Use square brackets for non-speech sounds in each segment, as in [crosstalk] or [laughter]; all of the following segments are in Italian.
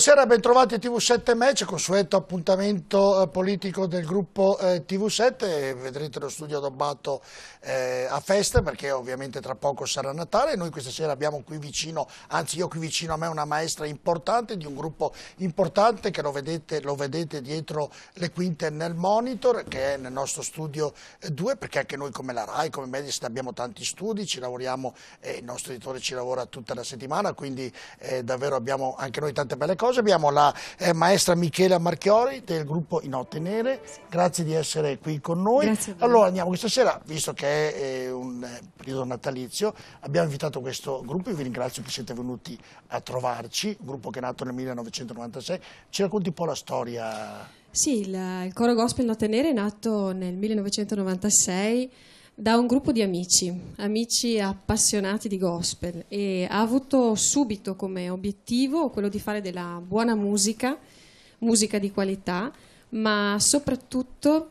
Buonasera, bentrovati a TV7 Match, consueto appuntamento eh, politico del gruppo eh, TV7, vedrete lo studio adobbato eh, a festa perché ovviamente tra poco sarà Natale, noi questa sera abbiamo qui vicino, anzi io qui vicino a me una maestra importante di un gruppo importante che lo vedete, lo vedete dietro le quinte nel monitor che è nel nostro studio 2 perché anche noi come la RAI, come Mediaset abbiamo tanti studi, ci lavoriamo, eh, il nostro editore ci lavora tutta la settimana quindi eh, davvero abbiamo anche noi tante belle cose cosa. Abbiamo la eh, maestra Michela Marchiori del gruppo I Notte Nere, grazie di essere qui con noi. Allora andiamo questa sera, visto che è eh, un eh, periodo natalizio, abbiamo invitato questo gruppo, io vi ringrazio che siete venuti a trovarci, un gruppo che è nato nel 1996, ci racconti un po' la storia? Sì, la, il coro gospel Notte Nere è nato nel 1996 da un gruppo di amici, amici appassionati di gospel e ha avuto subito come obiettivo quello di fare della buona musica, musica di qualità, ma soprattutto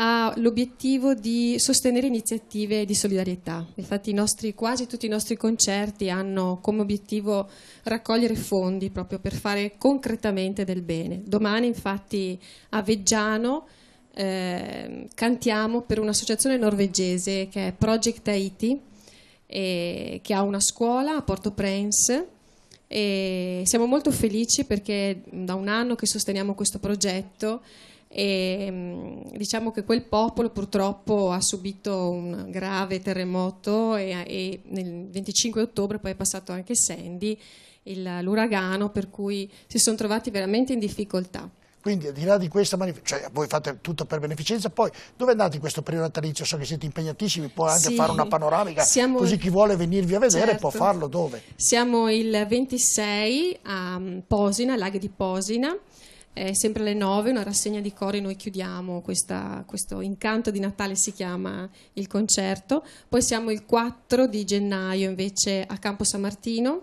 ha l'obiettivo di sostenere iniziative di solidarietà. Infatti nostri, quasi tutti i nostri concerti hanno come obiettivo raccogliere fondi proprio per fare concretamente del bene. Domani infatti a Veggiano Ehm, cantiamo per un'associazione norvegese che è Project Haiti, eh, che ha una scuola a Porto prince e siamo molto felici perché da un anno che sosteniamo questo progetto e mm, diciamo che quel popolo purtroppo ha subito un grave terremoto e, e nel 25 ottobre poi è passato anche Sandy, il, l'uragano, per cui si sono trovati veramente in difficoltà. Quindi al di là di questa manifestazione, cioè voi fate tutto per beneficenza, poi dove andate in questo periodo natalizio? So che siete impegnatissimi, può anche sì, fare una panoramica, siamo... così chi vuole venirvi a vedere certo. può farlo dove? Siamo il 26 a mm, Posina, Laghi di Posina. Eh, sempre alle 9, una rassegna di cori, noi chiudiamo questa, questo incanto di Natale, si chiama il concerto. Poi siamo il 4 di gennaio invece a Campo San Martino,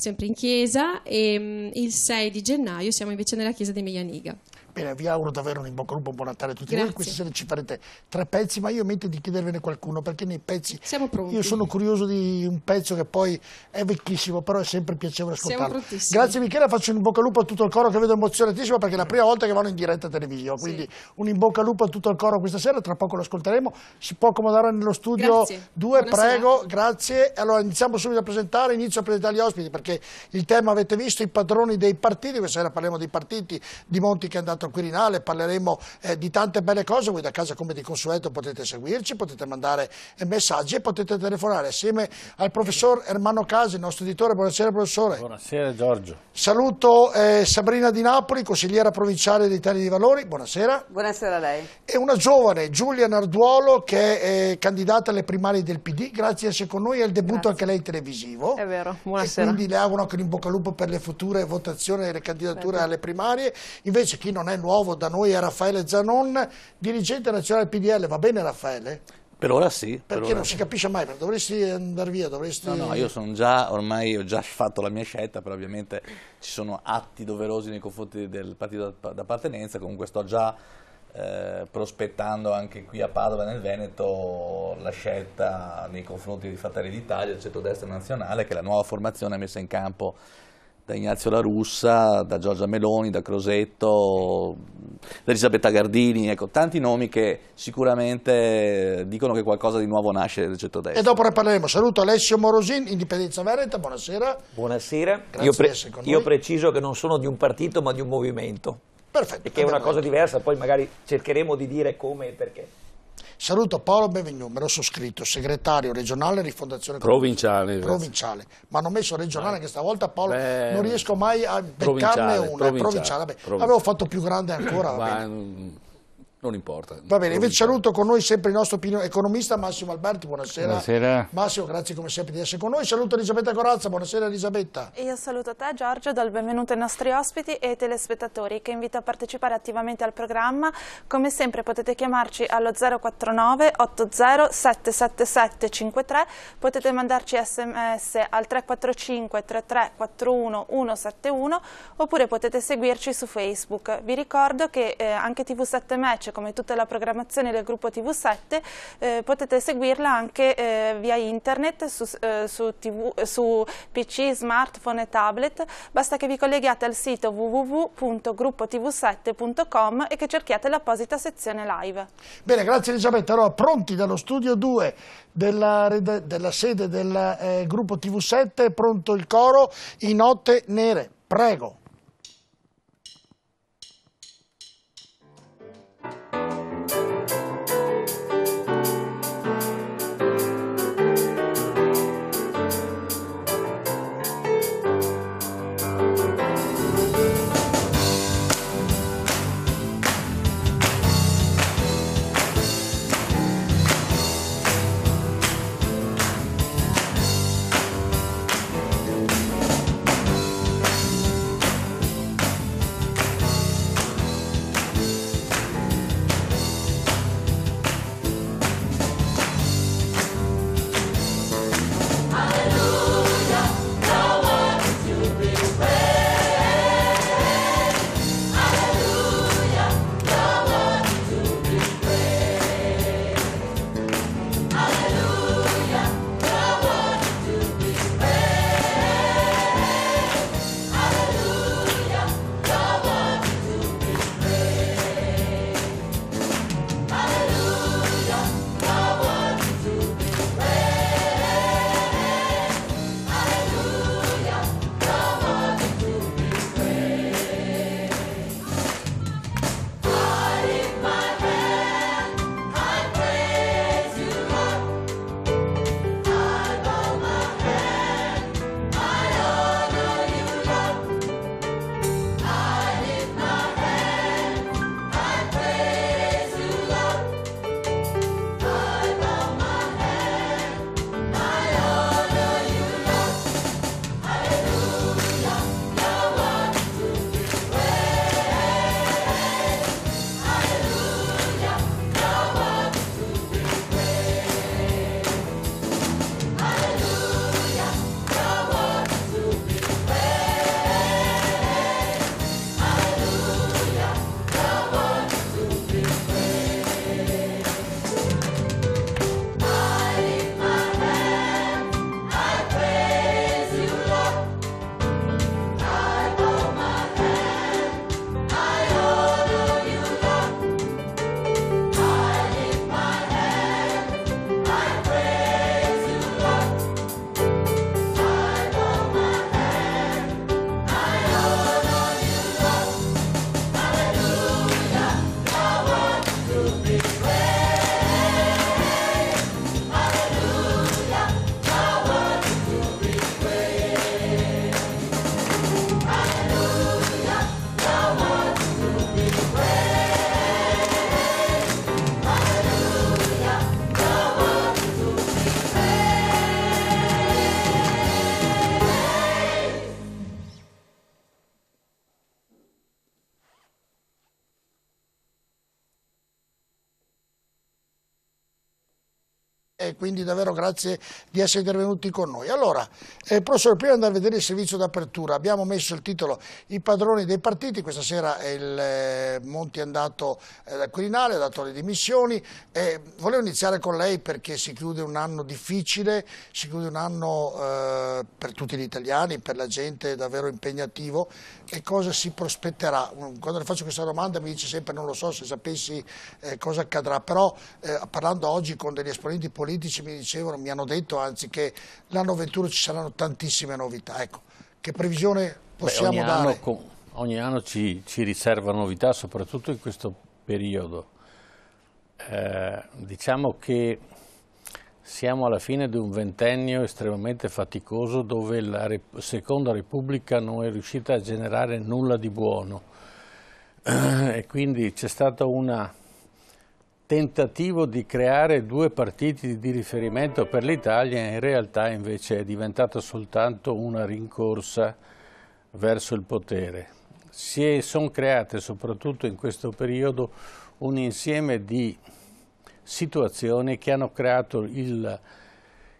sempre in chiesa e mm, il 6 di gennaio siamo invece nella chiesa di Meianiga. Bene, vi auguro davvero un in bocca al lupo, buon Natale a tutti Grazie. voi. Questa sera ci farete tre pezzi, ma io ho mente di chiedervene qualcuno, perché nei pezzi... Siamo pronti. Io sono curioso di un pezzo che poi è vecchissimo, però è sempre piacevole ascoltarlo. Siamo prontissimi. Grazie Michela, faccio un in bocca al lupo a tutto il coro che vedo emozionatissimo, perché è la prima volta che vanno in diretta televisiva, quindi sì. un in bocca al lupo a tutto il coro questa sera, tra poco lo ascolteremo. Si può accomodare nello studio? Grazie. Due, prego, sera. grazie. Allora iniziamo subito a presentare, inizio a presentare gli ospiti, perché il tema avete visto, i padroni dei partiti, questa sera parliamo dei partiti, di Monti che è andato Teatro Quirinale, parleremo eh, di tante belle cose, voi da casa come di consueto potete seguirci, potete mandare eh, messaggi e potete telefonare assieme al professor Ermano Casi, il nostro editore, buonasera professore. Buonasera Giorgio. Saluto eh, Sabrina Di Napoli, consigliera provinciale dell'Italia di Valori, buonasera. Buonasera a lei. E una giovane, Giulia Narduolo, che è eh, candidata alle primarie del PD, grazie a essere con noi, al debutto Grazie. anche lei televisivo. È vero, buonasera. E quindi le auguro anche in bocca al lupo per le future votazioni e le candidature Bene. alle primarie. Invece chi non è è nuovo, da noi è Raffaele Zanon, dirigente nazionale PDL, va bene Raffaele? Per ora sì. Perché ora non sì. si capisce mai, dovresti andare via, dovresti... No, no, io sono già, ormai ho già fatto la mia scelta, però ovviamente ci sono atti doverosi nei confronti del partito d'appartenenza, comunque sto già eh, prospettando anche qui a Padova nel Veneto la scelta nei confronti di Fratelli d'Italia, il centrodestra nazionale, che è la nuova formazione messa in campo da Ignazio La Russa, da Giorgia Meloni, da Crosetto, da Elisabetta Gardini, ecco, tanti nomi che sicuramente dicono che qualcosa di nuovo nasce nel centrodestra. E dopo ne parleremo. Saluto Alessio Morosin, Indipendenza Vereta, buonasera. Buonasera. Grazie io, pre io preciso che non sono di un partito ma di un movimento. Perfetto. Perché è una cosa diversa, poi magari cercheremo di dire come e perché. Saluto Paolo Bevignon, me lo so scritto, segretario regionale Rifondazione Provinciale. Provinciale. Ma hanno messo regionale anche stavolta, Paolo, Beh, non riesco mai a beccarne una. Eh, provinciale, provinciale. provinciale. Avevo fatto più grande ancora. Va bene non importa. Va bene, invece saluto con noi sempre il nostro economista Massimo Alberti, buonasera. buonasera. Massimo, grazie come sempre di essere con noi. Saluto Elisabetta Corazza, buonasera Elisabetta. Io saluto te Giorgio, do il benvenuto ai nostri ospiti e ai telespettatori che invito a partecipare attivamente al programma. Come sempre potete chiamarci allo 049 80 777 53, potete mandarci sms al 345 33 41 171 oppure potete seguirci su Facebook. Vi ricordo che eh, anche TV7 Match invece come tutta la programmazione del gruppo TV7 eh, potete seguirla anche eh, via internet su, eh, su, TV, eh, su, PC, smartphone e tablet, basta che vi colleghiate al sito www.gruppotv7.com e che cerchiate l'apposita sezione live. Bene, grazie Elisabetta. Allora, pronti dallo studio 2 della, della sede del eh, gruppo TV7, pronto il coro, in notte nere. Prego. quindi davvero grazie di essere intervenuti con noi. Allora, eh, professore, prima di andare a vedere il servizio d'apertura, abbiamo messo il titolo I padroni dei partiti, questa sera il eh, Monti è andato eh, dal Quirinale, ha dato le dimissioni, eh, volevo iniziare con lei perché si chiude un anno difficile, si chiude un anno eh, per tutti gli italiani, per la gente davvero impegnativo, che cosa si prospetterà? Quando le faccio questa domanda mi dice sempre non lo so se sapessi eh, cosa accadrà, però eh, parlando oggi con degli esponenti politici politici mi dicevano, mi hanno detto anzi che l'anno 21 ci saranno tantissime novità. Ecco, che previsione possiamo Beh, ogni dare? Anno, ogni anno ci, ci riserva novità, soprattutto in questo periodo. Eh, diciamo che siamo alla fine di un ventennio estremamente faticoso dove la Rep Seconda Repubblica non è riuscita a generare nulla di buono [clears throat] e quindi c'è stata una tentativo di creare due partiti di riferimento per l'Italia in realtà invece è diventata soltanto una rincorsa verso il potere. Si sono create soprattutto in questo periodo un insieme di situazioni che hanno creato il,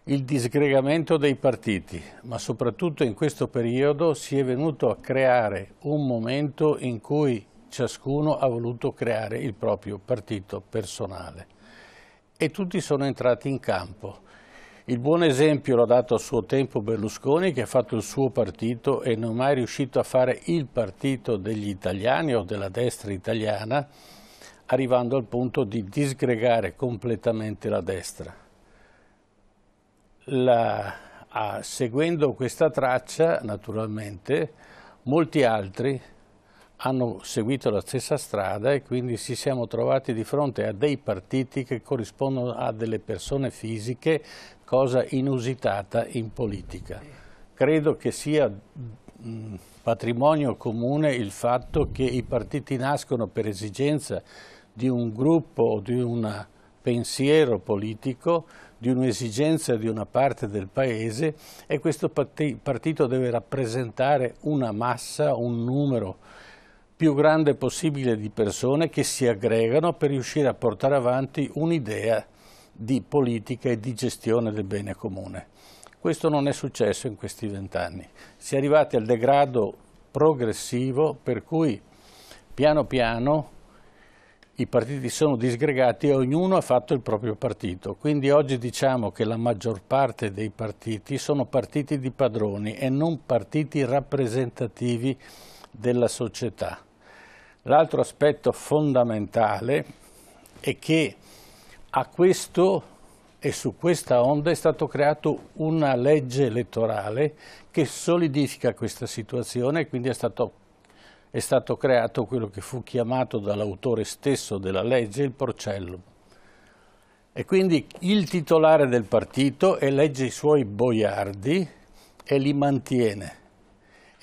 il disgregamento dei partiti, ma soprattutto in questo periodo si è venuto a creare un momento in cui ciascuno ha voluto creare il proprio partito personale e tutti sono entrati in campo. Il buon esempio l'ha dato a suo tempo Berlusconi che ha fatto il suo partito e non è mai riuscito a fare il partito degli italiani o della destra italiana arrivando al punto di disgregare completamente la destra. La, ah, seguendo questa traccia, naturalmente, molti altri hanno seguito la stessa strada e quindi ci siamo trovati di fronte a dei partiti che corrispondono a delle persone fisiche, cosa inusitata in politica. Credo che sia patrimonio comune il fatto che i partiti nascono per esigenza di un gruppo o di un pensiero politico, di un'esigenza di una parte del paese e questo partito deve rappresentare una massa, un numero più grande possibile di persone che si aggregano per riuscire a portare avanti un'idea di politica e di gestione del bene comune. Questo non è successo in questi vent'anni. Si è arrivati al degrado progressivo per cui piano piano i partiti sono disgregati e ognuno ha fatto il proprio partito. Quindi oggi diciamo che la maggior parte dei partiti sono partiti di padroni e non partiti rappresentativi della società. L'altro aspetto fondamentale è che a questo e su questa onda è stata creata una legge elettorale che solidifica questa situazione e quindi è stato, è stato creato quello che fu chiamato dall'autore stesso della legge il porcello. E quindi il titolare del partito elegge i suoi boiardi e li mantiene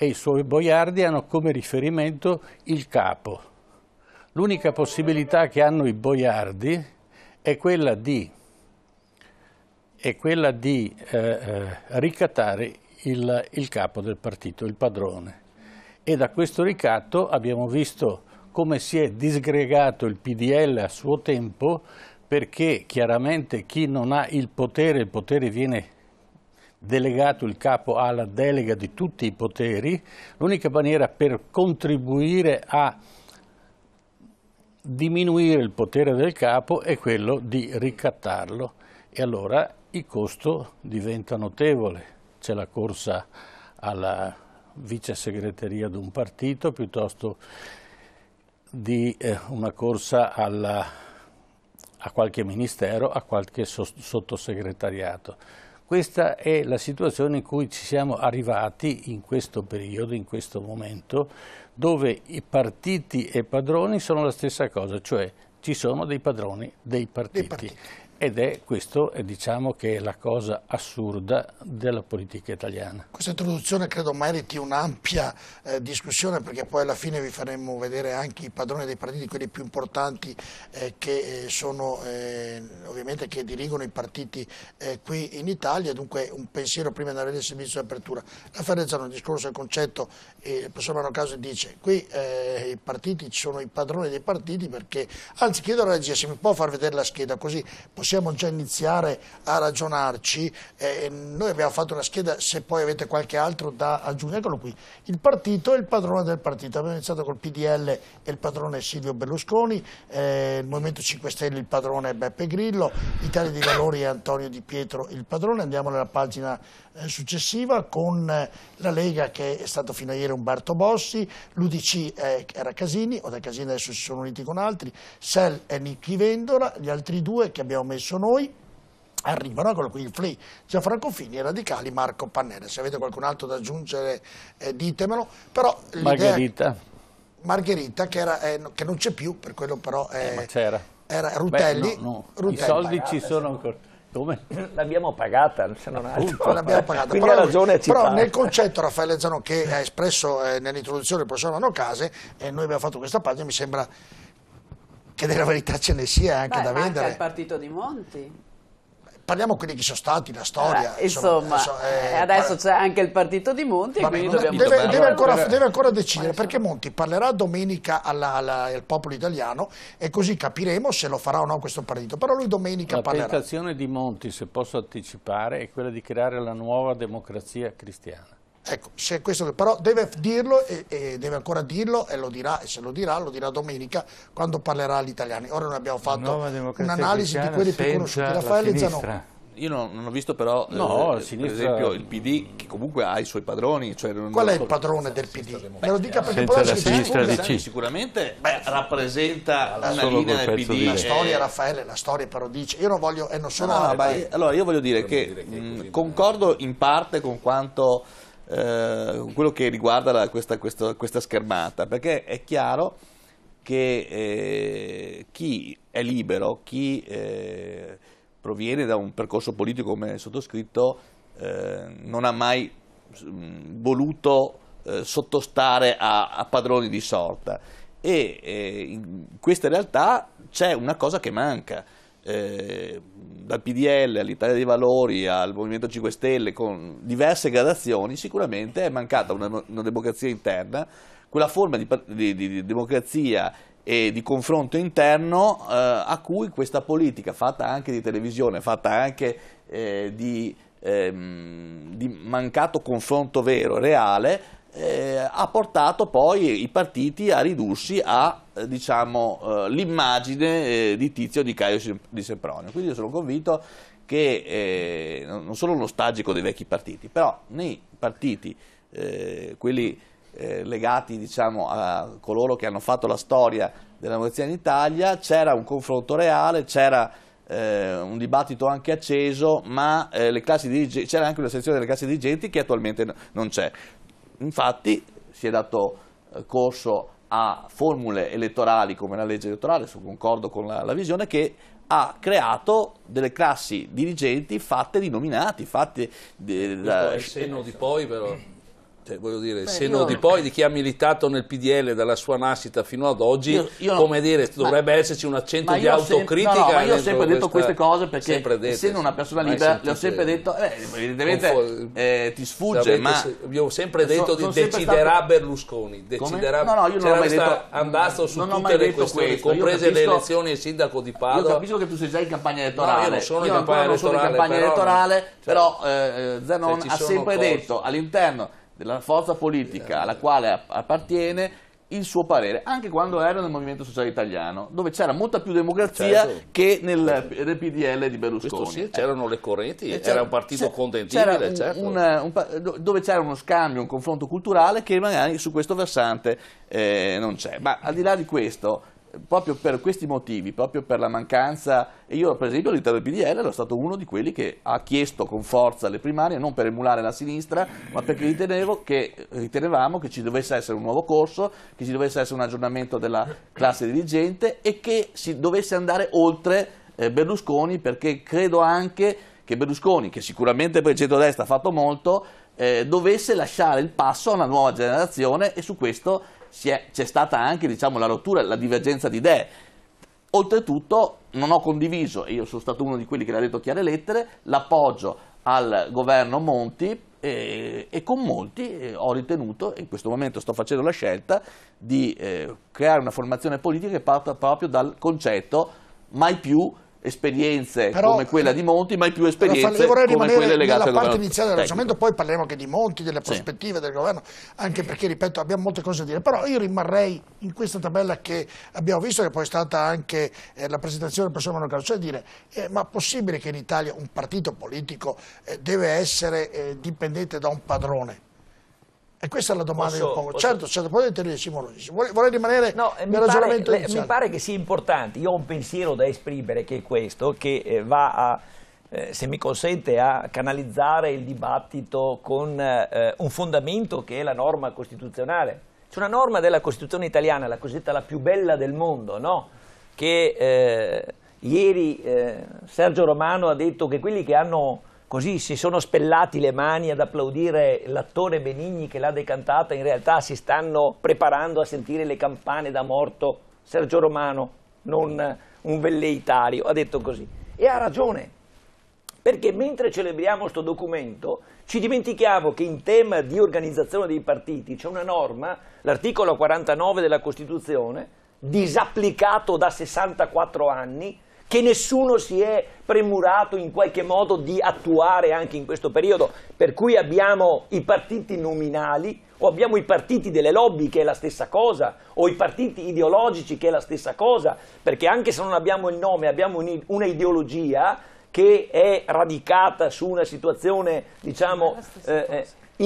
e i suoi boiardi hanno come riferimento il capo. L'unica possibilità che hanno i boiardi è quella di, è quella di eh, eh ricattare il, il capo del partito, il padrone. E da questo ricatto abbiamo visto come si è disgregato il PDL a suo tempo perché chiaramente chi non ha il potere, il potere viene delegato il capo alla delega di tutti i poteri, l'unica maniera per contribuire a diminuire il potere del capo è quello di ricattarlo e allora il costo diventa notevole. C'è la corsa alla vice segreteria di un partito piuttosto di eh, una corsa alla, a qualche ministero, a qualche sottosegretariato. Questa è la situazione in cui ci siamo arrivati in questo periodo, in questo momento, dove i partiti e i padroni sono la stessa cosa, cioè ci sono dei padroni dei partiti. Dei partiti. Ed è questo, eh, diciamo, che è la cosa assurda della politica italiana. Questa introduzione credo meriti un'ampia eh, discussione perché poi alla fine vi faremo vedere anche i padroni dei partiti, quelli più importanti eh, che eh, sono eh, ovviamente che dirigono i partiti eh, qui in Italia, dunque un pensiero prima di andare al servizio di apertura. La Ferrezzano nel discorso il concetto, eh, il professor Manocaso dice, qui i partiti ci sono i padroni dei partiti perché, anzi chiedo alla regia se mi può far vedere la scheda così possiamo possiamo già iniziare a ragionarci. Eh, noi abbiamo fatto una scheda, se poi avete qualche altro da aggiungere, eccolo qui. Il partito e il padrone del partito. Abbiamo iniziato col PDL e il padrone è Silvio Berlusconi, eh, il Movimento 5 Stelle il padrone è Beppe Grillo, Italia dei Valori è Antonio Di Pietro il padrone. Andiamo nella pagina eh, successiva con eh, la Lega che è stato fino a ieri Umberto Bossi, l'Udc eh, era Casini, o da Casini adesso si sono uniti con altri, Sel e Nicchi Vendola, gli altri due che abbiamo messo messo noi, arrivano, eccolo qui il FLI, Gianfranco Fini e Radicali Marco Pannella. Se avete qualcun altro da aggiungere eh, ditemelo, però Margherita. Margherita che, era, eh, che non c'è più, per quello però eh, eh c'era. era Rutelli. Beh, no, no. Rutelli. I soldi pagata, ci sono ancora. Come? [coughs] L'abbiamo pagata, se non altro. L'abbiamo pagata. Quindi però, ragione però nel concetto Raffaele Zanon che ha espresso eh, nell'introduzione il professor Mano Case, e eh, noi abbiamo fatto questa pagina, mi sembra che della verità ce ne sia anche Beh, da vendere. Anche il partito di Monti parliamo quelli che sono stati, la storia. Ah, insomma, insomma eh, eh, adesso, c'è anche il partito di Monti. quindi Vabbè, deve, deve, deve, ancora, deve, ancora, decidere perché Monti parlerà domenica alla, alla, al popolo italiano e così capiremo se lo farà o no questo partito. Però lui domenica la parlerà. La tentazione di Monti, se posso anticipare, è quella di creare la nuova democrazia cristiana. Ecco, questo, però deve dirlo e, e, deve ancora dirlo e lo dirà, e se lo dirà lo dirà domenica quando parlerà agli italiani. Ora noi abbiamo fatto un'analisi di quelli più conosciuti, Raffaele Zanon. Io non, non, ho visto però, eh, no, eh, sinistra... per esempio, il PD che comunque ha i suoi padroni. Cioè Qual è il padrone del PD? Beh, Me lo dica perché poi la sinistra di C. Sicuramente Beh, rappresenta la, una linea del PD. Eh. La storia, Raffaele, la storia però dice. Io non voglio, e non sono... No, no, eh, allora, io voglio dire che, dire che mh, mm, concordo in parte con quanto eh, quello che riguarda la, questa, questa, questa, schermata, perché è chiaro che eh, chi è libero, chi eh, proviene da un percorso politico come sottoscritto, eh, non ha mai voluto eh, sottostare a, a, padroni di sorta e eh, in questa realtà c'è una cosa che manca eh, dal PDL all'Italia dei Valori al Movimento 5 Stelle con diverse gradazioni, sicuramente è mancata una, una democrazia interna, quella forma di, di, di, democrazia e di confronto interno eh, a cui questa politica fatta anche di televisione, fatta anche eh, di, ehm, di mancato confronto vero, reale, eh, ha portato poi i partiti a ridursi a eh, diciamo, eh, l'immagine eh, di Tizio, di Caio di Sempronio. Quindi io sono convinto che non sono nostalgico dei vecchi partiti, però nei partiti, quelli legati diciamo, a coloro che hanno fatto la storia della democrazia in Italia, c'era un confronto reale, c'era eh, un dibattito anche acceso, ma eh, c'era anche una sezione delle classi dirigenti che attualmente non c'è. Infatti si è dato corso a formule elettorali come la legge elettorale, sono concordo con la, la visione, che ha creato delle classi dirigenti fatte di nominati, fatte... De, da, è il senno di poi però cioè, voglio dire, Beh, seno io... di poi di chi ha militato nel PDL dalla sua nascita fino ad oggi, io, io come non... dire, dovrebbe ma... esserci un accento di autocritica. Sempre... No, no, io ho sempre detto questa... queste cose perché, dette, essendo una persona libera, le ho sempre detto, eh, evidentemente eh, ti sfugge, ma... Se... Io ho sempre detto, so, di, deciderà stato... Berlusconi, deciderà... No, no, io non ho mai detto... andato su tutte le questioni, comprese le elezioni e sindaco di Padova. Io capisco che tu sei già in campagna elettorale. io non sono in campagna elettorale, però Zanon cioè, eh, eh, ha sempre detto all'interno della forza politica alla esatto. quale appartiene il suo parere, anche quando era nel Movimento Sociale Italiano, dove c'era molta più democrazia certo. che nel, PDL di Berlusconi. Sì, eh. c'erano le correnti, c'era, eh, c'era un partito contentibile, un, certo. una, un, dove c'era uno scambio, un confronto culturale che magari su questo versante eh, non c'è. Ma al di là di questo, proprio per questi motivi, proprio per la mancanza, io per esempio all'interno del PDL ero stato uno di quelli che ha chiesto con forza le primarie, non per emulare la sinistra, ma perché ritenevo che, ritenevamo che ci dovesse essere un nuovo corso, che ci dovesse essere un aggiornamento della classe dirigente e che si dovesse andare oltre eh, Berlusconi perché credo anche che Berlusconi, che sicuramente per il centro-destra ha fatto molto, eh, dovesse lasciare il passo a una nuova generazione e su questo c'è stata anche diciamo, la rottura, la divergenza di idee. Oltretutto non ho condiviso, e io sono stato uno di quelli che l'ha detto chiare lettere, l'appoggio al governo Monti e, e, con molti eh, ho ritenuto, e in questo momento sto facendo la scelta, di eh, creare una formazione politica che parta proprio dal concetto mai più esperienze però, come quella eh, di Monti, ma più esperienze come quelle legate alla parte iniziale del ragionamento, poi parleremo anche di Monti, delle prospettive sì. del governo, anche perché, ripeto, abbiamo molte cose da dire, però io rimarrei in questa tabella che abbiamo visto, che poi è stata anche eh, la presentazione del professor Manocaro, cioè dire, eh, ma possibile che in Italia un partito politico eh, deve essere eh, dipendente da un padrone? E questa è la domanda posso, che pongo. Posso... Certo, certo, potete tenere Simone, vorrei rimanere no, nel ragionamento pare, Mi pare che sia importante, io ho un pensiero da esprimere che è questo, che eh, va a, eh, se mi consente, a canalizzare il dibattito con eh, un fondamento che è la norma costituzionale. C'è una norma della Costituzione italiana, la cosiddetta la più bella del mondo, no? che eh, ieri Sergio Romano ha detto che quelli che hanno così si sono spellati le mani ad applaudire l'attore Benigni che l'ha decantata, in realtà si stanno preparando a sentire le campane da morto Sergio Romano, non un velleitario, ha detto così. E ha ragione, perché mentre celebriamo questo documento ci dimentichiamo che in tema di organizzazione dei partiti c'è una norma, l'articolo 49 della Costituzione, disapplicato da 64 anni, che nessuno si è premurato in qualche modo di attuare anche in questo periodo, per cui abbiamo i partiti nominali o abbiamo i partiti delle lobby che è la stessa cosa, o i partiti ideologici che è la stessa cosa, perché anche se non abbiamo il nome abbiamo un'ideologia che è radicata su una situazione diciamo, eh, eh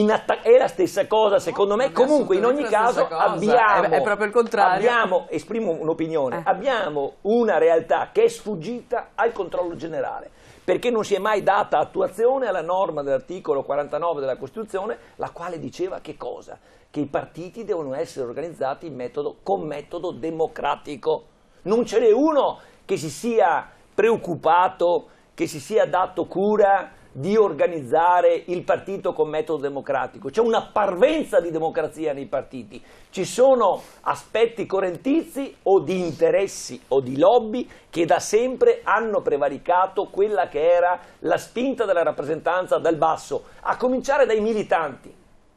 Atta- è la stessa cosa, secondo me. Comunque, in ogni caso, abbiamo, è, è abbiamo, esprimo un'opinione, eh. abbiamo una realtà che è sfuggita al controllo generale perché non si è mai data attuazione alla norma dell'articolo 49 della Costituzione, la quale diceva che cosa? Che i partiti devono essere organizzati metodo, con metodo democratico. Non ce n'è uno che si sia preoccupato, che si sia dato cura di organizzare il partito con metodo democratico, c'è una parvenza di democrazia nei partiti, ci sono aspetti correntizi o di interessi o di lobby che da sempre hanno prevaricato quella che era la spinta della rappresentanza dal basso, a cominciare dai militanti,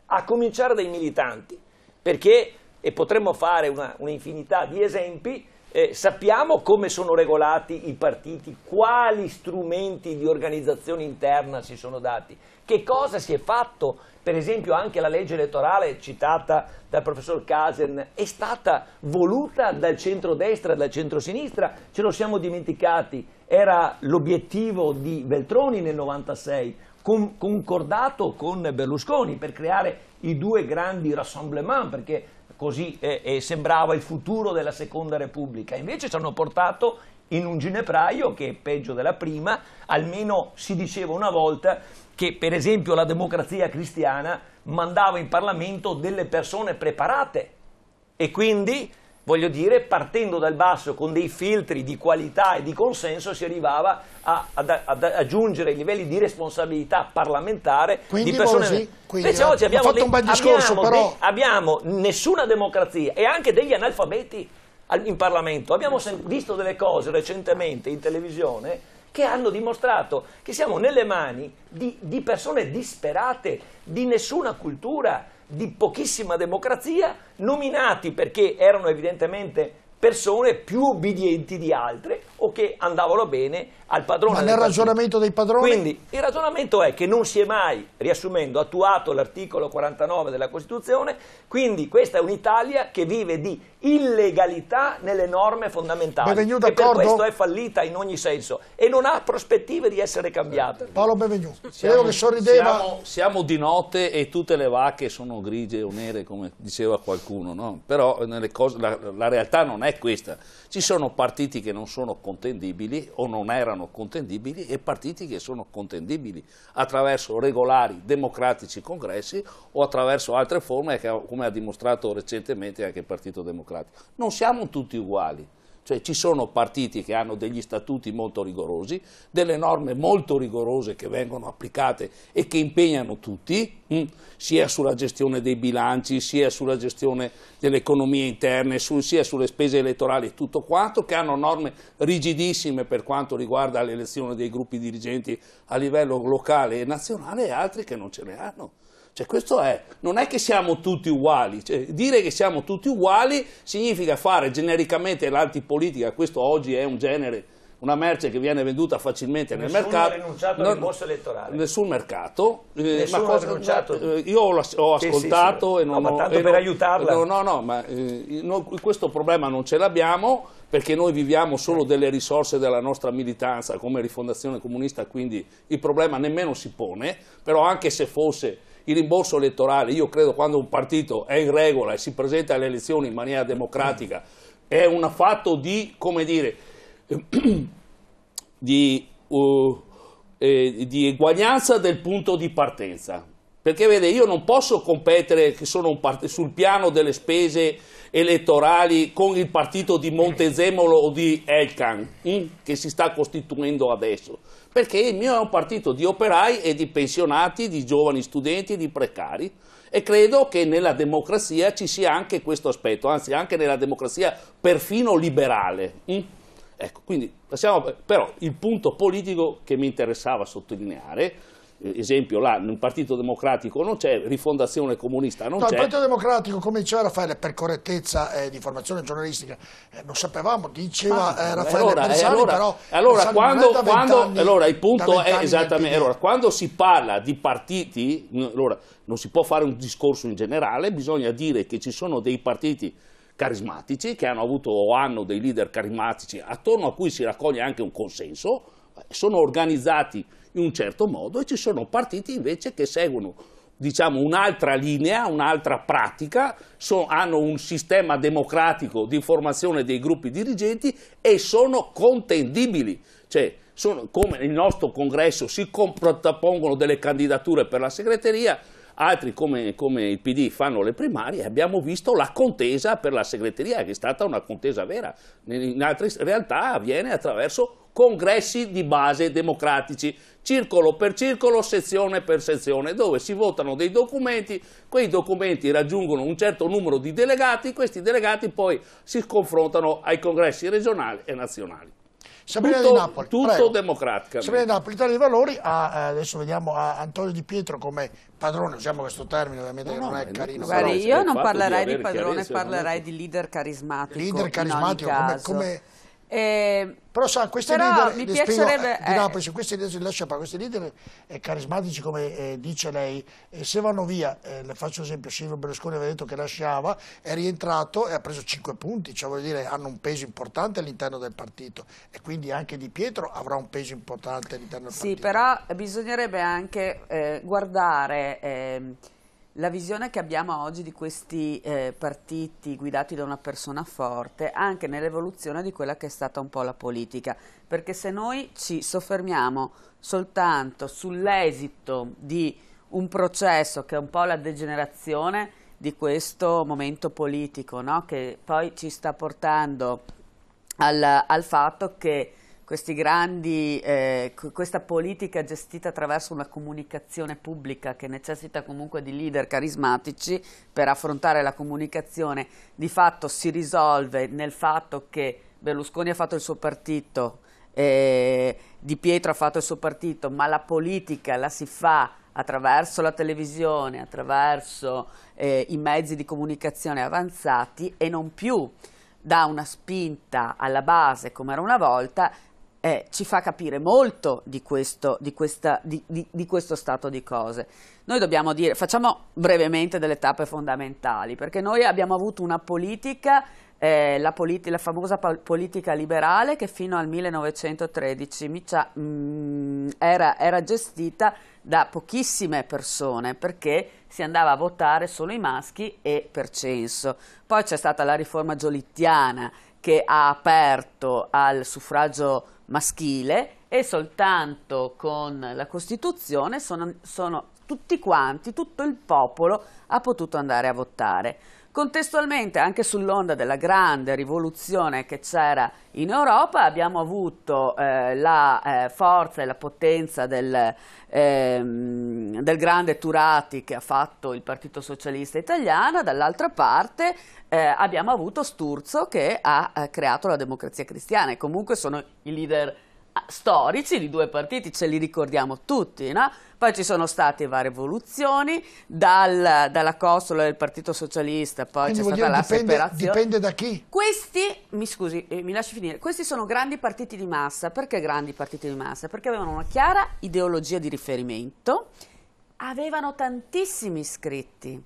a cominciare dai militanti, perché, e potremmo fare un'infinità di esempi, eh, sappiamo come sono regolati i partiti, quali strumenti di organizzazione interna si sono dati, che cosa si è fatto, per esempio anche la legge elettorale citata dal professor Casen è stata voluta dal centrodestra e dal centrosinistra, ce lo siamo dimenticati, era l'obiettivo di Veltroni nel 96, con, concordato con Berlusconi per creare i due grandi rassemblement, perché così eh, sembrava il futuro della seconda repubblica, invece ci hanno portato in un ginepraio che è peggio della prima, almeno si diceva una volta che per esempio la democrazia cristiana mandava in Parlamento delle persone preparate e quindi voglio dire, partendo dal basso con dei filtri di qualità e di consenso si arrivava a, ad, ad aggiungere livelli di responsabilità parlamentare quindi di persone... Sì, quindi, Invece ah, oggi abbiamo, le, discorso, abbiamo, però... de, abbiamo nessuna democrazia e anche degli analfabeti in Parlamento. Abbiamo visto delle cose recentemente in televisione che hanno dimostrato che siamo nelle mani di, di persone disperate, di nessuna cultura, di pochissima democrazia, nominati perché erano evidentemente persone più obbedienti di altre o che andavano bene al padrone. Ma nel ragionamento dei padroni? Quindi il ragionamento è che non si è mai, riassumendo, attuato l'articolo 49 della Costituzione, quindi questa è un'Italia che vive di illegalità nelle norme fondamentali Benvenu, e per questo è fallita in ogni senso e non ha prospettive di essere cambiata. Eh, Paolo Benvenu, siamo, che sorrideva... Siamo, siamo, di notte e tutte le vacche sono grigie o nere come diceva qualcuno, no? però cose, la, la realtà non è è questa. Ci sono partiti che non sono contendibili o non erano contendibili e partiti che sono contendibili attraverso regolari democratici congressi o attraverso altre forme come ha dimostrato recentemente anche il Partito Democratico. Non siamo tutti uguali. Cioè ci sono partiti che hanno degli statuti molto rigorosi, delle norme molto rigorose che vengono applicate e che impegnano tutti, mh, mm, sia sulla gestione dei bilanci, sia sulla gestione delle economie interne, su, sia sulle spese elettorali e tutto quanto, che hanno norme rigidissime per quanto riguarda l'elezione dei gruppi dirigenti a livello locale e nazionale e altri che non ce ne hanno. Cioè, questo è, non è che siamo tutti uguali, cioè, dire che siamo tutti uguali significa fare genericamente l'antipolitica, questo oggi è un genere, una merce che viene venduta facilmente nel mercato. Nessuno ha rinunciato al rimborso elettorale. Nessun mercato. Eh, ma cosa, ha rinunciato. Eh, io l'ho ascoltato sì, sì, sì. e non no, Ma tanto per non, aiutarla. No, no, no, ma eh, no, questo problema non ce l'abbiamo perché noi viviamo solo eh. delle risorse della nostra militanza come Rifondazione Comunista, quindi il problema nemmeno si pone, però anche se fosse il rimborso elettorale, io credo quando un partito è in regola e si presenta alle elezioni in maniera democratica, è un fatto di, come dire, [clears throat] di, uh, eh, di eguaglianza del punto di partenza. Perché vede, io non posso competere part- sul piano delle spese elettorali con il partito di Montezemolo o di Elkan, hm, che si sta costituendo adesso perché il mio è un partito di operai e di pensionati, di giovani studenti e di precari e credo che nella democrazia ci sia anche questo aspetto, anzi anche nella democrazia perfino liberale. Mm? Ecco, quindi passiamo, però il punto politico che mi interessava sottolineare eh, esempio là nel Partito Democratico non c'è, rifondazione comunista non no, c'è. Il Partito Democratico, come diceva Raffaele, per correttezza eh, di formazione giornalistica, eh, lo sapevamo, diceva ah, eh, Raffaele allora, Bersani, allora, però allora, quando, quando anni, allora il punto è esattamente, allora, quando si parla di partiti, allora, non si può fare un discorso in generale, bisogna dire che ci sono dei partiti carismatici che hanno avuto o hanno dei leader carismatici attorno a cui si raccoglie anche un consenso, eh, sono organizzati in un certo modo e ci sono partiti invece che seguono diciamo, un'altra linea, un'altra pratica, so, hanno un sistema democratico di formazione dei gruppi dirigenti e sono contendibili. Cioè, sono, come nel nostro congresso si contrappongono delle candidature per la segreteria, altri come, come il PD fanno le primarie, abbiamo visto la contesa per la segreteria, che è stata una contesa vera, in altre realtà avviene attraverso congressi di base democratici, circolo per circolo, sezione per sezione, dove si votano dei documenti, quei documenti raggiungono un certo numero di delegati, questi delegati poi si confrontano ai congressi regionali e nazionali. Sabrina tutto, di Napoli. Tutto democratica. Sabrina di Napoli, l'Italia dei Valori, ha, eh, adesso vediamo a Antonio Di Pietro come padrone, usiamo questo termine ovviamente no, no, non è carino. Guarda, io non parlerai di padrone, parlerai di leader carismatico. Leader carismatico come, come eh, però sa, queste però leader, mi piacerebbe, spiego, eh, eh, Napoli, se leader lascia fare, leader eh, carismatici come eh, dice lei, eh, se vanno via, eh, le faccio esempio, Silvio Berlusconi aveva detto che lasciava, è rientrato e ha preso 5 punti, cioè vuol dire hanno un peso importante all'interno del partito e quindi anche Di Pietro avrà un peso importante all'interno del sì, partito. Sì, però bisognerebbe anche guardare ehm, la visione che abbiamo oggi di questi eh, partiti guidati da una persona forte anche nell'evoluzione di quella che è stata un po' la politica, perché se noi ci soffermiamo soltanto sull'esito di un processo che è un po' la degenerazione di questo momento politico, no? che poi ci sta portando al, al fatto che questi grandi, eh, questa politica gestita attraverso una comunicazione pubblica che necessita comunque di leader carismatici per affrontare la comunicazione, di fatto si risolve nel fatto che Berlusconi ha fatto il suo partito, eh, Di Pietro ha fatto il suo partito, ma la politica la si fa attraverso la televisione, attraverso eh, i mezzi di comunicazione avanzati e non più da una spinta alla base come era una volta, eh, ci fa capire molto di questo, di, questa, di, di questo, stato di cose. Noi dobbiamo dire, facciamo brevemente delle tappe fondamentali, perché noi abbiamo avuto una politica, eh, la, politi la, famosa politica liberale che fino al 1913 mh, mm, era, era gestita da pochissime persone, perché si andava a votare solo i maschi e per censo. Poi c'è stata la riforma giolittiana che ha aperto al suffragio maschile e soltanto con la Costituzione sono, sono tutti quanti, tutto il popolo ha potuto andare a votare. Contestualmente, anche sull'onda della grande rivoluzione che c'era in Europa, abbiamo avuto eh, la eh, forza e la potenza del, ehm, del, grande Turati che ha fatto il Partito Socialista Italiano, dall'altra parte eh, abbiamo avuto Sturzo che ha eh, creato la democrazia cristiana e comunque sono i leader Ah, storici di due partiti, ce li ricordiamo tutti, no? Poi ci sono state varie evoluzioni, dal, dalla costola del Partito Socialista, poi c'è stata la dipende, separazione. Dipende da chi? Questi, mi scusi, eh, mi lasci finire, questi sono grandi partiti di massa. Perché grandi partiti di massa? Perché avevano una chiara ideologia di riferimento, avevano tantissimi iscritti.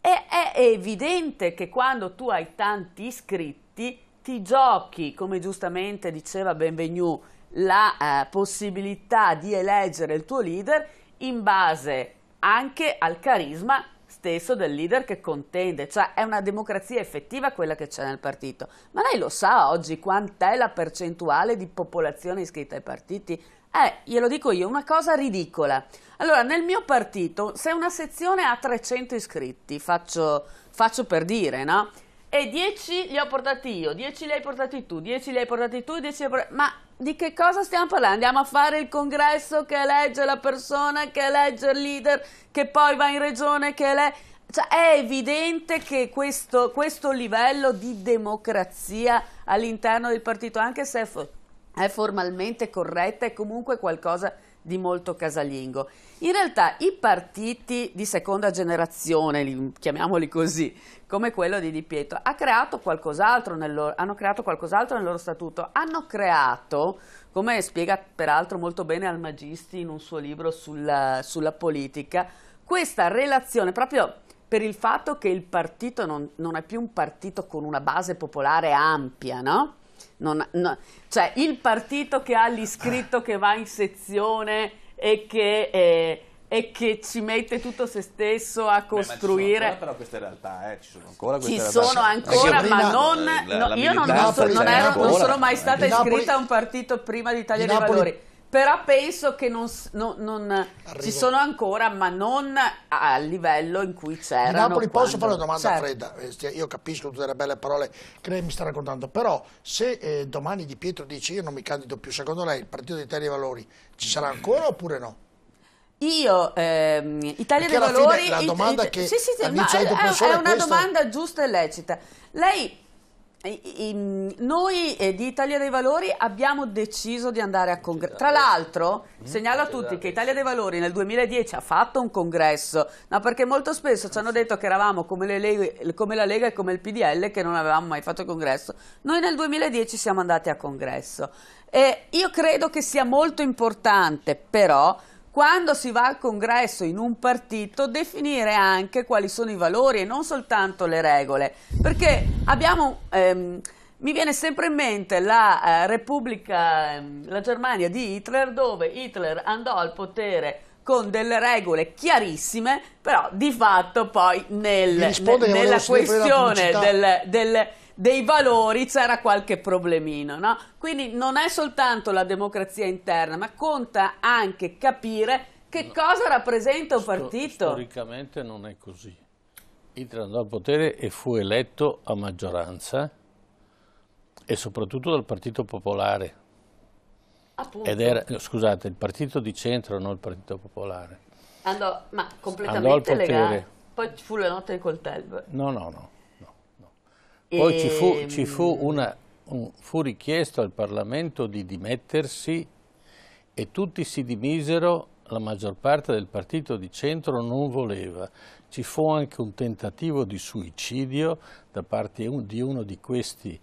E è evidente che quando tu hai tanti iscritti ti giochi, come giustamente diceva Benvenu, la eh, possibilità di eleggere il tuo leader in base anche al carisma stesso del leader che contende, cioè è una democrazia effettiva quella che c'è nel partito. Ma lei lo sa oggi quant'è la percentuale di popolazione iscritta ai partiti? Eh, glielo dico io, una cosa ridicola. Allora, nel mio partito, se una sezione ha 300 iscritti, faccio, faccio per dire, no? E 10 li ho portati io, 10 li hai portati tu, 10 li hai portati tu, 10 li hai portati... Ma di che cosa stiamo parlando? Andiamo a fare il congresso che elegge la persona, che elegge il leader, che poi va in regione, che elegge... Cioè, è evidente che questo, questo livello di democrazia all'interno del partito, anche se è, for è formalmente corretta, è comunque qualcosa di molto casalingo. In realtà i partiti di seconda generazione, chiamiamoli così, come quello di Di Pietro, ha creato loro, hanno creato qualcos'altro nel loro statuto, hanno creato, come spiega peraltro molto bene Al Magisti in un suo libro sulla, sulla politica, questa relazione proprio per il fatto che il partito non, non, è più un partito con una base popolare ampia, no? Non, no, cioè il partito che ha l'iscritto che va in sezione e che, eh, e che ci mette tutto se stesso a costruire. Beh, però queste realtà, eh, ci sono ancora queste ci realtà. sono ancora, prima, ma eh, non, la, no, io non, non, sono, non, ero, non, sono mai stata iscritta a un partito prima di Italia dei Valori però penso che non, non, non ci sono ancora, ma non al livello in cui c'era. Napoli, quando... posso fare una domanda certo. fredda? Eh, io capisco tutte le belle parole che lei mi sta raccontando, però se eh, domani Di Pietro dice io non mi candido più, secondo lei il Partito d'Italia dei Valori ci sarà ancora oppure no? Io, ehm, Italia Perché dei Valori... Fine, la domanda it, it, che sì, sì, sì, ma, è, è, una questo... domanda giusta e lecita. Lei noi eh, di Italia dei Valori abbiamo deciso di andare a congresso. Tra l'altro, mm-hmm. segnalo a tutti che Italia dei Valori nel 2010 ha fatto un congresso, ma no, perché molto spesso ci hanno detto che eravamo come, Lega, come, la Lega e come il PDL che non avevamo mai fatto congresso. Noi nel 2010 siamo andati a congresso. E io credo che sia molto importante, però, quando si va al congresso in un partito definire anche quali sono i valori e non soltanto le regole, perché abbiamo... Ehm, mi viene sempre in mente la eh, Repubblica, ehm, la Germania di Hitler, dove Hitler andò al potere con delle regole chiarissime, però di fatto poi nel, risponde, nella questione del, del dei valori c'era qualche problemino. No? Quindi non è soltanto la democrazia interna, ma conta anche capire che no. cosa rappresenta un partito. Storicamente non è così. Hitler andò al potere e fu eletto a maggioranza e soprattutto dal Partito Popolare. Appunto. Ed era, scusate, il partito di centro, non il Partito Popolare. Andò, ma completamente Andò al potere. Legale. Poi ci fu la notte di coltelli. No, no, no. Poi e... ci, fu, ehm, ci fu, una, un, fu richiesto al Parlamento di dimettersi e tutti si dimisero la maggior parte del partito di centro non voleva. Ci fu anche un tentativo di suicidio da parte di uno di questi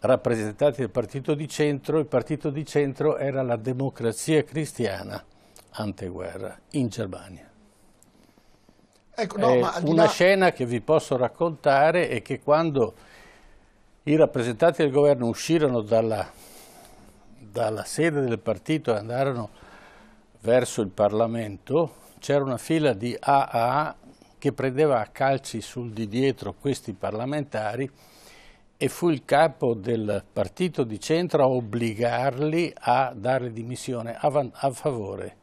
rappresentanti del partito di centro. Il partito di centro era la democrazia cristiana anteguerra in Germania. Ecco, no, eh, una là... scena che vi posso raccontare è che quando i rappresentanti del governo uscirono dalla, dalla sede del partito e andarono verso il Parlamento, c'era una fila di AA che prendeva a calci sul di dietro questi parlamentari e fu il capo del partito di centro a obbligarli a dare dimissione a, a favore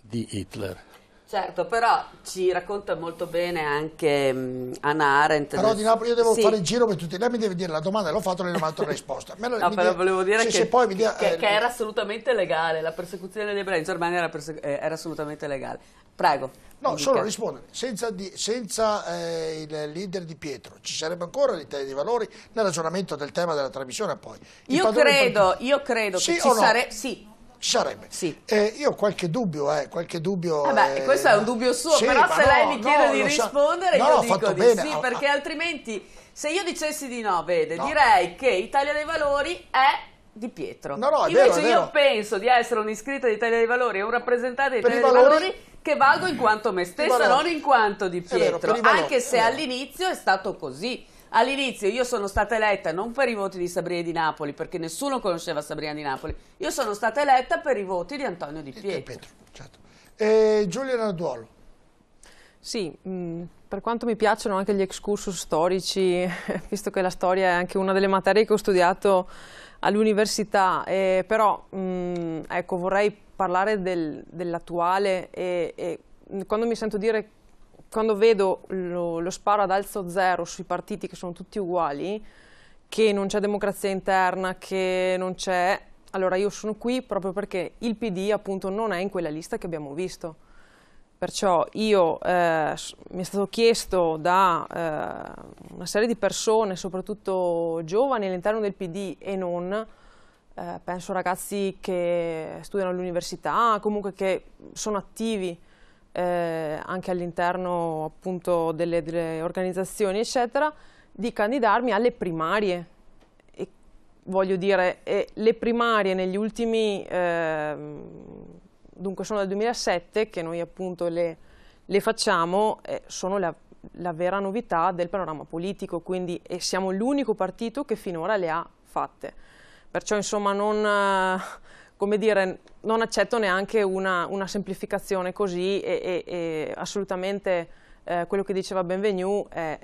di Hitler. Certo, però ci racconta molto bene anche um, Anna Arendt. Però di Napoli io devo sì. fare il giro per tutti, lei mi deve dire la domanda, l'ho fatto e non ho fatto la risposta. Me la, no, però deve, volevo dire se, che, se poi dia, che, eh, che era assolutamente legale, la persecuzione degli ebrei in Germania era, eh, era assolutamente legale. Prego. No, indica. solo rispondere, senza, di, senza eh, il leader di Pietro ci sarebbe ancora l'Italia dei Valori nel ragionamento del tema della trasmissione poi. Io credo, io credo, sì che ci no? sarebbe... Sì ci sarebbe. Sì. Eh, io ho qualche dubbio, eh, qualche dubbio. Eh, eh questo è un dubbio suo, sì, però se no, lei mi chiede no, di rispondere, no, io dico di bene. sì, perché altrimenti se io dicessi di no, vede, direi che Italia dei Valori è di Pietro. No, no, Invece vero, io penso di essere un iscritto di Italia dei Valori e un rappresentante di Italia dei valori, valori che valgo in quanto me stessa, non in quanto di Pietro, vero, valori, anche se all'inizio è stato così All'inizio io sono stata eletta non per i voti di Sabrina di Napoli, perché nessuno conosceva Sabrina di Napoli, io sono stata eletta per i voti di Antonio Di eh, Pietro. Di Pietro certo. E eh, Giulia Narduolo. Sì, mh, mm, per quanto mi piacciono anche gli excursus storici, [laughs] visto che la storia è anche una delle materie che ho studiato all'università, eh, però mh, mm, ecco, vorrei parlare del, dell'attuale e, e quando mi sento dire quando vedo lo, lo sparo ad alzo zero sui partiti che sono tutti uguali, che non c'è democrazia interna, che non c'è... Allora io sono qui proprio perché il PD appunto non è in quella lista che abbiamo visto. Perciò io, eh, mi è stato chiesto da eh, una serie di persone, soprattutto giovani all'interno del PD e non, eh, penso ragazzi che studiano all'università, comunque che sono attivi, eh, anche all'interno appunto delle, delle organizzazioni eccetera, di candidarmi alle primarie voglio dire, eh, le primarie negli ultimi, eh, dunque sono dal 2007 che noi appunto le, le facciamo, eh, sono la, la, vera novità del panorama politico, quindi siamo l'unico partito che finora le ha fatte. Perciò insomma non eh, come dire, non accetto neanche una, una semplificazione così e, e, e assolutamente eh, quello che diceva Benvenu è,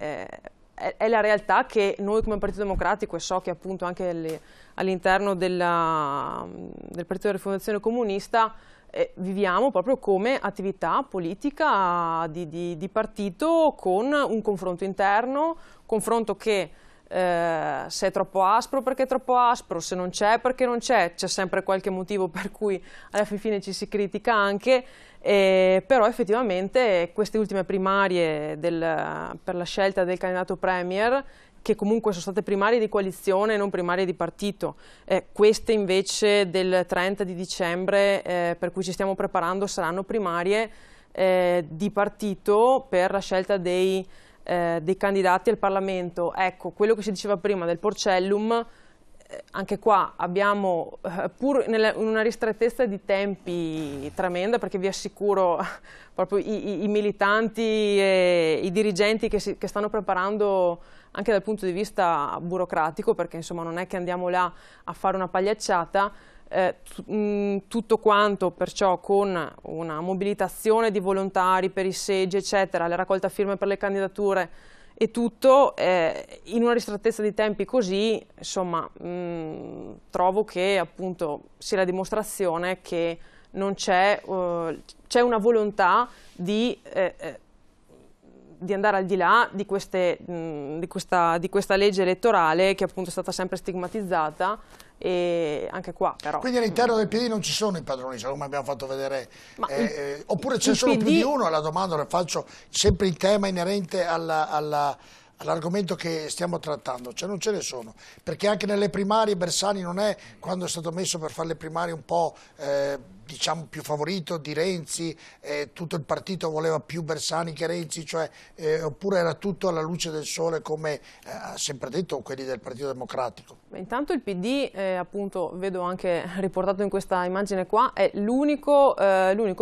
è, è, la realtà che noi come Partito Democratico e so che appunto anche all'interno del Partito della Rifondazione Comunista eh, viviamo proprio come attività politica di, di, di partito con un confronto interno, confronto che eh, se è troppo aspro perché è troppo aspro, se non c'è perché non c'è, c'è sempre qualche motivo per cui alla fine ci si critica anche, eh, però effettivamente queste ultime primarie del, per la scelta del candidato Premier che comunque sono state primarie di coalizione e non primarie di partito. Eh, queste invece del 30 di dicembre, eh, per cui ci stiamo preparando, saranno primarie eh, di partito per la scelta dei eh, dei candidati al Parlamento. Ecco, quello che si diceva prima del porcellum, eh, anche qua abbiamo, eh, pur nella, in una ristrettezza di tempi tremenda, perché vi assicuro, [laughs] proprio i, i, i militanti e i dirigenti che, si, che stanno preparando anche dal punto di vista burocratico, perché insomma non è che andiamo là a fare una pagliacciata, eh, mm, tutto quanto perciò con una mobilitazione di volontari per i seggi, eccetera, la raccolta firme per le candidature e tutto, eh, in una ristrettezza di tempi così, insomma, mh, mm, trovo che appunto sia la dimostrazione che non c'è, uh, c'è una volontà di, eh, eh, di, andare al di là di, queste, mm, di, questa, di questa legge elettorale che appunto è stata sempre stigmatizzata e anche qua però. Quindi all'interno del PD non ci sono i padroni, cioè, come abbiamo fatto vedere, eh, eh, oppure c'è solo PD... più di uno, la domanda la faccio sempre in tema inerente alla, alla all'argomento che stiamo trattando, cioè non ce ne sono, perché anche nelle primarie Bersani non è quando è stato messo per fare le primarie un po'... Eh, diciamo, più favorito di Renzi, eh, tutto il partito voleva più Bersani che Renzi, cioè, eh, oppure era tutto alla luce del sole come eh, ha sempre detto quelli del Partito Democratico? Beh, intanto il PD, eh, appunto vedo anche [laughs] riportato in questa immagine qua, è eh, l'unico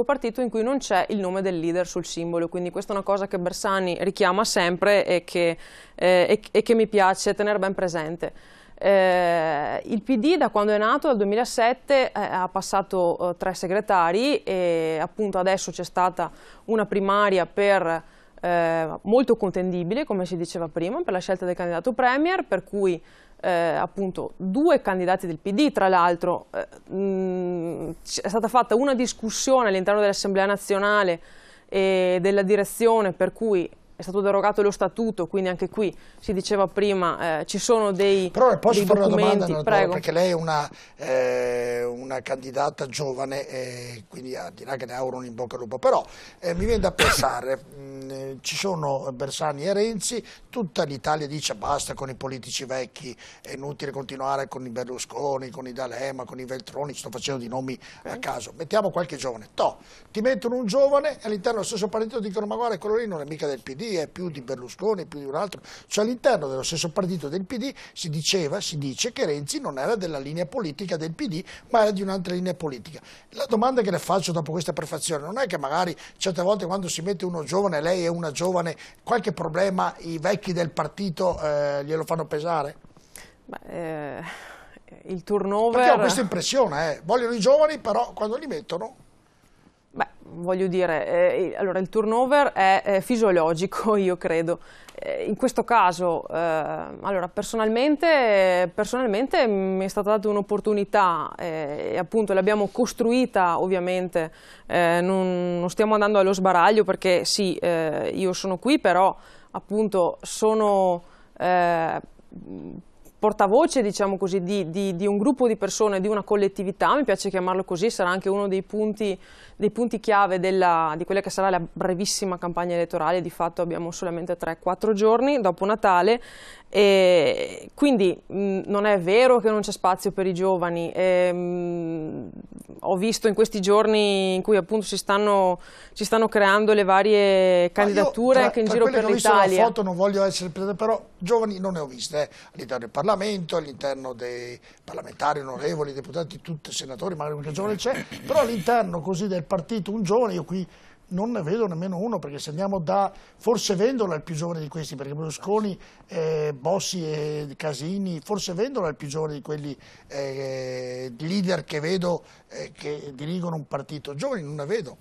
partito in cui non c'è il nome del leader sul simbolo, quindi questa è una cosa che Bersani richiama sempre e che, e, e che mi piace tenere ben presente. Eh, il PD da quando è nato, dal 2007, eh, ha passato eh, tre segretari e appunto adesso c'è stata una primaria per, eh, molto contendibile, come si diceva prima, per la scelta del candidato Premier, per cui eh, appunto due candidati del PD, tra l'altro eh, è stata fatta una discussione all'interno dell'Assemblea nazionale e della direzione per cui è stato derogato lo statuto, quindi anche qui si diceva prima eh, ci sono dei Però posso dei fare una domanda, Prego. perché lei è una, eh, una candidata giovane, eh, quindi al di che ne ha un in bocca al lupo, però eh, mi viene da pensare, mh, mm, eh, ci sono Bersani e Renzi, tutta l'Italia dice basta con i politici vecchi, è inutile continuare con i Berlusconi, con i D'Alema, con i Veltroni, sto facendo di nomi okay. a caso, mettiamo qualche giovane, to, ti mettono un giovane e all'interno dello stesso partito dicono ma guarda quello lì non è mica del PD, è più di Berlusconi, più di un altro, cioè all'interno dello stesso partito del PD si diceva, si dice che Renzi non era della linea politica del PD ma era di un'altra linea politica. La domanda che le faccio dopo questa prefazione non è che magari certe volte quando si mette uno giovane, lei è una giovane, qualche problema i vecchi del partito eh, glielo fanno pesare? Beh, eh, il turnover... Perché ho questa impressione, eh. vogliono i giovani però quando li mettono voglio dire, eh, eh, allora il turnover è, è fisiologico, [laughs] io credo. Eh, in questo caso, eh, allora, personalmente, personalmente, mi è stata data un'opportunità eh, e appunto l'abbiamo costruita ovviamente, eh, non, non, stiamo andando allo sbaraglio perché sì, io sono qui, però appunto sono portavoce diciamo così, di, di, di, un gruppo di persone, di una collettività, mi piace chiamarlo così, sarà anche uno dei punti dei punti chiave della, di quella che sarà la brevissima campagna elettorale, di fatto abbiamo solamente 3-4 giorni dopo Natale, e quindi mh, non è vero che non c'è spazio per i giovani, e, ehm, mh, ho visto in questi giorni in cui appunto si stanno, si stanno creando le varie candidature anche in giro per l'Italia. Io foto non voglio essere presa, però giovani non ne ho viste, eh. all'interno del Parlamento, all'interno dei parlamentari onorevoli, deputati, tutti senatori, magari qualche giovane c'è, però all'interno così del partito un giovane, io qui non ne vedo nemmeno uno, perché se andiamo da, forse Vendola è il più giovane di questi, perché Berlusconi, eh, Bossi e Casini, forse Vendola è il più giovane di quelli eh, leader che vedo eh, che dirigono un partito, giovani non ne vedo.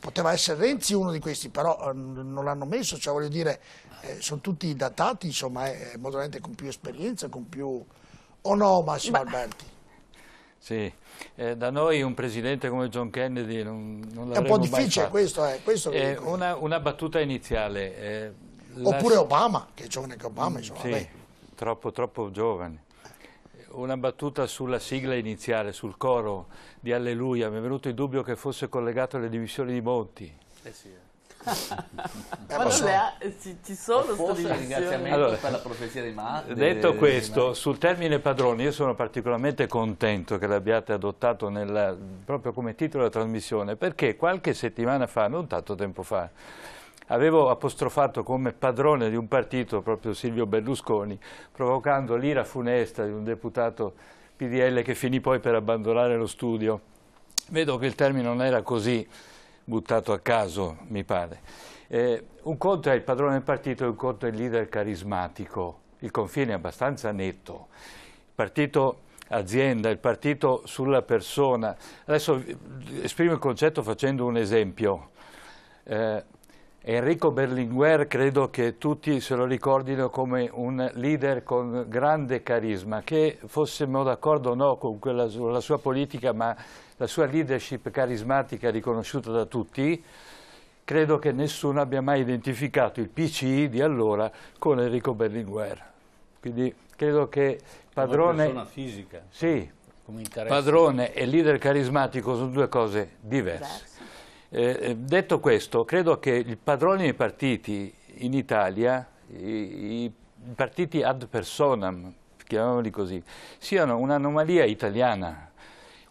Poteva essere Renzi uno di questi, però eh, non l'hanno messo, cioè voglio dire, eh, sono tutti datati, insomma, eh, modernamente con più esperienza, con più... o oh no Massimo ma... Alberti? Sì eh, da noi un presidente come John Kennedy non, non È un po' difficile questo, è, questo eh, eh una, una, battuta iniziale. Eh, Oppure la... Obama, che è giovane che Obama, mm, insomma. Sì, troppo, troppo giovane una battuta sulla sigla iniziale, sul coro di Alleluia. Mi è venuto il dubbio che fosse collegato alle dimissioni di Monti. Eh sì, eh. Eh, ma non le ha, eh, ci, ci, sono forse ringraziamenti allora, per la profezia di Marte eh, Detto questo, delle... sul termine padroni io sono particolarmente contento che l'abbiate adottato nella, proprio come titolo della trasmissione perché qualche settimana fa, non tanto tempo fa, avevo apostrofato come padrone di un partito proprio Silvio Berlusconi provocando l'ira funesta di un deputato PDL che finì poi per abbandonare lo studio. Vedo che il termine non era così buttato a caso, mi pare. Eh, un conto è il padrone del partito, e un conto è il leader carismatico, il confine è abbastanza netto. Il partito azienda, il partito sulla persona. Adesso eh, esprimo il concetto facendo un esempio. Eh, Enrico Berlinguer credo che tutti se lo ricordino come un leader con grande carisma, che fossimo d'accordo o no con quella, la sua politica, ma la sua leadership carismatica riconosciuta da tutti, credo che nessuno abbia mai identificato il PCI di allora con Enrico Berlinguer. Quindi credo che padrone... Una persona fisica. Sì, padrone e leader carismatico sono due cose diverse. Diverse. Eh, eh, detto questo, credo che il padrone dei partiti in Italia, i, i partiti ad personam, chiamiamoli così, siano un'anomalia italiana,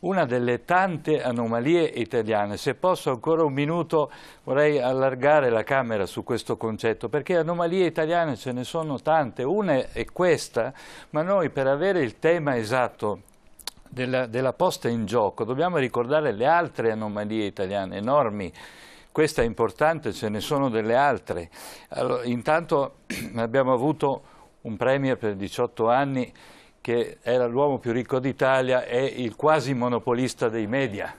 una delle tante anomalie italiane. Se posso ancora un minuto vorrei allargare la Camera su questo concetto, perché anomalie italiane ce ne sono tante, una è questa, ma noi per avere il tema esatto della, della posta in gioco dobbiamo ricordare le altre anomalie italiane enormi questa è importante, ce ne sono delle altre. Allora, intanto [clears throat] abbiamo avuto un premier per 18 anni che era l'uomo più ricco d'Italia e il quasi monopolista dei media.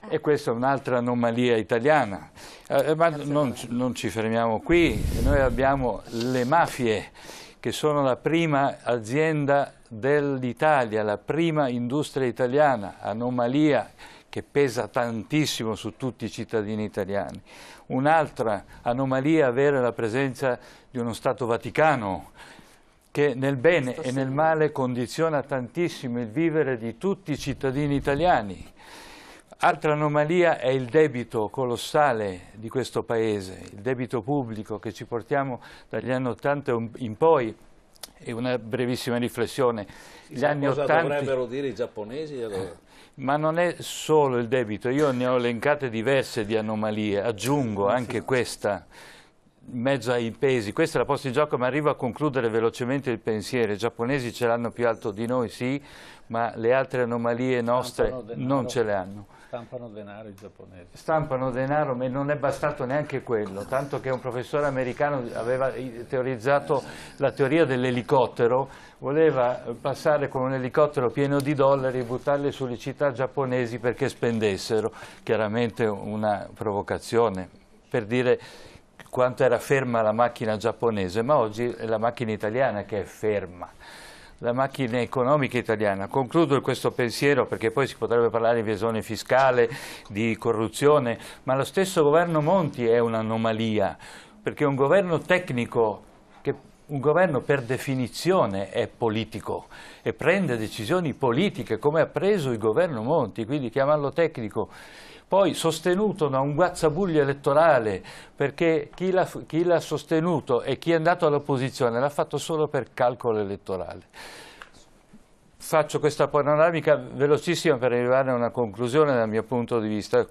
Ah. E questa è un'altra anomalia italiana. Eh, ma non, non ci fermiamo qui, noi abbiamo le mafie che sono la prima azienda dell'Italia, la prima industria italiana, anomalia che pesa tantissimo su tutti i cittadini italiani. Un'altra anomalia è avere la presenza di uno Stato Vaticano che nel bene e nel male condiziona tantissimo il vivere di tutti i cittadini italiani. Altra anomalia è il debito colossale di questo Paese, il debito pubblico che ci portiamo dagli anni 80 in poi, e una brevissima riflessione. Gli sì, anni cosa 80... dovrebbero dire i giapponesi? Allora? Eh? Eh, ma non è solo il debito, io ne ho elencate diverse di anomalie, aggiungo anche questa in mezzo ai pesi, questa è la posta in gioco ma arrivo a concludere velocemente il pensiero, i giapponesi ce l'hanno più alto di noi sì, ma le altre anomalie nostre non ce le hanno. Stampano denaro i giapponesi. Stampano denaro, ma non è bastato neanche quello, tanto che un professore americano aveva teorizzato la teoria dell'elicottero, voleva passare con un elicottero pieno di dollari e buttarli sulle città giapponesi perché spendessero, chiaramente una provocazione, per dire quanto era ferma la macchina giapponese, ma oggi è la macchina italiana che è ferma la macchina economica italiana. Concludo questo pensiero perché poi si potrebbe parlare di visione fiscale, di corruzione, ma lo stesso governo Monti è un'anomalia, perché un governo tecnico, un governo per definizione è politico e prende decisioni politiche come ha preso il governo Monti, quindi chiamarlo tecnico poi sostenuto da un guazzabuglio elettorale, perché chi l'ha sostenuto e chi è andato all'opposizione l'ha fatto solo per calcolo elettorale. Faccio questa panoramica velocissima per arrivare a una conclusione dal mio punto di vista.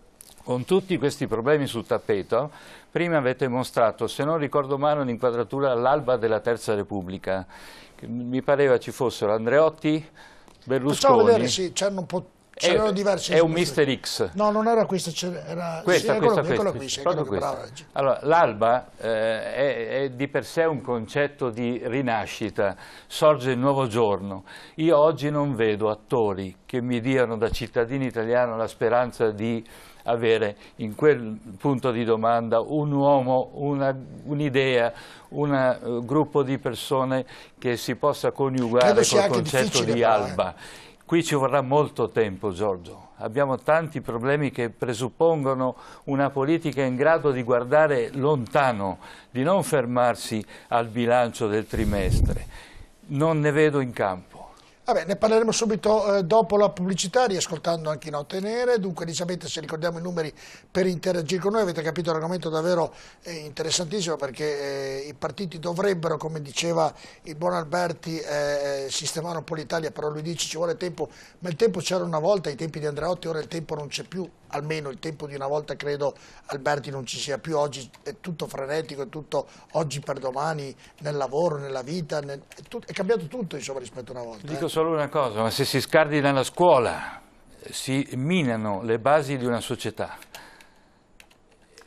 Con tutti questi problemi sul tappeto, prima avete mostrato, se non ricordo male, un'inquadratura all'alba della Terza Repubblica. Mi pareva ci fossero Andreotti, Berlusconi... Facciamo vedere, sì, c'erano un po' C'erano eh, diversi. È un Mister X. No, non era questo, era questa, sì, questa, eccolo, questa, eccolo qui, questa. Allora, l'alba eh, è, è, di per sé un concetto di rinascita, sorge il nuovo giorno. Io oggi non vedo attori che mi diano da cittadino italiano la speranza di avere in quel punto di domanda un uomo, un'idea, un uh, gruppo di persone che si possa coniugare Credo col concetto di eh. alba. Parlare. Qui ci vorrà molto tempo, Giorgio. Abbiamo tanti problemi che presuppongono una politica in grado di guardare lontano, di non fermarsi al bilancio del trimestre. Non ne vedo in campo. Vabbè, ne parleremo subito eh, dopo la pubblicità, riascoltando anche Notte Nere. Dunque, Elisabetta, se ricordiamo i numeri per interagire con noi, avete capito l'argomento davvero eh, interessantissimo perché eh, i partiti dovrebbero, come diceva il buon Alberti, eh, eh, sistemare un po' l'Italia, però lui dice ci vuole tempo, ma il tempo c'era una volta, ai tempi di Andreotti, ora il tempo non c'è più, almeno il tempo di una volta credo Alberti non ci sia più, oggi è tutto frenetico, è tutto oggi per domani, nel lavoro, nella vita, nel, è, tutto, è, cambiato tutto insomma, rispetto a una volta. Dico eh solo una cosa, ma se si scardina la scuola, si minano le basi di una società.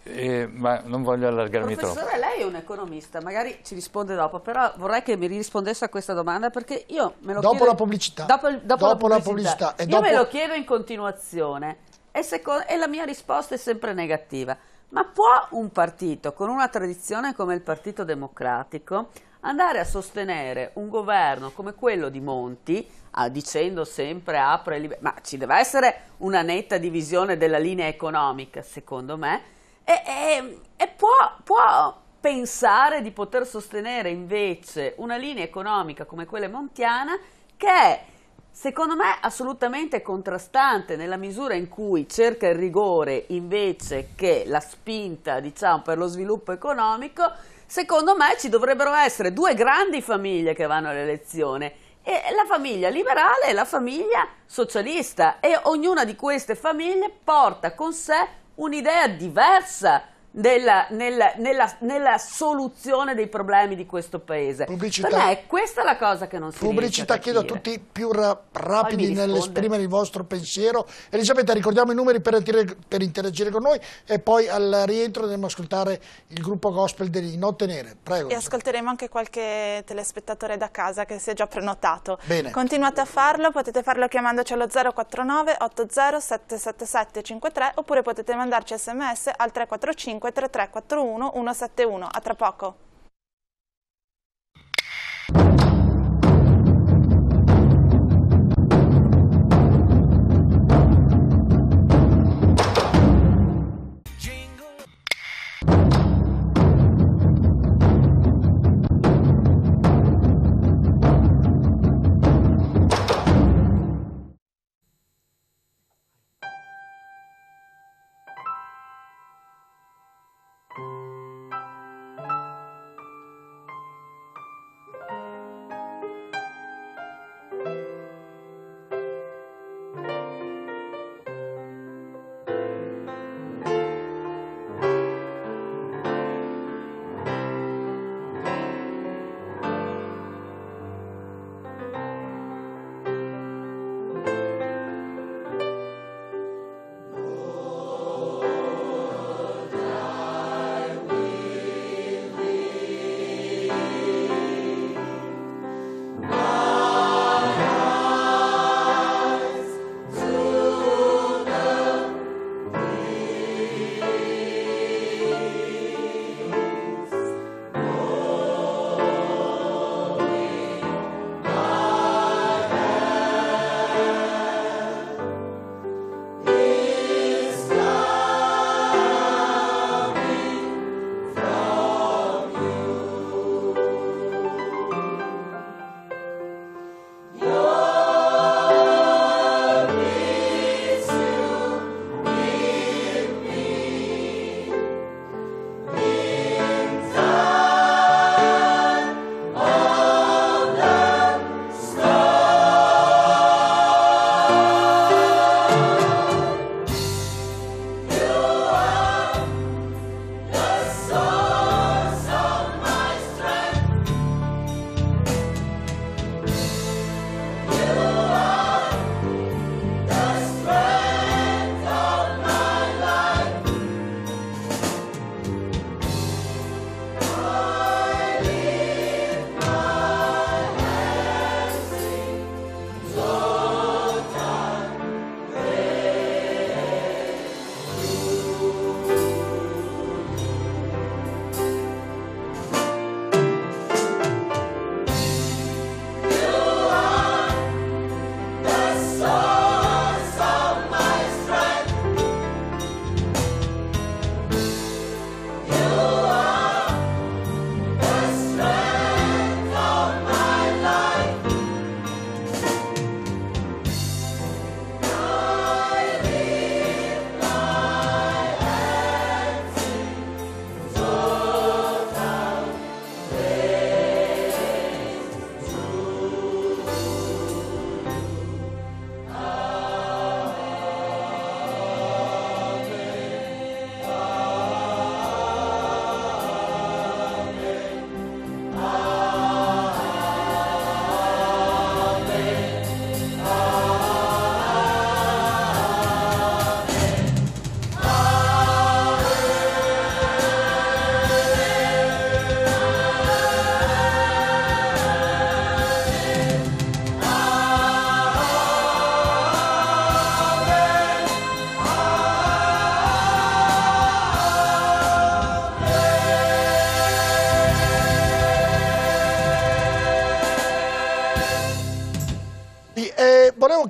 Eh, ma non voglio allargarmi troppo. Professore, troppo. lei è un economista, magari ci risponde dopo, però vorrei che mi rispondesse a questa domanda perché io me lo dopo chiedo... La pubblicità. Dopo, dopo, dopo la pubblicità. La pubblicità. Io dopo... me lo chiedo in continuazione e, secondo, e la mia risposta è sempre negativa. Ma può un partito con una tradizione come il Partito Democratico andare a sostenere un governo come quello di Monti, ah, dicendo sempre apre e libera, ma ci deve essere una netta divisione della linea economica, secondo me, e, e, e può, può pensare di poter sostenere invece una linea economica come quella montiana che è secondo me assolutamente contrastante nella misura in cui cerca il rigore invece che la spinta diciamo, per lo sviluppo economico Secondo me ci dovrebbero essere due grandi famiglie che vanno all'elezione. la famiglia liberale e la famiglia socialista e ognuna di queste famiglie porta con sé un'idea diversa nella, nella, nella, nella, soluzione dei problemi di questo paese. Pubblicità, per me è questa la cosa che non si Pubblicità chiedo a tutti più ra rapidi nell'esprimere il vostro pensiero. Elisabetta, ricordiamo i numeri per, per, interagire con noi e poi al rientro andremo ad ascoltare il gruppo gospel di Notte Nere. Prego. E ascolteremo anche qualche telespettatore da casa che si è già prenotato. Bene. Continuate a farlo, potete farlo chiamandoci allo 049 80 777 53 oppure potete mandarci sms al 345 5 3341 171. A tra poco.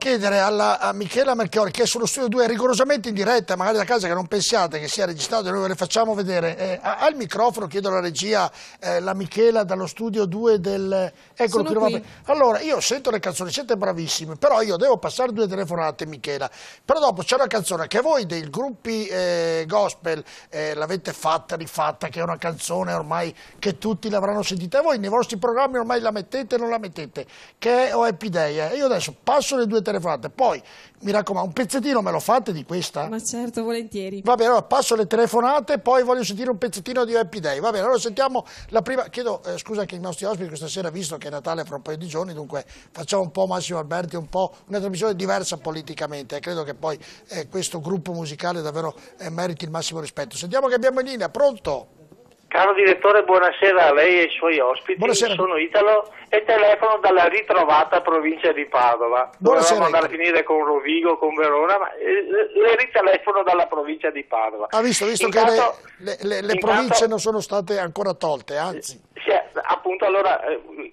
chiedere alla, a Michela Melchiori, che è sullo studio 2 rigorosamente in diretta, magari da casa che non pensiate che sia registrato, noi ve le facciamo vedere. Eh, al microfono chiedo alla regia eh, la Michela dallo studio 2 del... Eccolo Sono qui. Allora, io sento le canzoni, siete bravissime, però io devo passare due telefonate, Michela. Però dopo c'è una canzone che voi dei gruppi eh, gospel eh, l'avete fatta, rifatta, che è una canzone ormai che tutti l'avranno sentita. Voi nei vostri programmi ormai la mettete o non la mettete, che è OEP Day. Eh. Io adesso passo le due telefonate le Poi, mi raccomando, un pezzettino me lo fate di questa? Ma certo, volentieri. Va bene, allora passo le telefonate, poi voglio sentire un pezzettino di Happy Day. Va bene, allora sentiamo la prima... Chiedo eh, scusa anche ai nostri ospiti questa sera, visto che è Natale fra un paio di giorni, dunque facciamo un po' Massimo Alberti, un po' una trasmissione diversa politicamente. Eh, credo che poi eh, questo gruppo musicale davvero eh, meriti il massimo rispetto. Sentiamo che abbiamo in linea, pronto? Caro direttore, buonasera a lei e ai suoi ospiti. Buonasera. Sono Italo e telefono dalla ritrovata provincia di Padova. Buonasera. Dovevamo andare a finire con Rovigo, con Verona, ma eh, le ritelefono dalla provincia di Padova. Ha visto, visto intanto, che le, le, le, le intanto, province non sono state ancora tolte, anzi. Eh, sì, eh, appunto, allora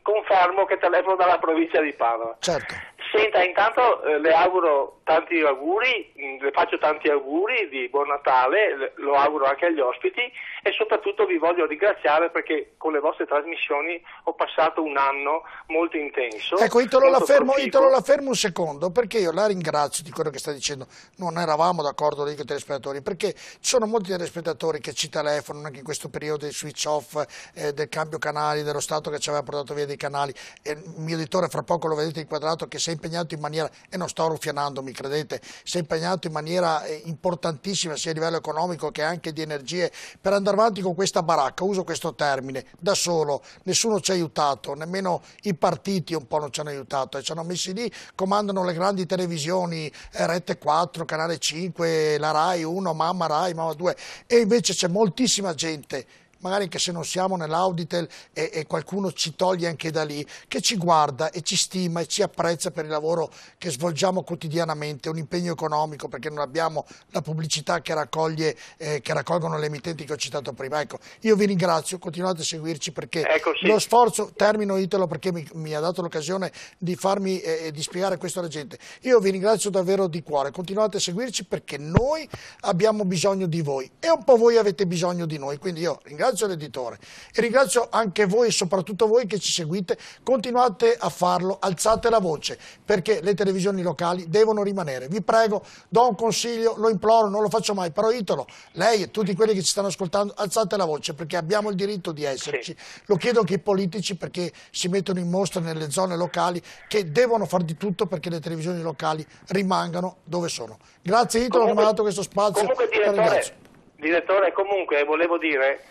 confermo che telefono dalla provincia di Padova. Certo. Senta, intanto le auguro tanti auguri, mm, le faccio tanti auguri di buon Natale, lo auguro anche agli ospiti e soprattutto vi voglio ringraziare perché con le vostre trasmissioni ho passato un anno molto intenso. Ecco, Italo, la fermo, Italo la fermo un secondo perché io la ringrazio di quello che sta dicendo, non eravamo d'accordo con i telespettatori perché ci sono molti telespettatori che ci telefonano anche in questo periodo di switch off, eh, del cambio canali, dello Stato che ci aveva portato via dei canali e il mio editore fra poco lo vedete inquadrato che si è impegnato in maniera, e non sto ruffianandomi credete, si è impegnato in maniera eh, importantissima sia a livello economico che anche di energie per andare avanti con questa baracca, uso questo termine, da solo, nessuno ci ha aiutato, nemmeno i partiti un po' non ci hanno aiutato, ci hanno messi lì, comandano le grandi televisioni, eh, Rete 4, Canale 5, la RAI 1, Mamma RAI, Mamma 2 e invece c'è moltissima gente magari anche se non siamo nell'Auditel e, e, qualcuno ci toglie anche da lì, che ci guarda e ci stima e ci apprezza per il lavoro che svolgiamo quotidianamente, un impegno economico perché non abbiamo la pubblicità che, raccoglie, eh, che raccolgono le emittenti che ho citato prima. Ecco, io vi ringrazio, continuate a seguirci perché ecco, sì. lo sforzo, termino Italo perché mi, mi ha dato l'occasione di farmi e eh, di spiegare questo alla gente. Io vi ringrazio davvero di cuore, continuate a seguirci perché noi abbiamo bisogno di voi e un po' voi avete bisogno di noi, quindi io ringrazio ringrazio l'editore e ringrazio anche voi e soprattutto voi che ci seguite, continuate a farlo, alzate la voce perché le televisioni locali devono rimanere. Vi prego, do un consiglio, lo imploro, non lo faccio mai, però Italo, lei e tutti quelli che ci stanno ascoltando, alzate la voce perché abbiamo il diritto di esserci. Sì. Lo chiedo anche ai politici perché si mettono in mostra nelle zone locali che devono far di tutto perché le televisioni locali rimangano dove sono. Grazie Italo che mi ha dato questo spazio. Comunque, direttore, direttore, comunque volevo dire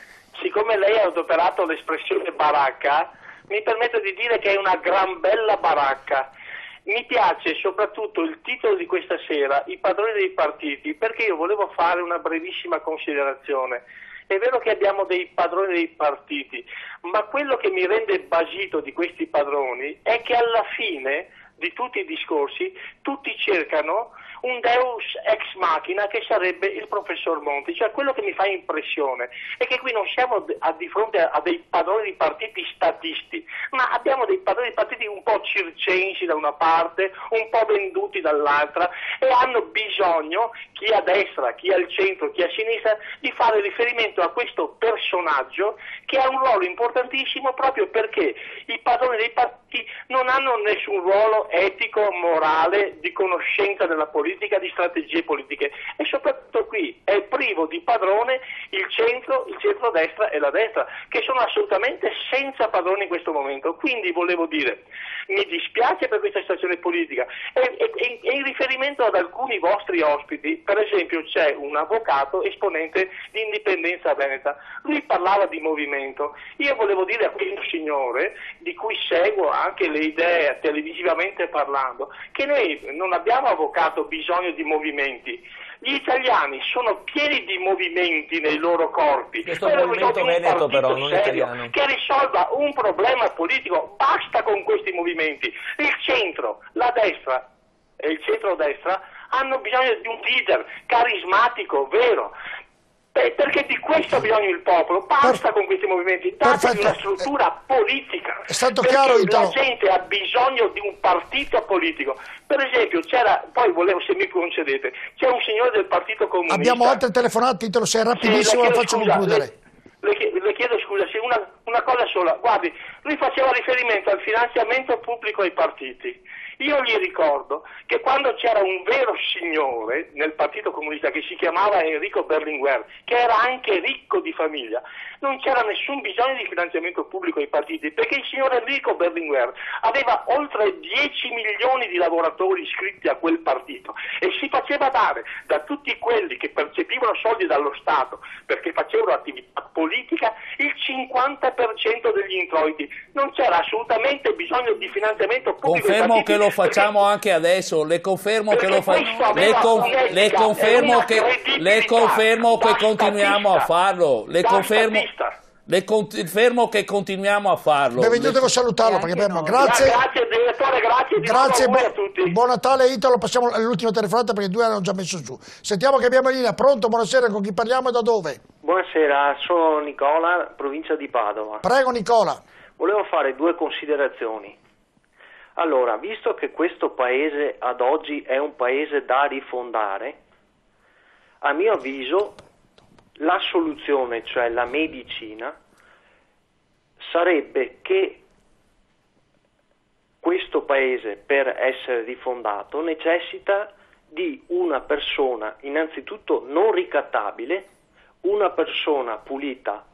siccome lei ha adoperato l'espressione baracca, mi permetto di dire che è una gran bella baracca. Mi piace soprattutto il titolo di questa sera, I padroni dei partiti, perché io volevo fare una brevissima considerazione. È vero che abbiamo dei padroni dei partiti, ma quello che mi rende basito di questi padroni è che alla fine di tutti i discorsi tutti cercano un deus ex machina che sarebbe il professor Monti. Cioè quello che mi fa impressione è che qui non siamo di fronte a dei padroni di partiti statisti, ma abbiamo dei padroni di partiti un po' circensi da una parte, un po' venduti dall'altra e hanno bisogno, chi a destra, chi al centro, chi a sinistra, di fare riferimento a questo personaggio che ha un ruolo importantissimo proprio perché i padroni dei partiti non hanno nessun ruolo etico, morale, di conoscenza della politica politica, di strategie politiche e soprattutto qui è privo di padrone il centro, il centro-destra e la destra, che sono assolutamente senza padrone in questo momento. Quindi volevo dire, mi dispiace per questa situazione politica e, e, e in riferimento ad alcuni vostri ospiti, per esempio c'è un avvocato esponente di Indipendenza Veneta, lui parlava di movimento, io volevo dire a questo signore, di cui seguo anche le idee televisivamente parlando, che noi non abbiamo avvocato bisogno bisogno di movimenti. Gli italiani sono pieni di movimenti nei loro corpi. Questo è un movimento veneto però, non italiano. Che risolva un problema politico, basta con questi movimenti. Il centro, la destra e il centro-destra hanno bisogno di un leader carismatico, vero, Beh, perché di questo ha bisogno il popolo, basta per... con questi movimenti, date una struttura eh, politica. È stato chiaro, Italo. La gente ha bisogno di un partito politico. Per esempio, c'era, poi volevo, se mi concedete, c'è un signore del Partito Comunista. Abbiamo altre telefonate, Italo, sei rapidissimo, sì, la, la faccio concludere. Le, le, chiedo scusa, una, una cosa sola, guardi, lui faceva riferimento al finanziamento pubblico ai partiti. Io gli ricordo che quando c'era un vero signore nel Partito Comunista che si chiamava Enrico Berlinguer, che era anche ricco di famiglia, non c'era nessun bisogno di finanziamento pubblico ai partiti, perché il signor Enrico Berlinguer aveva oltre 10 milioni di lavoratori iscritti a quel partito e si faceva dare da tutti quelli che percepivano soldi dallo Stato perché facevano attività politica il 50% degli introiti. Non c'era assolutamente bisogno di finanziamento pubblico. Confermo che lo facciamo perché... anche adesso, le confermo che lo facciamo. Le, con... le, confermo, che... le confermo che continuiamo a farlo. Le confermo, giusta. Le confermo che continuiamo a farlo. Beh, io devo salutarlo perché abbiamo... Grazie. grazie direttore, grazie. Grazie bu a tutti. Buon Natale Italo, passiamo all'ultima telefonata perché due hanno già messo giù. Sentiamo che abbiamo in linea. Pronto, buonasera, con chi parliamo e da dove? Buonasera, sono Nicola, provincia di Padova. Prego Nicola. Volevo fare due considerazioni. Allora, visto che questo paese ad oggi è un paese da rifondare, a mio avviso la soluzione, cioè la medicina, sarebbe che questo paese per essere rifondato necessita di una persona innanzitutto non ricattabile, una persona pulita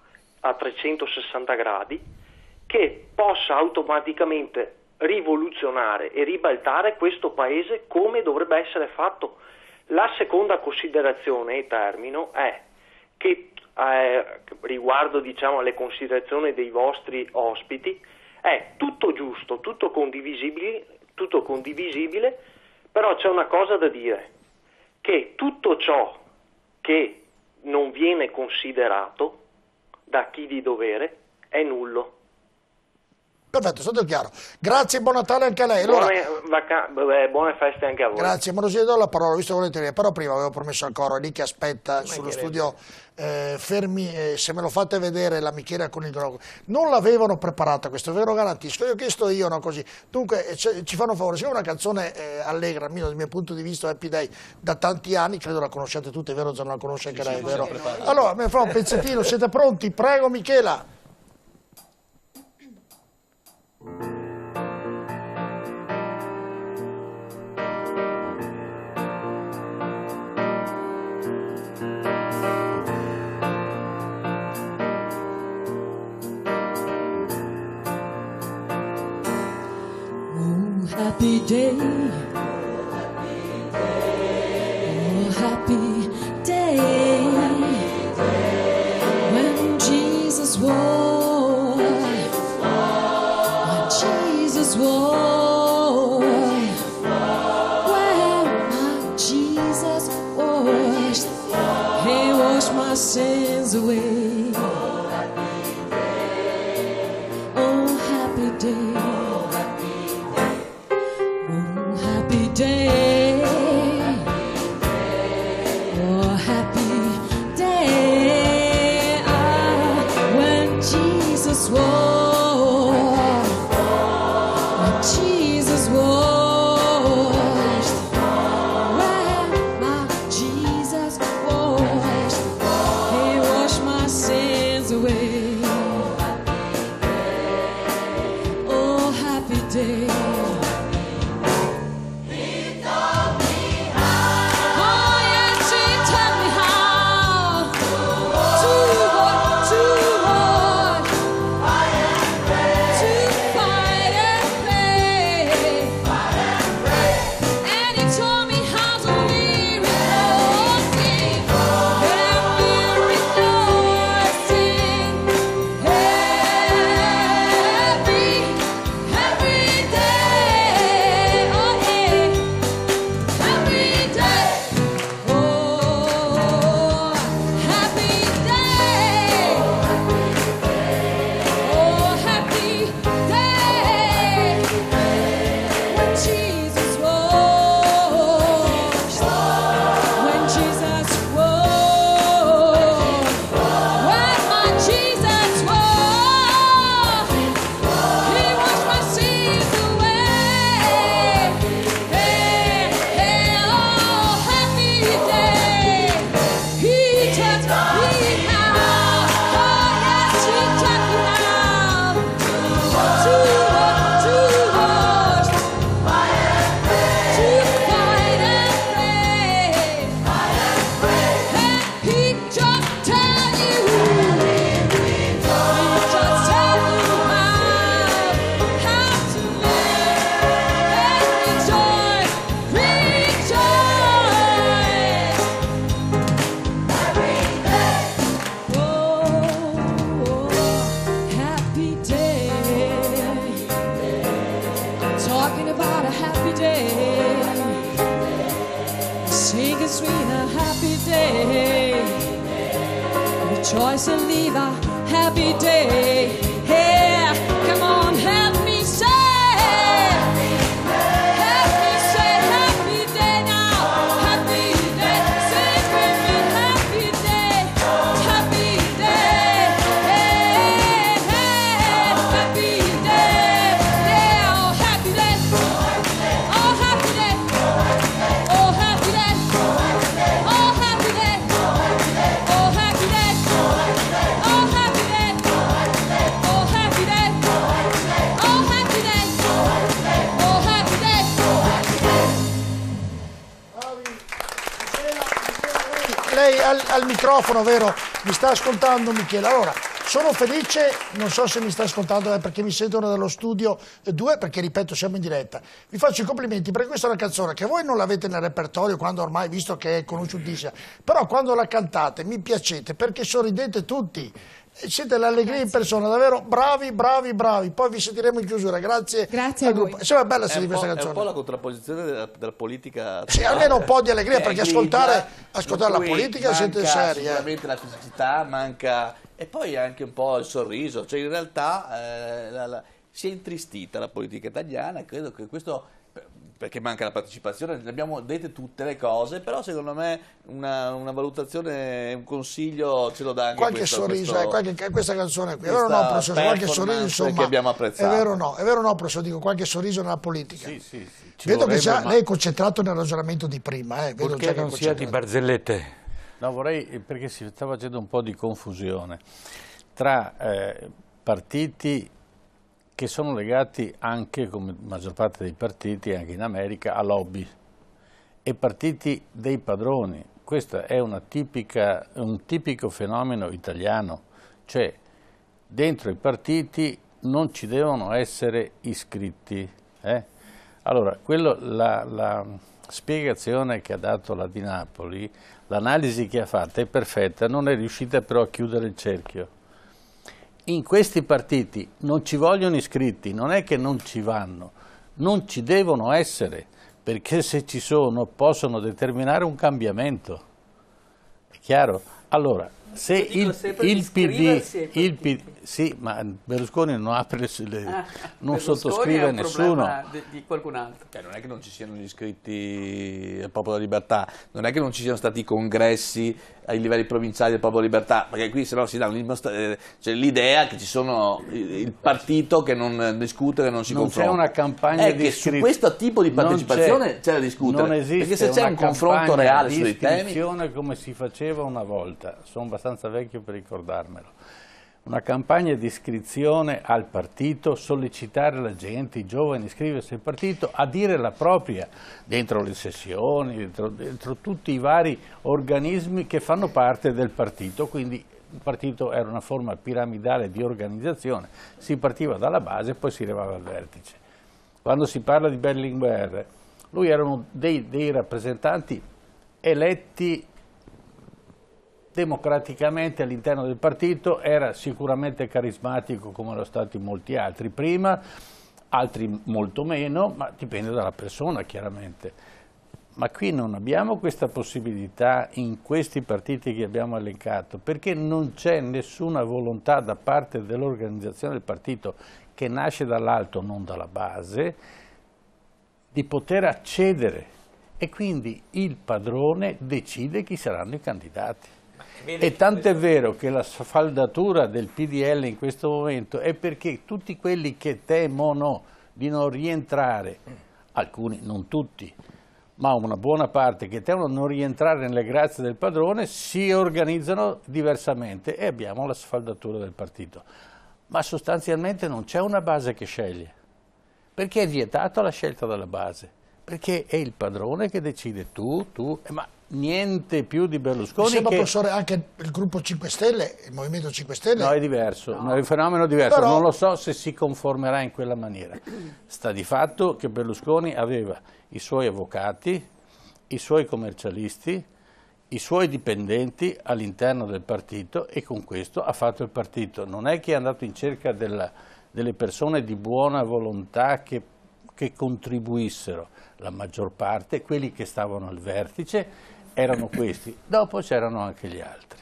a 360 gradi che possa automaticamente rivoluzionare e ribaltare questo paese come dovrebbe essere fatto. La seconda considerazione, e termino, è che eh, riguardo diciamo, alle considerazioni dei vostri ospiti è tutto giusto, tutto condivisibile, tutto condivisibile, però c'è una cosa da dire, che tutto ciò che non viene considerato da chi di dovere è nullo. Perfetto, è stato chiaro. Grazie, buon Natale anche a lei. Allora, buone, buone, feste anche a voi. Grazie, ma non si chiedo la parola, visto che volete volentieri, però prima avevo promesso al coro è lì che aspetta sullo studio eh, fermi, eh, se me lo fate vedere la Michela con il drogo. Non l'avevano preparata questo, ve lo garantisco, io ho chiesto io, no, così. Dunque, eh, ci fanno favore, Se è una canzone eh, allegra, almeno dal mio punto di vista, Happy Day, da tanti anni, credo la conosciate tutti, è vero, non la conosce anche sì, lei, sì, vero? Allora, mi fa un pezzettino, siete pronti? Prego Michela. happy day To leave a happy day. microfono, vero? Mi sta ascoltando Michele. Allora, sono felice, non so se mi sta ascoltando eh, perché mi sentono dallo studio 2, eh, perché ripeto siamo in diretta. Vi faccio i complimenti perché questa è una canzone che voi non l'avete nel repertorio quando ormai, visto che è conosciutissima, però quando la cantate mi piacete perché sorridete tutti siete l'allegria in persona, davvero bravi, bravi, bravi. Poi vi sentiremo in chiusura, grazie. Grazie al gruppo. Sembra bella sentire questa canzone. È un po' la contrapposizione della, della politica. Sì, almeno un po' di allegria, eh, perché ascoltare, ascoltare la politica siete serie. Eh. Sicuramente la fisicità manca e poi anche un po' il sorriso, cioè in realtà eh, la, la, si è intristita la politica italiana, credo che questo perché manca la partecipazione, abbiamo dette tutte le cose, però secondo me una, una valutazione, un consiglio ce lo dà anche qualche questo, sorriso, questo, eh, qualche, questa canzone qui, è vero o no, professore, qualche sorriso, insomma, che abbiamo apprezzato. È vero o no, è vero o no, professore, dico qualche sorriso nella politica. Sì, sì, sì Vedo vorrebbe, che già, ma... lei è concentrato nel ragionamento di prima, eh, vedo già che non sia di barzellette. No, vorrei, perché si sta facendo un po' di confusione tra eh, partiti che sono legati anche, come maggior parte dei partiti, anche in America, a lobby e partiti dei padroni. Questo è tipica, un tipico fenomeno italiano, cioè dentro i partiti non ci devono essere iscritti. Eh? Allora, quello, la, la spiegazione che ha dato la Di Napoli, l'analisi che ha fatto è perfetta, non è riuscita però a chiudere il cerchio in questi partiti non ci vogliono iscritti, non è che non ci vanno, non ci devono essere, perché se ci sono possono determinare un cambiamento. È chiaro? Allora, se il, il, PD, il, PD, sì, ma Berlusconi non, apre le, ah, non sottoscrive nessuno. Di, di qualcun altro. Eh, non è che non ci siano gli iscritti al Popolo della Libertà, non è che non ci siano stati congressi ai livelli provinciali del Popolo Libertà, perché qui sennò si dà cioè, l'idea che ci sono il partito che non eh, discute, che non si non confronta. Non c'è una campagna è eh, di che su questo tipo di partecipazione c'è, c'è da discutere, non esiste perché se c'è un confronto reale sui temi... Non come si faceva una volta, sono abbastanza vecchio per ricordarmelo una campagna di iscrizione al partito, sollecitare la gente, i giovani, iscriversi al partito, a dire la propria dentro le sessioni, dentro, dentro tutti i vari organismi che fanno parte del partito, quindi il partito era una forma piramidale di organizzazione, si partiva dalla base e poi si arrivava al vertice. Quando si parla di Berlinguer, lui era dei, dei rappresentanti eletti democraticamente all'interno del partito, era sicuramente carismatico come erano stati molti altri prima, altri molto meno, ma dipende dalla persona chiaramente. Ma qui non abbiamo questa possibilità in questi partiti che abbiamo elencato, perché non c'è nessuna volontà da parte dell'organizzazione del partito che nasce dall'alto, non dalla base, di poter accedere e quindi il padrone decide chi saranno i candidati. E tant'è vero che la sfaldatura del PDL in questo momento è perché tutti quelli che temono di non rientrare, alcuni, non tutti, ma una buona parte che temono di non rientrare nelle grazie del padrone, si organizzano diversamente e abbiamo la sfaldatura del partito. Ma sostanzialmente non c'è una base che sceglie, perché è vietata la scelta della base, perché è il padrone che decide tu, tu, eh, ma niente più di Berlusconi. Mi sembra, che... professore, anche il gruppo 5 Stelle, il Movimento 5 Stelle... No, è diverso, no. è un fenomeno diverso, Però... non lo so se si conformerà in quella maniera. Sta di fatto che Berlusconi aveva i suoi avvocati, i suoi commercialisti, i suoi dipendenti all'interno del partito e con questo ha fatto il partito. Non è che è andato in cerca della, delle persone di buona volontà che, che contribuissero, la maggior parte, quelli che stavano al vertice erano questi, dopo c'erano anche gli altri.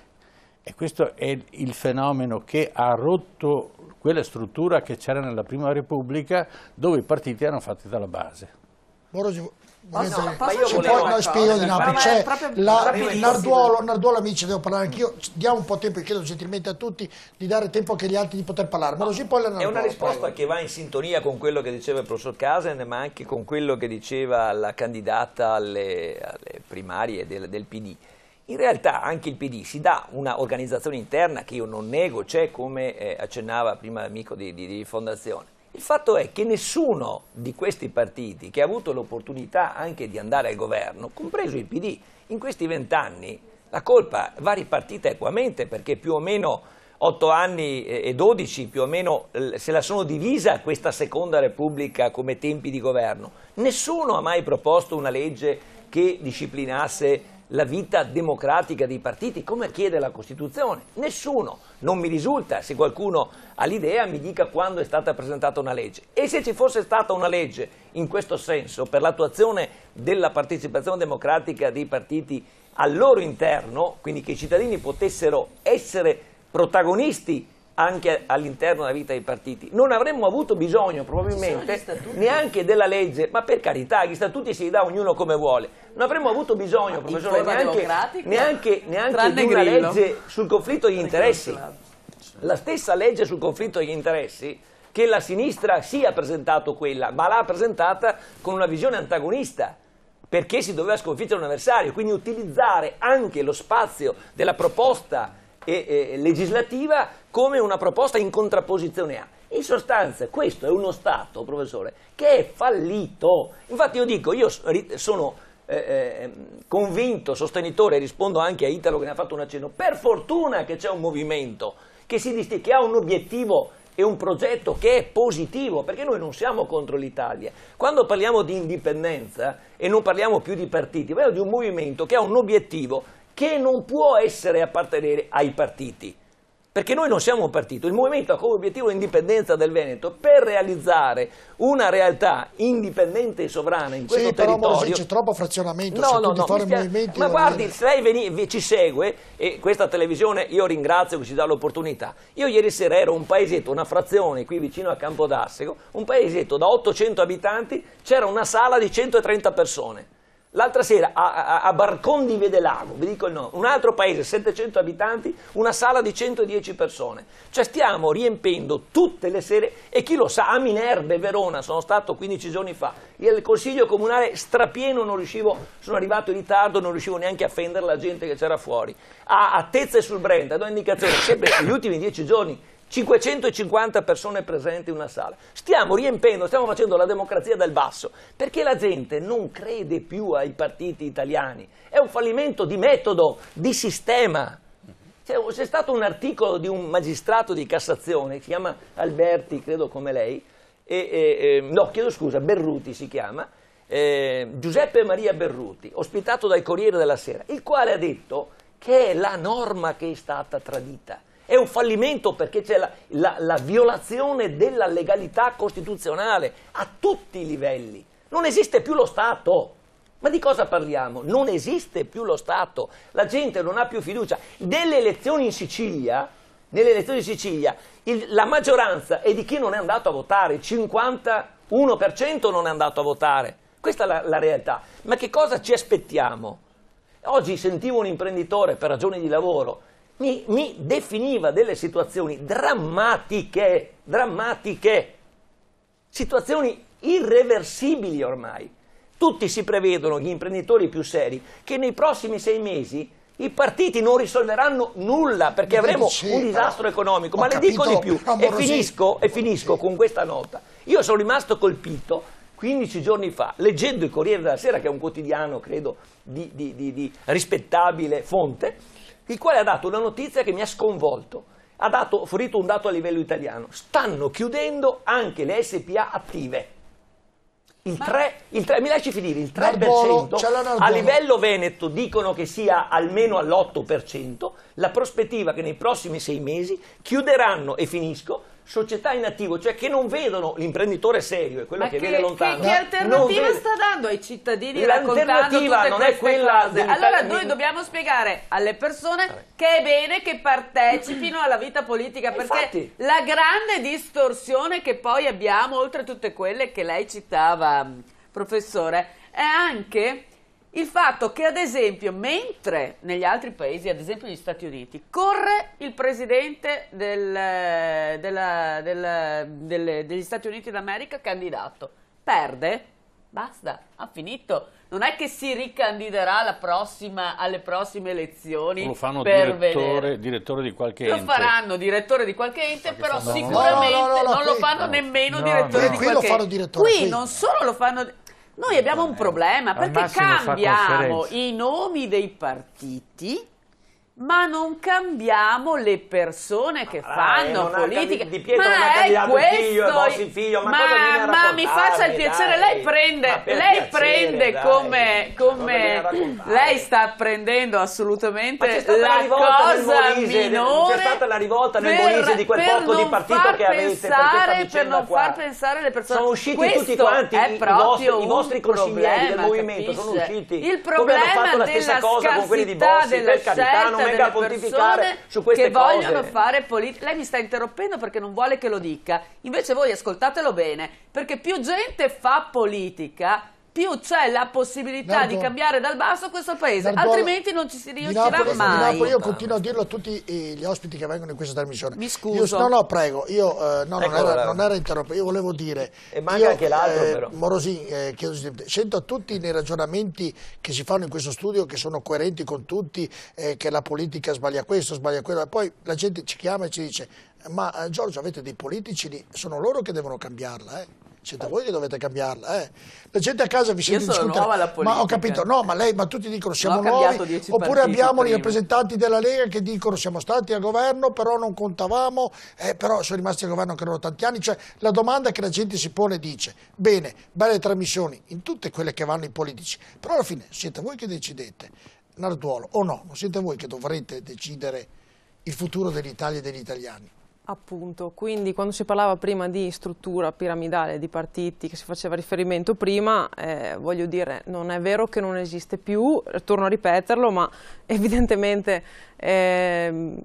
E questo è il fenomeno che ha rotto quella struttura che c'era nella Prima Repubblica dove i partiti erano fatti dalla base. Morosi, No, no, poi noi spiego di Napoli, c'è la, Narduolo, Narduolo amici devo parlare anch'io, diamo un po' tempo e chiedo gentilmente a tutti di dare tempo anche agli altri di poter parlare, ma così poi la Narduolo. È una risposta prego. che va in sintonia con quello che diceva il professor Casen, ma anche con quello che diceva la candidata alle, alle primarie del, del PD. In realtà anche il PD si dà un'organizzazione interna che io non nego, c'è come eh, accennava prima l'amico di, di, di Fondazione il fatto è che nessuno di questi partiti che ha avuto l'opportunità anche di andare al governo, compreso il PD, in questi vent'anni la colpa va ripartita equamente perché più o meno otto anni e dodici più o meno se la sono divisa questa seconda repubblica come tempi di governo. Nessuno ha mai proposto una legge che disciplinasse la vita democratica dei partiti, come chiede la Costituzione? Nessuno, non mi risulta, se qualcuno ha l'idea mi dica quando è stata presentata una legge. E se ci fosse stata una legge in questo senso per l'attuazione della partecipazione democratica dei partiti al loro interno, quindi che i cittadini potessero essere protagonisti anche all'interno della vita dei partiti. Non avremmo avuto bisogno probabilmente neanche della legge, ma per carità, gli statuti si li dà ognuno come vuole. Non avremmo avuto bisogno, professore, neanche, neanche, neanche di una Grillo. legge sul conflitto di interessi. La stessa legge sul conflitto di interessi che la sinistra si sì è presentata quella, ma l'ha presentata con una visione antagonista perché si doveva sconfiggere un avversario, quindi utilizzare anche lo spazio della proposta e, e, legislativa come una proposta in contrapposizione a. In sostanza questo è uno Stato, professore, che è fallito. Infatti io dico, io sono eh, ehm, convinto sostenitore, rispondo anche a Italo che ne ha fatto un accenno, per fortuna che c'è un movimento che, si, che ha un obiettivo e un progetto che è positivo, perché noi non siamo contro l'Italia. Quando parliamo di indipendenza e non parliamo più di partiti, parliamo di un movimento che ha un obiettivo che non può essere appartenere ai partiti. Perché noi non siamo un partito, il movimento ha come obiettivo l'indipendenza del Veneto per realizzare una realtà indipendente e sovrana in questo sì, territorio. Però, se c'è troppo frazionamento, no, no, no, fare spia... movimenti... Ma guardi, se lei veni... ci segue, e questa televisione io ringrazio che ci dà l'opportunità, io ieri sera ero un paesetto, una frazione qui vicino a Campo Campodassego, un paesetto da 800 abitanti, c'era una sala di 130 persone. L'altra sera a, a, a Barcon di Vedelago, vi dico il nome, un altro paese, 700 abitanti, una sala di 110 persone. Cioè stiamo riempendo tutte le sere e chi lo sa, a Minerve, Verona, sono stato 15 giorni fa, il consiglio comunale strapieno, non riuscivo, sono arrivato in ritardo, non riuscivo neanche a fendere la gente che c'era fuori. A, a Tezze sul Brenta, do indicazione, sempre gli ultimi 10 giorni 550 persone presenti in una sala. Stiamo riempendo, stiamo facendo la democrazia dal basso, perché la gente non crede più ai partiti italiani. È un fallimento di metodo, di sistema. C'è stato un articolo di un magistrato di Cassazione, si chiama Alberti, credo come lei, e, e, e, no, chiedo scusa, Berruti si chiama, eh, Giuseppe Maria Berruti, ospitato dal Corriere della Sera, il quale ha detto che è la norma che è stata tradita è un fallimento perché c'è la, la, la violazione della legalità costituzionale a tutti i livelli. Non esiste più lo Stato. Ma di cosa parliamo? Non esiste più lo Stato, la gente non ha più fiducia. Delle elezioni in Sicilia, nelle elezioni in Sicilia il, la maggioranza è di chi non è andato a votare, il 51% non è andato a votare. Questa è la, la, realtà. Ma che cosa ci aspettiamo? Oggi sentivo un imprenditore per ragioni di lavoro mi, mi definiva delle situazioni drammatiche, drammatiche, situazioni irreversibili ormai. Tutti si prevedono, gli imprenditori più seri, che nei prossimi sei mesi i partiti non risolveranno nulla perché avremo un disastro economico. Ma le dico di più e finisco, e finisco, con questa nota. Io sono rimasto colpito 15 giorni fa, leggendo il Corriere della Sera, che è un quotidiano, credo, di, di, di, di rispettabile fonte, il quale ha dato una notizia che mi ha sconvolto. Ha dato, fornito un dato a livello italiano. Stanno chiudendo anche le SPA attive. Il 3, il 3, mi lasci finire, il 3% Narbolo, a livello veneto dicono che sia almeno all'8%, la prospettiva che nei prossimi sei mesi chiuderanno, e finisco, società in attivo, cioè che non vedono l'imprenditore serio, è quello che, che, viene lontano. Che, che alternativa sta dando ai cittadini L'alternativa non è quella Allora noi dobbiamo spiegare alle persone che è bene che partecipino alla vita politica, eh, perché Infatti. la grande distorsione che poi abbiamo, oltre a tutte quelle che lei citava, professore, è anche il fatto che ad esempio mentre negli altri paesi, ad esempio negli Stati Uniti, corre il presidente del, eh, della, della, delle, degli Stati Uniti d'America candidato, perde, basta, ha finito. Non è che si ricandiderà prossima, alle prossime elezioni. Lo fanno direttore, direttore, di qualche ente. Lo faranno direttore di qualche ente, però sicuramente non lo fanno nemmeno direttore di qualche ente. Qui non solo lo fanno noi abbiamo un problema perché cambiamo i nomi dei partiti ma non cambiamo le persone che ma fanno politica. Di, Pietro ma non ha candidato questo... il figlio, il vostro figlio, ma, ma, cosa ma mi faccia il piacere, dai. lei prende, lei piacere, prende come, come lei sta prendendo assolutamente la, cosa minore. C'è stata la rivolta nel per, Molise di quel poco di partito che avete pensare, per non qua. far pensare le persone. Sono usciti questo tutti quanti i vostri, i vostri consiglieri del movimento, capisce? sono usciti. Il problema come hanno fatto la stessa cosa con quelli di Bossi, per carità, non venga delle su queste che cose. vogliono fare politica. Lei mi sta interrompendo perché non vuole che lo dica. Invece voi ascoltatelo bene, perché più gente fa politica più c'è la possibilità Nardo, di cambiare dal basso questo paese, Nardo, altrimenti non ci si riuscirà Napoli, mai. Napoli, io continuo a dirlo a tutti eh, gli ospiti che vengono in questa trasmissione. Mi scuso. Io, no, no, prego, io eh, no, ecco non, era, non era interrotto, io volevo dire... E manca io, anche l'altro eh, però. Morosin, eh, chiedo, sento tutti nei ragionamenti che si fanno in questo studio che sono coerenti con tutti, eh, che la politica sbaglia questo, sbaglia quello, poi la gente ci chiama e ci dice ma eh, Giorgio avete dei politici, lì, sono loro che devono cambiarla, eh? siete voi che dovete cambiarla. Eh. La gente a casa vi sente discutere. Ma ho capito, no, ma lei, ma tutti dicono siamo no, nuovi, oppure abbiamo prima. i rappresentanti della Lega che dicono siamo stati al governo, però non contavamo, eh, però sono rimasti al governo anche loro tanti anni. Cioè, la domanda che la gente si pone dice, bene, belle trasmissioni in tutte quelle che vanno i politici, però alla fine siete voi che decidete, Narduolo, o no, non siete voi che dovrete decidere il futuro dell'Italia e degli italiani. Appunto, quindi quando si parlava prima di struttura piramidale di partiti che si faceva riferimento prima, eh, voglio dire, non è vero che non esiste più, torno a ripeterlo, ma [laughs] evidentemente eh,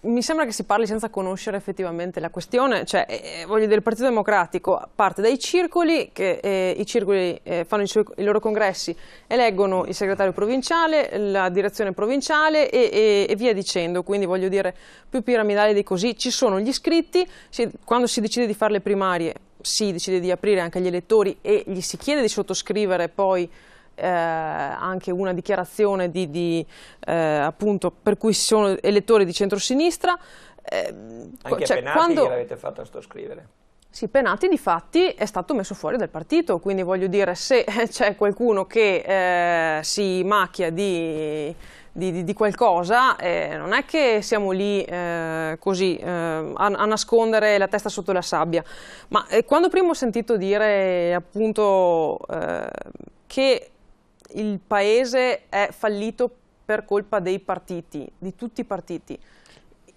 mi sembra che si parli senza conoscere effettivamente la questione, cioè eh, eh, voglio dire il Partito Democratico parte dai circoli, che eh, i circoli eh, fanno i, suoi, i, loro congressi, eleggono il segretario provinciale, la direzione provinciale e, e, e, via dicendo, quindi voglio dire più piramidale di così, ci sono gli iscritti, si, quando si decide di fare le primarie si decide di aprire anche agli elettori e gli si chiede di sottoscrivere poi eh, anche una dichiarazione di, di, eh, per cui sono elettori di centrosinistra. Eh, anche cioè, Penati quando... l'avete fatto sottoscrivere. Sì, Penati di fatti è stato messo fuori dal partito, quindi voglio dire se [laughs] c'è qualcuno che eh, si macchia di, di, di qualcosa, eh, non è che siamo lì eh, così eh, a, a, nascondere la testa sotto la sabbia, ma eh, quando prima ho sentito dire appunto eh, che il paese è fallito per colpa dei partiti, di tutti i partiti.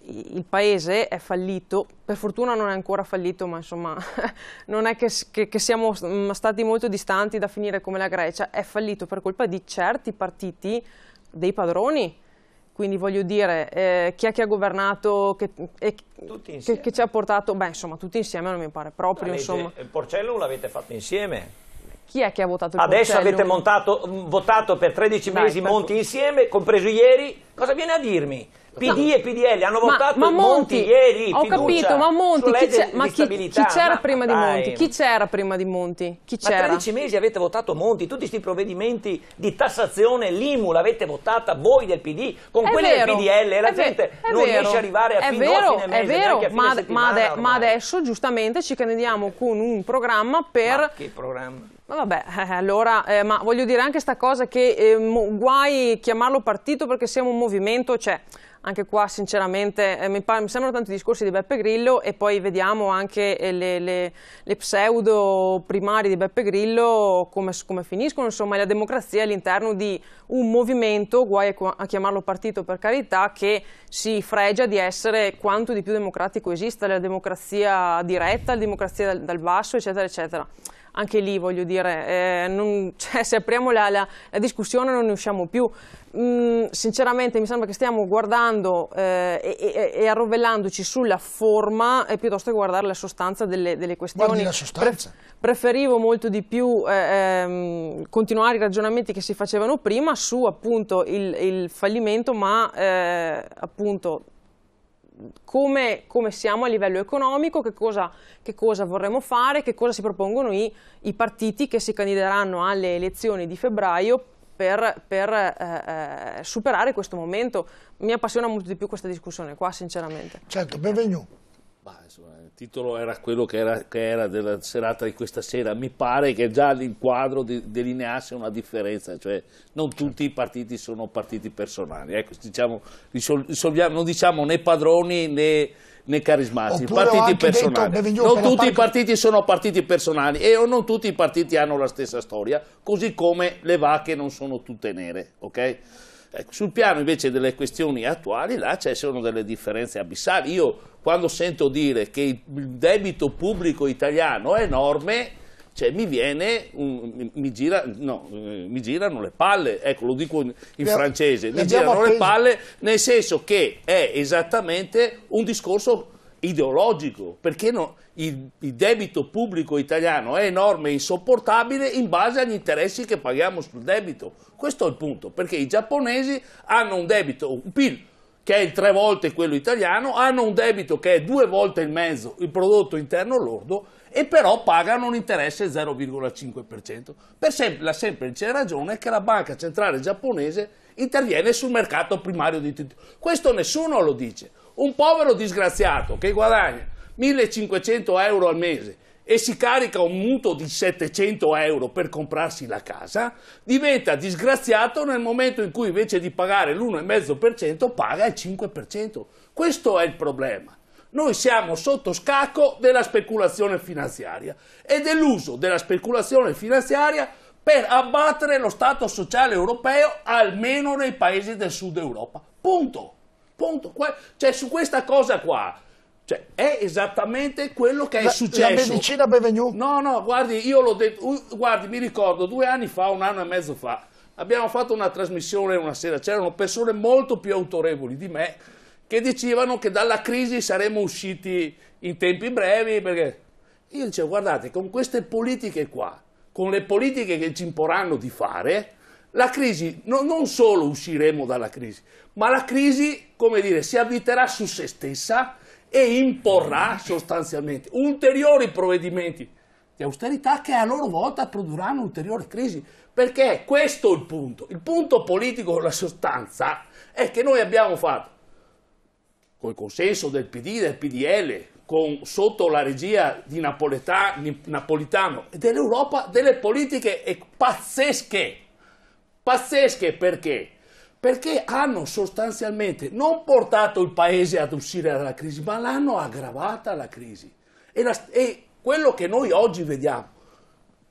Il paese è fallito, per fortuna non è ancora fallito, ma insomma [laughs] non è che, che, che siamo mm, stati molto distanti da finire come la Grecia, è fallito per colpa di certi partiti, dei padroni, quindi voglio dire, eh, chi è che ha governato, che, eh, che, che, ci ha portato, beh insomma tutti insieme non mi pare proprio. Il Porcello l'avete fatto insieme? Chi è che ha votato il Adesso Porcellum? avete montato, mm, votato per 13 Dai, mesi per Monti insieme, compreso ieri. Cosa viene a dirmi? PD no. e PDL hanno ma, votato ma Monti, Monti, ieri. Ho capito, ma Monti chi, c'è, ma chi, chi c'era ma, prima di Monti? Chi c'era prima di Monti? Chi c'era? Ma 13 mesi avete votato Monti, tutti questi provvedimenti di tassazione, l'IMU l'avete votata voi del PD con quelli del PDL e la gente vero, non riesce ad arrivare a è fin vero, fine mese, è vero, ma, ma, adesso giustamente ci candidiamo con un programma per... Ma che programma? vabbè, [laughs] eh, allora, eh, ma voglio dire anche questa cosa che eh, guai chiamarlo partito perché siamo un movimento, cioè anche qua sinceramente eh, mi, mi, sembrano tanti discorsi di Beppe Grillo e poi vediamo anche eh, le, le, le, pseudo primarie di Beppe Grillo come, come finiscono, insomma la democrazia all'interno di un movimento, guai a chiamarlo partito per carità, che si fregia di essere quanto di più democratico esista, la democrazia diretta, la democrazia dal, dal basso eccetera eccetera anche lì voglio dire, eh, non, [laughs] cioè, se apriamo la, la, la, discussione non ne usciamo più. Mm, sinceramente mi sembra che stiamo guardando eh, e, e, arrovellandoci sulla forma eh, piuttosto che guardare la sostanza delle, delle questioni. Guardi la sostanza. Pre preferivo molto di più eh, ehm, continuare i ragionamenti che si facevano prima su appunto il, il fallimento, ma eh, appunto come, come, siamo a livello economico, che cosa, che cosa, vorremmo fare, che cosa si propongono i, i, partiti che si candideranno alle elezioni di febbraio per, per eh, eh superare questo momento. Mi appassiona molto di più questa discussione qua, sinceramente. Certo, benvenuto. Bah, insomma, il titolo era quello che era, che era, della serata di questa sera. Mi pare che già l'inquadro delineasse una differenza, cioè non tutti i partiti sono partiti personali. Ecco, diciamo, non diciamo né padroni né, né carismatici, partiti personali. Detto, non tutti i partiti sono partiti personali e o non tutti i partiti hanno la stessa storia, così come le vacche non sono tutte nere, ok? Ecco, sul piano invece delle questioni attuali, là ci sono delle differenze abissali. Io quando sento dire che il debito pubblico italiano è enorme, cioè mi viene, un, mi, gira, no, eh, mi, girano le palle, ecco lo dico in, in francese, mi girano appeso. le palle nel senso che è esattamente un discorso ideologico, perché no, il, il, debito pubblico italiano è enorme e insopportabile in base agli interessi che paghiamo sul debito. Questo è il punto, perché i giapponesi hanno un debito, un PIL che è il tre volte quello italiano, hanno un debito che è due volte e mezzo il prodotto interno lordo e però pagano un interesse 0,5%. Per sem- la semplice ragione che la banca centrale giapponese interviene sul mercato primario di titoli. Questo nessuno lo dice. Un povero disgraziato che guadagna 1500 euro al mese e si carica un mutuo di 700 euro per comprarsi la casa, diventa disgraziato nel momento in cui invece di pagare l'1,5% paga il 5%. Questo è il problema. Noi siamo sotto scacco della speculazione finanziaria e dell'uso della speculazione finanziaria per abbattere lo Stato sociale europeo almeno nei paesi del sud Europa. Punto. Punto. Cioè su questa cosa qua cioè, è esattamente quello che è la, successo. La medicina Bevenu? No, no, guardi, io l'ho detto, guardi, mi ricordo due anni fa, un anno e mezzo fa, abbiamo fatto una trasmissione una sera, c'erano persone molto più autorevoli di me che dicevano che dalla crisi saremmo usciti in tempi brevi perché io dicevo guardate con queste politiche qua, con le politiche che ci imporranno di fare, la crisi, no, non solo usciremo dalla crisi, ma la crisi, come dire, si avviterà su se stessa e imporrà sostanzialmente ulteriori provvedimenti di austerità che a loro volta produrranno ulteriori crisi. Perché è questo il punto. Il punto politico, la sostanza, è che noi abbiamo fatto, con il consenso del PD, del PDL, con, sotto la regia di Napoletano, Napolitano e dell'Europa, delle politiche pazzesche. Pazzesche perché? perché hanno sostanzialmente non portato il paese ad uscire dalla crisi, ma l'hanno aggravata la crisi. E, la, e quello che noi oggi vediamo,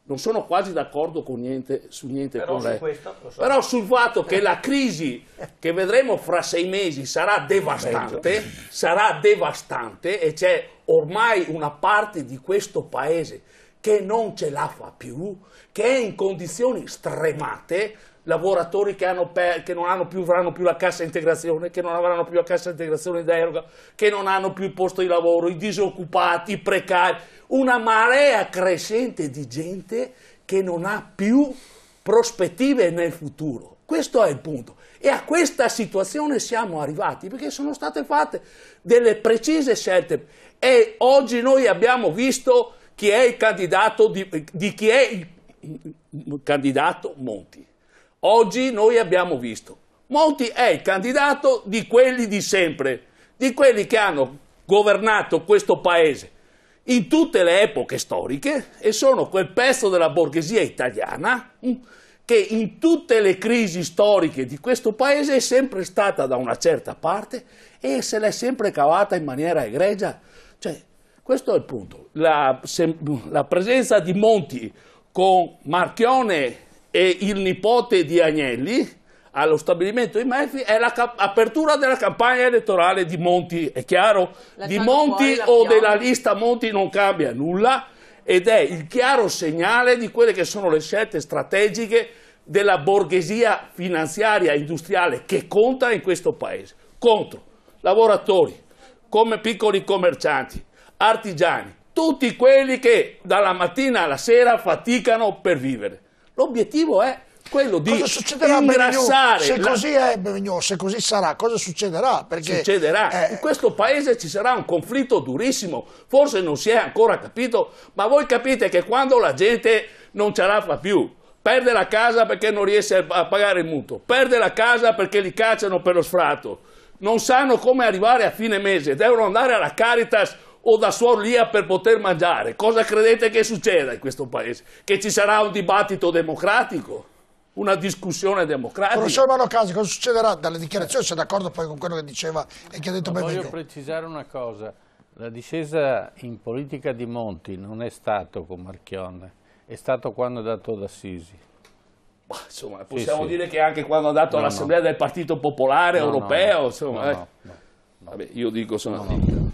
non sono quasi d'accordo con niente, su niente Però con lei, so. Però sul fatto che la crisi che vedremo fra sei mesi sarà devastante, sarà devastante e c'è ormai una parte di questo paese che non ce la fa più, che è in condizioni stremate, lavoratori che, che, non hanno più, avranno più la cassa integrazione, che non avranno più la cassa integrazione deroga, che non hanno più il posto di lavoro, i disoccupati, i precari, una marea crescente di gente che non ha più prospettive nel futuro. Questo è il punto. E a questa situazione siamo arrivati perché sono state fatte delle precise scelte e oggi noi abbiamo visto chi è il candidato di, di chi è il candidato Monti. Oggi noi abbiamo visto, Monti è il candidato di quelli di sempre, di quelli che hanno governato questo paese in tutte le epoche storiche e sono quel pezzo della borghesia italiana mm, che in tutte le crisi storiche di questo paese è sempre stata da una certa parte e se l'è sempre cavata in maniera egregia. Cioè, questo è il punto. La, se, la presenza di Monti con Marchione e il nipote di Agnelli allo stabilimento di Melfi è l'apertura della campagna elettorale di Monti, è chiaro? di Monti o della lista Monti non cambia nulla ed è il chiaro segnale di quelle che sono le scelte strategiche della borghesia finanziaria industriale che conta in questo paese, contro lavoratori, come piccoli commercianti, artigiani, tutti quelli che dalla mattina alla sera faticano per vivere. L'obiettivo è quello di cosa succederà ingrassare. Se la... così è, Bevignon, se così sarà, cosa succederà? Perché, succederà. Eh... In questo paese ci sarà un conflitto durissimo, forse non si è ancora capito, ma voi capite che quando la gente non ce la fa più, perde la casa perché non riesce a pagare il mutuo, perde la casa perché li cacciano per lo sfratto, non sanno come arrivare a fine mese, devono andare alla Caritas o da suor Lia per poter mangiare. Cosa credete che succeda in questo paese? Che ci sarà un dibattito democratico? Una discussione democratica. Professor Mano cosa succederà dalle dichiarazioni? Sei d'accordo poi con quello che diceva e che ha detto Benvenuto? Voglio precisare una cosa. La discesa in politica di Monti non è stato con Marchionne, è stato quando è andato ad Assisi. Insomma, possiamo sì, sì. dire che anche quando è andato no, all'Assemblea no. del Partito Popolare no, Europeo, insomma, eh. Vabbè, io dico sono no,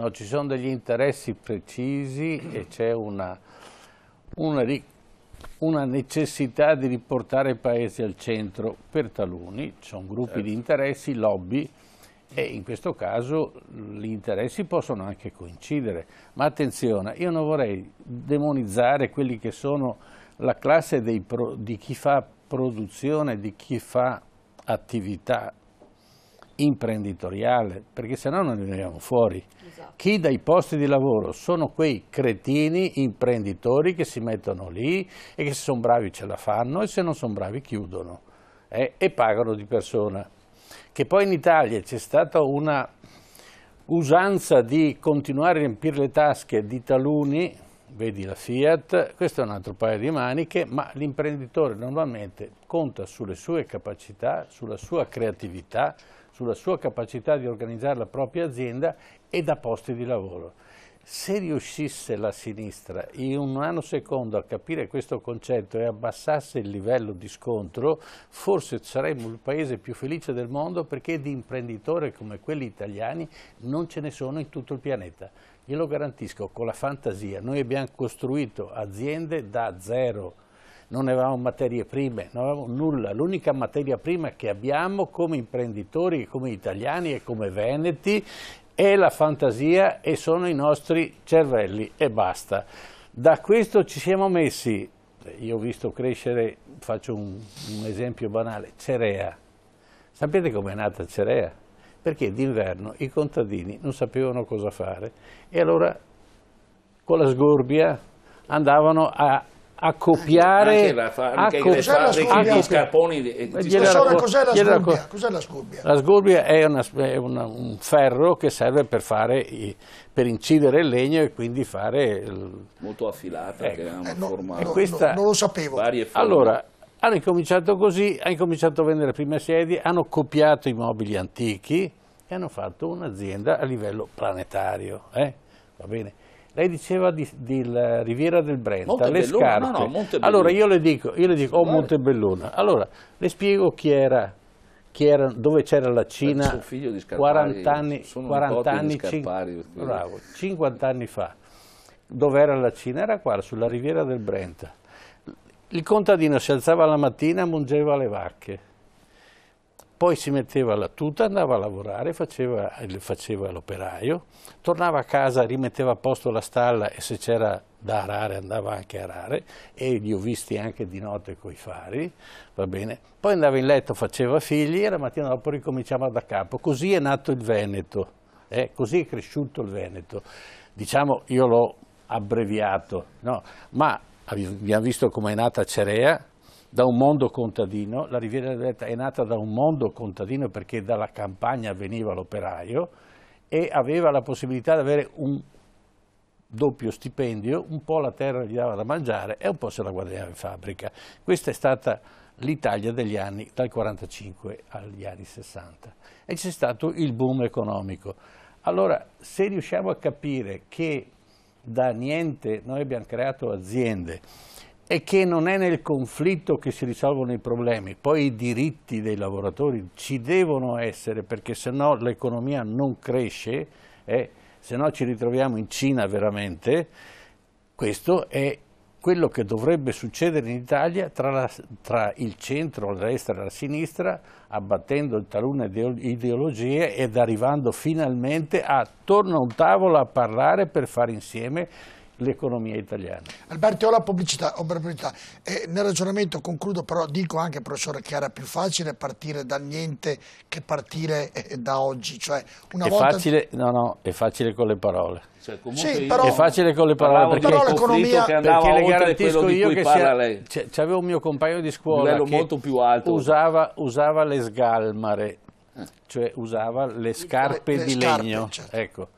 No, ci sono degli interessi precisi e c'è una, una, una, necessità di riportare i paesi al centro per taluni, ci sono gruppi certo. di interessi, lobby e in questo caso gli interessi possono anche coincidere. Ma attenzione, io non vorrei demonizzare quelli che sono la classe pro, di chi fa produzione, di chi fa attività imprenditoriale, perché se no non ne veniamo fuori. Esatto. Chi dà i posti di lavoro sono quei cretini imprenditori che si mettono lì e che se sono bravi ce la fanno e se non sono bravi chiudono eh, e pagano di persona. Che poi in Italia c'è stata una usanza di continuare a riempire le tasche di taluni vedi la Fiat, questo è un altro paio di maniche, ma l'imprenditore normalmente conta sulle sue capacità, sulla sua creatività, sulla sua capacità di organizzare la propria azienda e da posti di lavoro. Se riuscisse la sinistra in un anno secondo a capire questo concetto e abbassasse il livello di scontro, forse saremmo il paese più felice del mondo perché di imprenditori come quelli italiani non ce ne sono in tutto il pianeta glielo garantisco con la fantasia, noi abbiamo costruito aziende da zero, non avevamo materie prime, non avevamo nulla, l'unica materia prima che abbiamo come imprenditori, come italiani e come veneti è la fantasia e sono i nostri cervelli e basta. Da questo ci siamo messi, io ho visto crescere, faccio un, un esempio banale, Cerea. Sapete com'è nata Cerea? perché d'inverno i contadini non sapevano cosa fare e allora con la sgorbia andavano a accoppiare la fabbrica, i fabbriche, gli scarponi professore cos'è la, sgorbia? Cos'è la sgorbia? La sgorbia è, una, è una, un ferro che serve per, fare, per incidere il legno e quindi fare il... molto affilata ecco. che è una eh, forma no, no, non lo sapevo allora hanno incominciato così, hanno incominciato a vendere le prime sedie, hanno copiato i mobili antichi e hanno fatto un'azienda a livello planetario. Eh? Va bene. Lei diceva di, di Riviera del Brenta, le scarpe. No, no, Montebelluna. allora io le dico, io le dico oh Montebelluna. Allora, le spiego chi era era, dove c'era la Cina sono figlio di Scarpari, 40 anni, 40 anni Scarpari, bravo, 50 anni fa. Dove era la Cina? Era qua, sulla riviera del Brenta. Il contadino si alzava la mattina e mungeva le vacche, poi si metteva la tuta, andava a lavorare, faceva, faceva l'operaio, tornava a casa, rimetteva a posto la stalla e se c'era da arare andava anche a arare e li ho visti anche di notte coi fari, va bene. Poi andava in letto, faceva figli e la mattina dopo ricominciava da capo. Così è nato il Veneto, eh? così è cresciuto il Veneto. Diciamo, io l'ho abbreviato, no? ma Abbiamo visto come è nata Cerea, da un mondo contadino, la Riviera Delta è nata da un mondo contadino perché dalla campagna veniva l'operaio e aveva la possibilità di avere un doppio stipendio, un po' la terra gli dava da mangiare e un po' se la guadagnava in fabbrica. Questa è stata l'Italia degli anni dal 45 agli anni 60 e c'è stato il boom economico. Allora, se riusciamo a capire che da niente noi abbiamo creato aziende e che non è nel conflitto che si risolvono i problemi, poi i diritti dei lavoratori ci devono essere perché se no l'economia non cresce, eh, se no ci ritroviamo in Cina veramente, questo è quello che dovrebbe succedere in Italia tra, la, tra il centro, la destra e la sinistra, abbattendo talune ideologie ed arrivando finalmente attorno a un tavolo a parlare per fare insieme l'economia italiana. Alberto, ho la pubblicità, ho pubblicità. Eh, nel ragionamento concludo, però dico anche, professore, che era più facile partire da niente che partire eh, da oggi. Cioè, una è, volta... facile, no, no, è facile con le parole. Cioè, sì, però, è facile con le parole perché, l'economia perché le garantisco io che c'aveva un mio compagno di scuola che usava, usava, le sgalmare, eh. cioè usava le scarpe le, le di scarpe, legno. Certo. Ecco.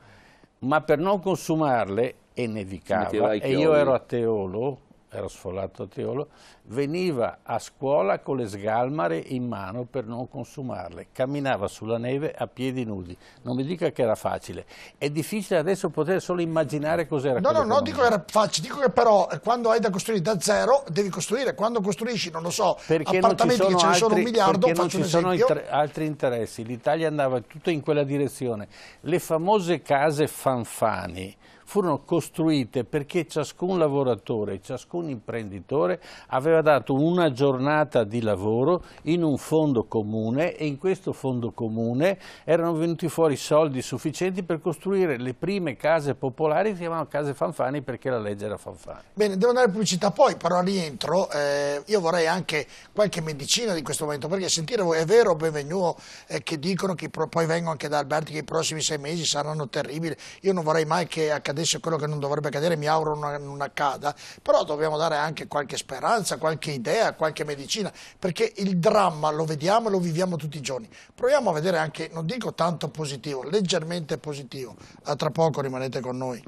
Ma per non consumarle e nevicava e io ero a Teolo, ero sfollato a Teolo, veniva a scuola con le sgalmare in mano per non consumarle, camminava sulla neve a piedi nudi, non mi dica che era facile, è difficile adesso poter solo immaginare cos'era No, no, no dico che era facile, dico che però eh, quando hai da costruire da zero devi costruire, quando costruisci, non lo so, perché appartamenti che ce altri, sono un miliardo, perché non ci sono altri interessi, l'Italia andava tutta in quella direzione, le famose case fanfani, furono costruite perché ciascun lavoratore, ciascun imprenditore aveva dato una giornata di lavoro in un fondo comune e in questo fondo comune erano venuti fuori soldi sufficienti per costruire le prime case popolari che si chiamavano case Fanfani perché la legge era Fanfani. Bene, devo andare in pubblicità, poi però rientro, eh, io vorrei anche qualche medicina di questo momento perché sentire voi, è vero Benvenuo eh, che dicono che poi vengo anche da Alberti che i prossimi sei mesi saranno terribili, io non vorrei mai che accadesse accadesse quello che non dovrebbe accadere, mi auguro non, non accada, però dobbiamo dare anche qualche speranza, qualche idea, qualche medicina, perché il dramma lo vediamo e lo viviamo tutti i giorni. Proviamo a vedere anche, non dico tanto positivo, leggermente positivo. A tra poco rimanete con noi.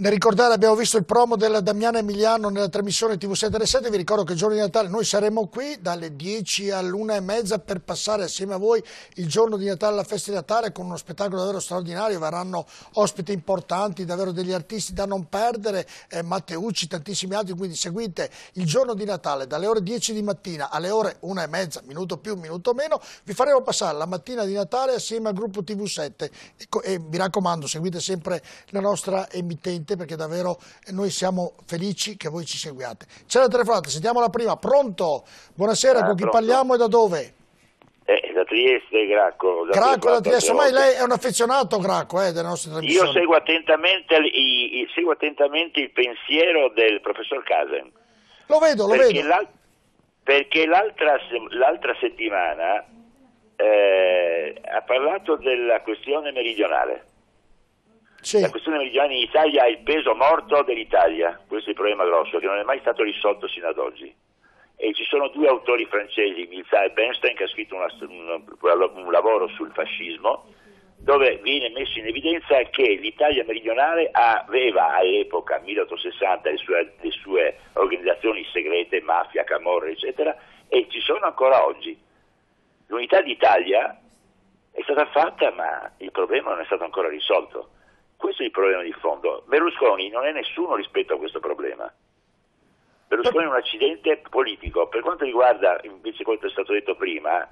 Nel ricordare abbiamo visto il promo della Damiana Emiliano nella trasmissione TV7 alle 7, vi ricordo che il giorno di Natale noi saremo qui dalle 10 all'una e mezza per passare assieme a voi il giorno di Natale alla festa di Natale con uno spettacolo davvero straordinario, verranno ospiti importanti, davvero degli artisti da non perdere, eh, Matteucci, tantissimi altri, quindi seguite il giorno di Natale dalle ore 10 di mattina alle ore 1 e mezza, minuto più, minuto meno, vi faremo passare la mattina di Natale assieme al gruppo TV7 e, ecco, e mi raccomando seguite sempre la nostra emittente perché davvero noi siamo felici che voi ci seguiate. C'è la telefonata, sentiamo la prima. Pronto? Buonasera, ah, con chi pronto. parliamo e da dove? Eh, da Trieste, Gracco. Da Gracco da Trieste, ormai lei è un affezionato Gracco eh, delle nostre Io seguo attentamente, i, i, seguo attentamente, il pensiero del professor Casen. Lo vedo, lo perché vedo. L'al, perché l'altra, l'altra settimana eh, ha parlato della questione meridionale. Sì. La questione meridionale in Italia è il peso morto dell'Italia, questo è il problema grosso, che non è mai stato risolto sino ad oggi. E ci sono due autori francesi, Milza e Bernstein, che hanno scritto una, un, un, lavoro sul fascismo, dove viene messo in evidenza che l'Italia meridionale aveva all'epoca, 1860, le sue, le sue organizzazioni segrete, mafia, camorra, eccetera, e ci sono ancora oggi. L'unità d'Italia è stata fatta, ma il problema non è stato ancora risolto. Questo è il problema di fondo. Berlusconi non è nessuno rispetto a questo problema. Berlusconi è un accidente politico. Per quanto riguarda invece quanto è stato detto prima,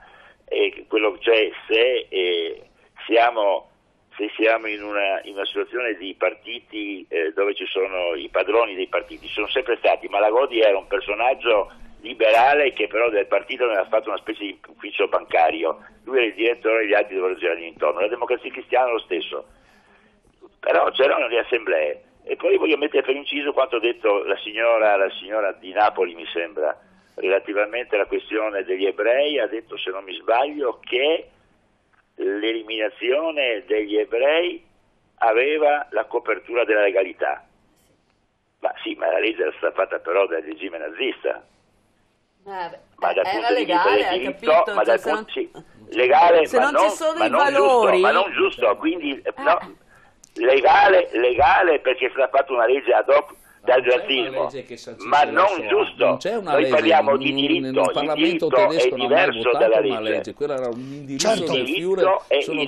eh, quello, cioè, se, eh, siamo, se, siamo, in una, in una, situazione di partiti eh, dove ci sono i padroni dei partiti, ci sono sempre stati, Malagodi era un personaggio liberale che però del partito ne aveva fatto una specie di ufficio bancario, lui era il direttore e gli altri dovevano girare intorno, la democrazia cristiana è lo stesso però c'erano le assemblee. E poi voglio mettere per inciso quanto ha detto la signora, la signora di Napoli, mi sembra, relativamente alla questione degli ebrei, ha detto, se non mi sbaglio, che l'eliminazione degli ebrei aveva la copertura della legalità. Ma sì, ma la legge era stata fatta però dal regime nazista. Eh, ma dal era punto legale, di vista del diritto, ma dal cioè, punto, legale, se ma non, ma non giusto, ma non giusto, quindi eh. no, legale, legale perché è stata fatta una legge ad hoc dal razzismo, ma non giusto. Non Noi legge, parliamo di diritto, il Parlamento diritto tedesco è diverso dalla legge. legge. Quello era un indirizzo certo. del Fiore, è sono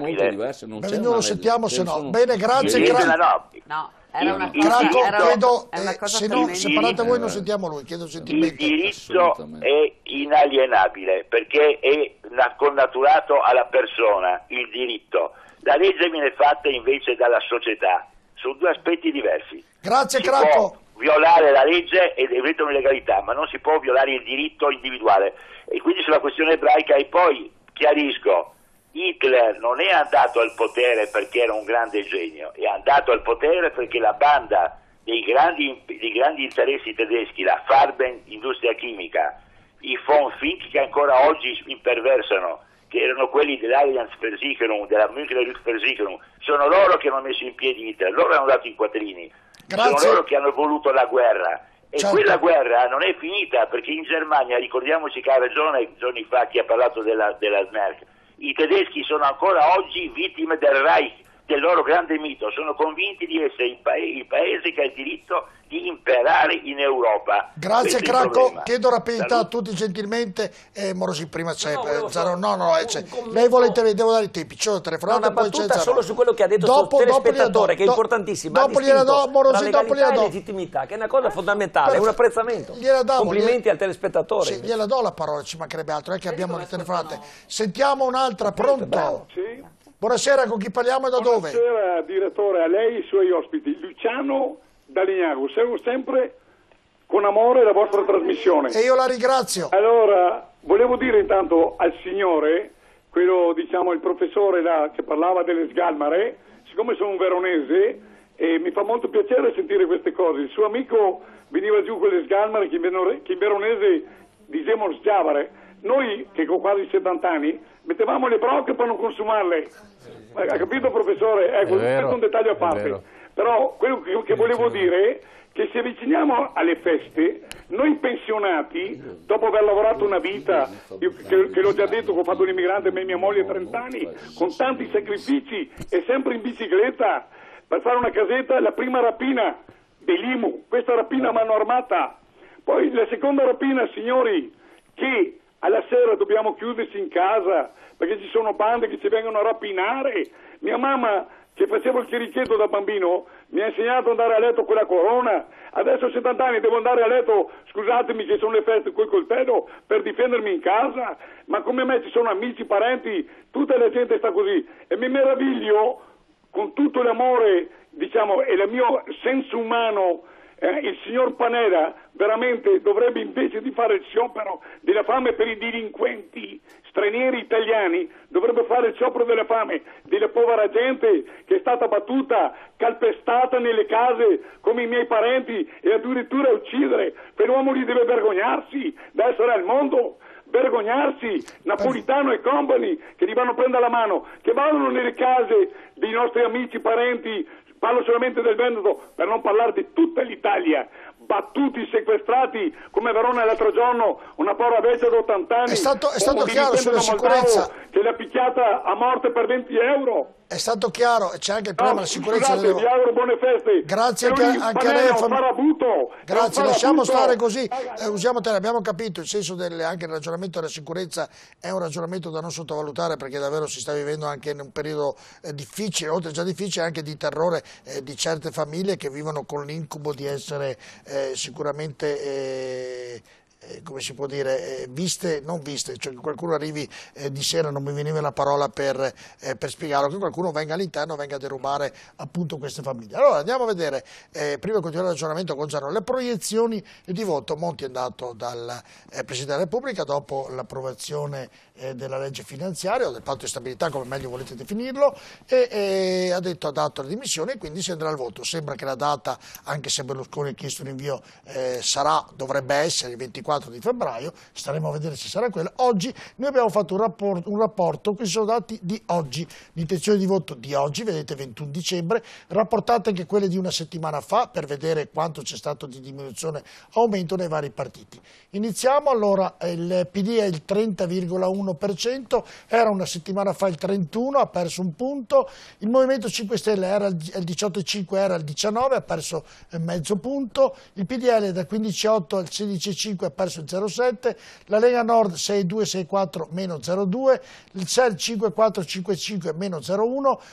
diverse, non Beh, lo sentiamo se cioè, no. Bene, grazie. Gra- no. Era una cosa, Graco, era, credo, era una eh, cosa se, no, se parlate voi non sentiamo lui, chiedo Il diritto è inalienabile perché è connaturato alla persona, il diritto. La legge viene fatta invece dalla società su due aspetti diversi. Grazie si Cracco. violare la legge e il diritto legalità, ma non si può violare il diritto individuale. E quindi sulla questione ebraica e poi chiarisco Hitler non è andato al potere perché era un grande genio, è andato al potere perché la banda dei grandi, dei grandi interessi tedeschi, la Farben Industria Chimica, i von Fink che ancora oggi imperversano che erano quelli dell'Allianz Versicherung, della Münchner Versicherung, sono loro che hanno messo in piedi Hitler, loro hanno dato i quattrini, Grazie. sono loro che hanno voluto la guerra. E certo. quella guerra non è finita perché in Germania, ricordiamoci che ha ragione giorni fa chi ha parlato della, della Merkel, i tedeschi sono ancora oggi vittime del Reich, del loro grande mito, sono convinti di essere il, pa- il paese che ha il diritto di imperare in Europa. Grazie Questo Cracco, chiedo rapidità Salute. a tutti gentilmente, eh, Morosi prima c'è, no, eh, Zaro, no, no, eh, c'è. lei vuole intervenire, devo dare i tempi, c'è una telefonata no, una poi c'è solo su quello che ha detto dopo, il telespettatore, che è importantissimo, dopo gliela do, Morosi, dopo gliela do. legittimità, che è una cosa eh, fondamentale, è un apprezzamento. Gliela davo, Complimenti gliela, al telespettatore. Sì, gliela do la parola, ci mancherebbe altro, è che abbiamo le telefonate. Sentiamo un'altra, pronto? Sì. Buonasera, con chi parliamo e da Buonasera, dove? Buonasera, direttore, a lei e ai suoi ospiti. Luciano da seguo sempre con amore la vostra trasmissione. E io la ringrazio. Allora, volevo dire intanto al signore, quello diciamo il professore là, che parlava delle sgalmare, siccome sono un veronese e mi fa molto piacere sentire queste cose. Il suo amico veniva giù con le sgalmare che in, veronese dicevano sgiavare. Noi che con quasi 70 anni mettevamo le brocche per non consumarle. Ha capito professore? Ecco, questo è un dettaglio a parte. Però quello che, che volevo dire è che se avviciniamo alle feste, noi pensionati, dopo aver lavorato una vita, io, che, che l'ho già detto che ho fatto l'immigrante per mia moglie a 30 anni, con tanti sacrifici e sempre in bicicletta, per fare una casetta, la prima rapina dell'IMU, questa rapina a ah. mano armata, poi la seconda rapina, signori, che alla sera dobbiamo chiuderci in casa perché ci sono bande che ci vengono a rapinare. Mia mamma, che facevo il chirichetto da bambino, mi ha insegnato ad andare a letto con la corona. Adesso ho 70 anni, devo andare a letto, scusatemi che sono le feste col coltello, per difendermi in casa. Ma come me ci sono amici, parenti, tutta la gente sta così. E mi meraviglio con tutto l'amore, diciamo, e il mio senso umano eh, il signor Panera veramente dovrebbe invece di fare il sciopero della fame per i delinquenti stranieri italiani, dovrebbe fare il sciopero della fame della povera gente che è stata battuta, calpestata nelle case come i miei parenti e addirittura uccidere. Per uomo lì deve vergognarsi da essere al mondo vergognarsi, Napolitano e compagni che gli vanno a prendere la mano, che vanno nelle case dei nostri amici, parenti, Parlo solamente del Veneto per non parlare di tutta l'Italia. Battuti, sequestrati come Verona l'altro giorno, una povera vecchia di 80 anni. È stato, è stato chiaro sulla sicurezza. Che l'ha picchiata a morte per 20 euro. È stato chiaro, c'è anche il problema della ah, sicurezza scusate, vi auguro buone feste. Grazie anche, anche a lei. Fam... Grazie, lasciamo stare così, eh, usiamo te, abbiamo capito il senso delle, anche il ragionamento della sicurezza è un ragionamento da non sottovalutare perché davvero si sta vivendo anche in un periodo eh, difficile, oltre già difficile anche di terrore eh, di certe famiglie che vivono con l'incubo di essere eh, sicuramente eh, eh, come si può dire, eh, viste, non viste, cioè che qualcuno arrivi eh, di sera, non mi veniva la parola per, eh, per spiegarlo, che qualcuno venga all'interno e venga a derubare appunto queste famiglie. Allora andiamo a vedere, eh, prima di continuare il ragionamento con Gianno, le proiezioni di voto. Monti è andato dal eh, Presidente della Repubblica dopo l'approvazione della legge finanziaria o del patto di stabilità, come meglio volete definirlo, e, e ha detto ha dato la dimissione e quindi si andrà al voto. Sembra che la data, anche se Berlusconi ha chiesto un invio, sarà, dovrebbe essere il 24 24 di febbraio, staremo a vedere se sarà quella. Oggi noi abbiamo fatto un rapporto, un rapporto questi sono dati di oggi, l'intenzione di voto di oggi, vedete 21 dicembre, rapportate anche quelle di una settimana fa per vedere quanto c'è stato di diminuzione o aumento nei vari partiti. Iniziamo allora, il PD è il 30,1%, era una settimana fa il 31, ha perso un punto, il Movimento 5 Stelle era il 18,5, era il 19, ha perso mezzo punto, il PDL da 15,8 al 16,5 ha perso perso il 0,7, la Lega Nord 6264 meno 0,2, il CEL 5455 meno 0,1,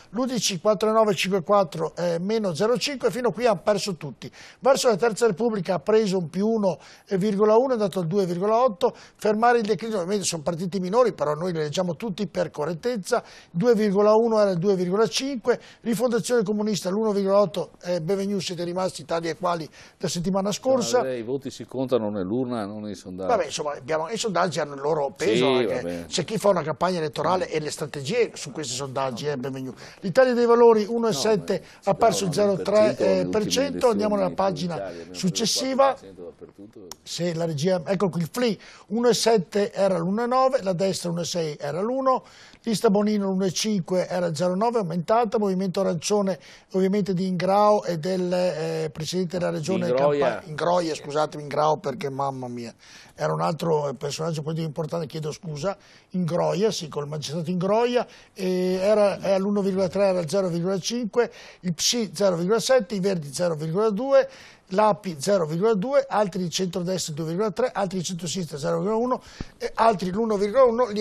l'UDC 4954 eh, meno 0,5, fino a qui hanno perso tutti. Verso la Terza Repubblica ha preso un più 1,1, eh, è andato al 2,8, fermare il declino, ovviamente sono partiti minori, però noi le leggiamo tutti per correttezza, 2,1 era il 2,5, Rifondazione Comunista l'1,8, eh, Benvenuti siete rimasti tali e quali la settimana scorsa. Cioè, I voti si contano nell'urna, non nei sondaggi. Vabbè, insomma, abbiamo, i sondaggi hanno il loro peso. Sì, c'è chi fa una campagna elettorale no. e le strategie su questi sondaggi, no. eh, benvenuto. L'Italia dei Valori 1,7 no, apparso il 0,3%. Eh, Andiamo nella pagina successiva. Se la regia, ecco qui il FLI 1,7 era l'1,9, la destra 1,6 era l'1, Pista Bonino 1,5 era 0,9 aumentata, movimento arancione ovviamente di Ingrao e del eh, Presidente della Regione Ingroia. Ingroia, scusatemi, Ingrao perché mamma mia, era un altro eh, personaggio politico importante, chiedo scusa, Ingroia, sì, col magistrato Ingroia, era, era all'1,3, era 0,5, il PSI 0,7, i Verdi 0,2, l'API 0,2, altri di centrodestra 2,3, altri di centrosinistra 0,1 e altri l'1,1,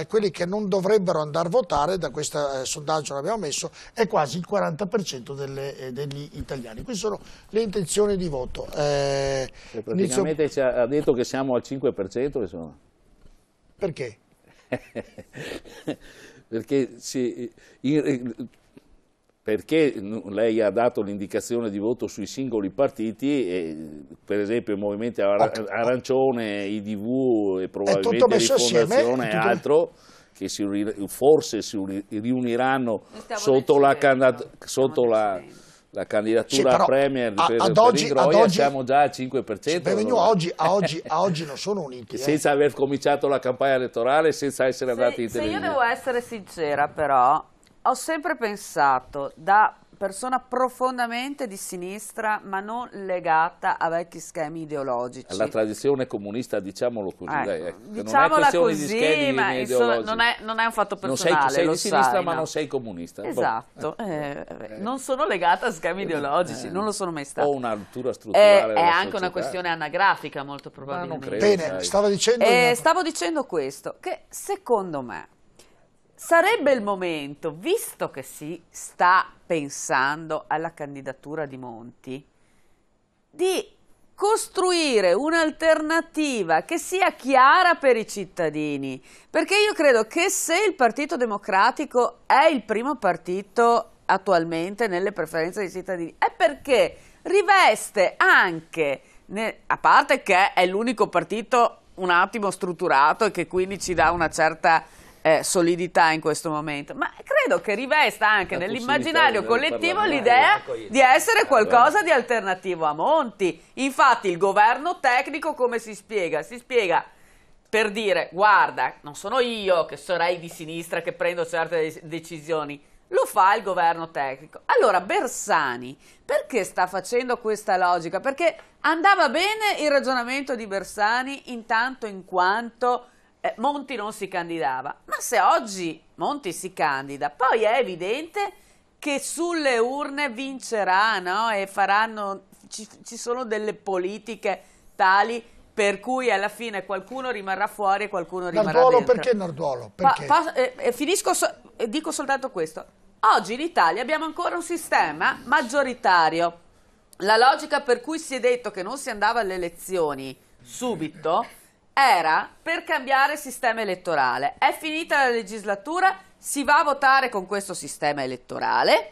eh, quelli che non dovrebbero andare a votare, da questo eh, sondaggio l'abbiamo messo, è quasi il 40% delle, eh, degli italiani. Queste sono le intenzioni di voto. Eh, praticamente inizio... ci ha detto che siamo al 5%. Insomma. Perché? [laughs] Perché si, in, perché lei ha dato l'indicazione di voto sui singoli partiti, e, per esempio il Movimento Arancione, IDV e probabilmente Rifondazione e altro, che si, forse si riuniranno sotto, la, sotto la, la, candidatura sì, a Premier a, per, ad oggi, Ingroia, ad oggi, siamo già al 5%. Benvenuto, allora. oggi, a, oggi, a oggi non sono [laughs] uniti. Eh. Senza aver cominciato la campagna elettorale, senza essere se, andati in televisione. Se io devo essere sincera però, ho sempre pensato da persona profondamente di sinistra ma non legata a vecchi schemi ideologici. Alla tradizione comunista, diciamolo così. Ecco, eh, diciamola così, ma insomma, non, è, non, è, un fatto personale. Non sei, sei di sinistra sai, ma non sei comunista. Boh. Esatto, boh. eh, eh, eh, eh, non sono legata a schemi eh, ideologici, non lo sono mai stato Ho un'altura strutturale. è anche società. una questione anagrafica molto ah, probabilmente. Credo, Bene, stavo dicendo... stavo dicendo questo, che secondo me Sarebbe il momento, visto che si sta pensando alla candidatura di Monti, di costruire un'alternativa che sia chiara per i cittadini, perché io credo che se il Partito Democratico è il primo partito attualmente nelle preferenze dei cittadini, è perché riveste anche, a parte che è l'unico partito un attimo strutturato e che quindi ci dà una certa eh, solidità in questo momento, ma credo che rivesta anche nell'immaginario collettivo l'idea di essere qualcosa di alternativo a Monti. Infatti il governo tecnico come si spiega? Si spiega per dire guarda, non sono io che sarei di sinistra che prendo certe decisioni, lo fa il governo tecnico. Allora Bersani perché sta facendo questa logica? Perché andava bene il ragionamento di Bersani intanto in quanto eh, Monti non si candidava, ma se oggi Monti si candida, poi è evidente che sulle urne vincerà no? e faranno, ci, ci sono delle politiche tali per cui alla fine qualcuno rimarrà fuori e qualcuno rimarrà Narduolo, dentro. perché Narduolo? Perché? Pa, pa, eh, eh, finisco so, eh, dico soltanto questo. Oggi in Italia abbiamo ancora un sistema maggioritario. La logica per cui si è detto che non si andava alle elezioni subito era per cambiare sistema elettorale. È finita la legislatura, si va a votare con questo sistema elettorale.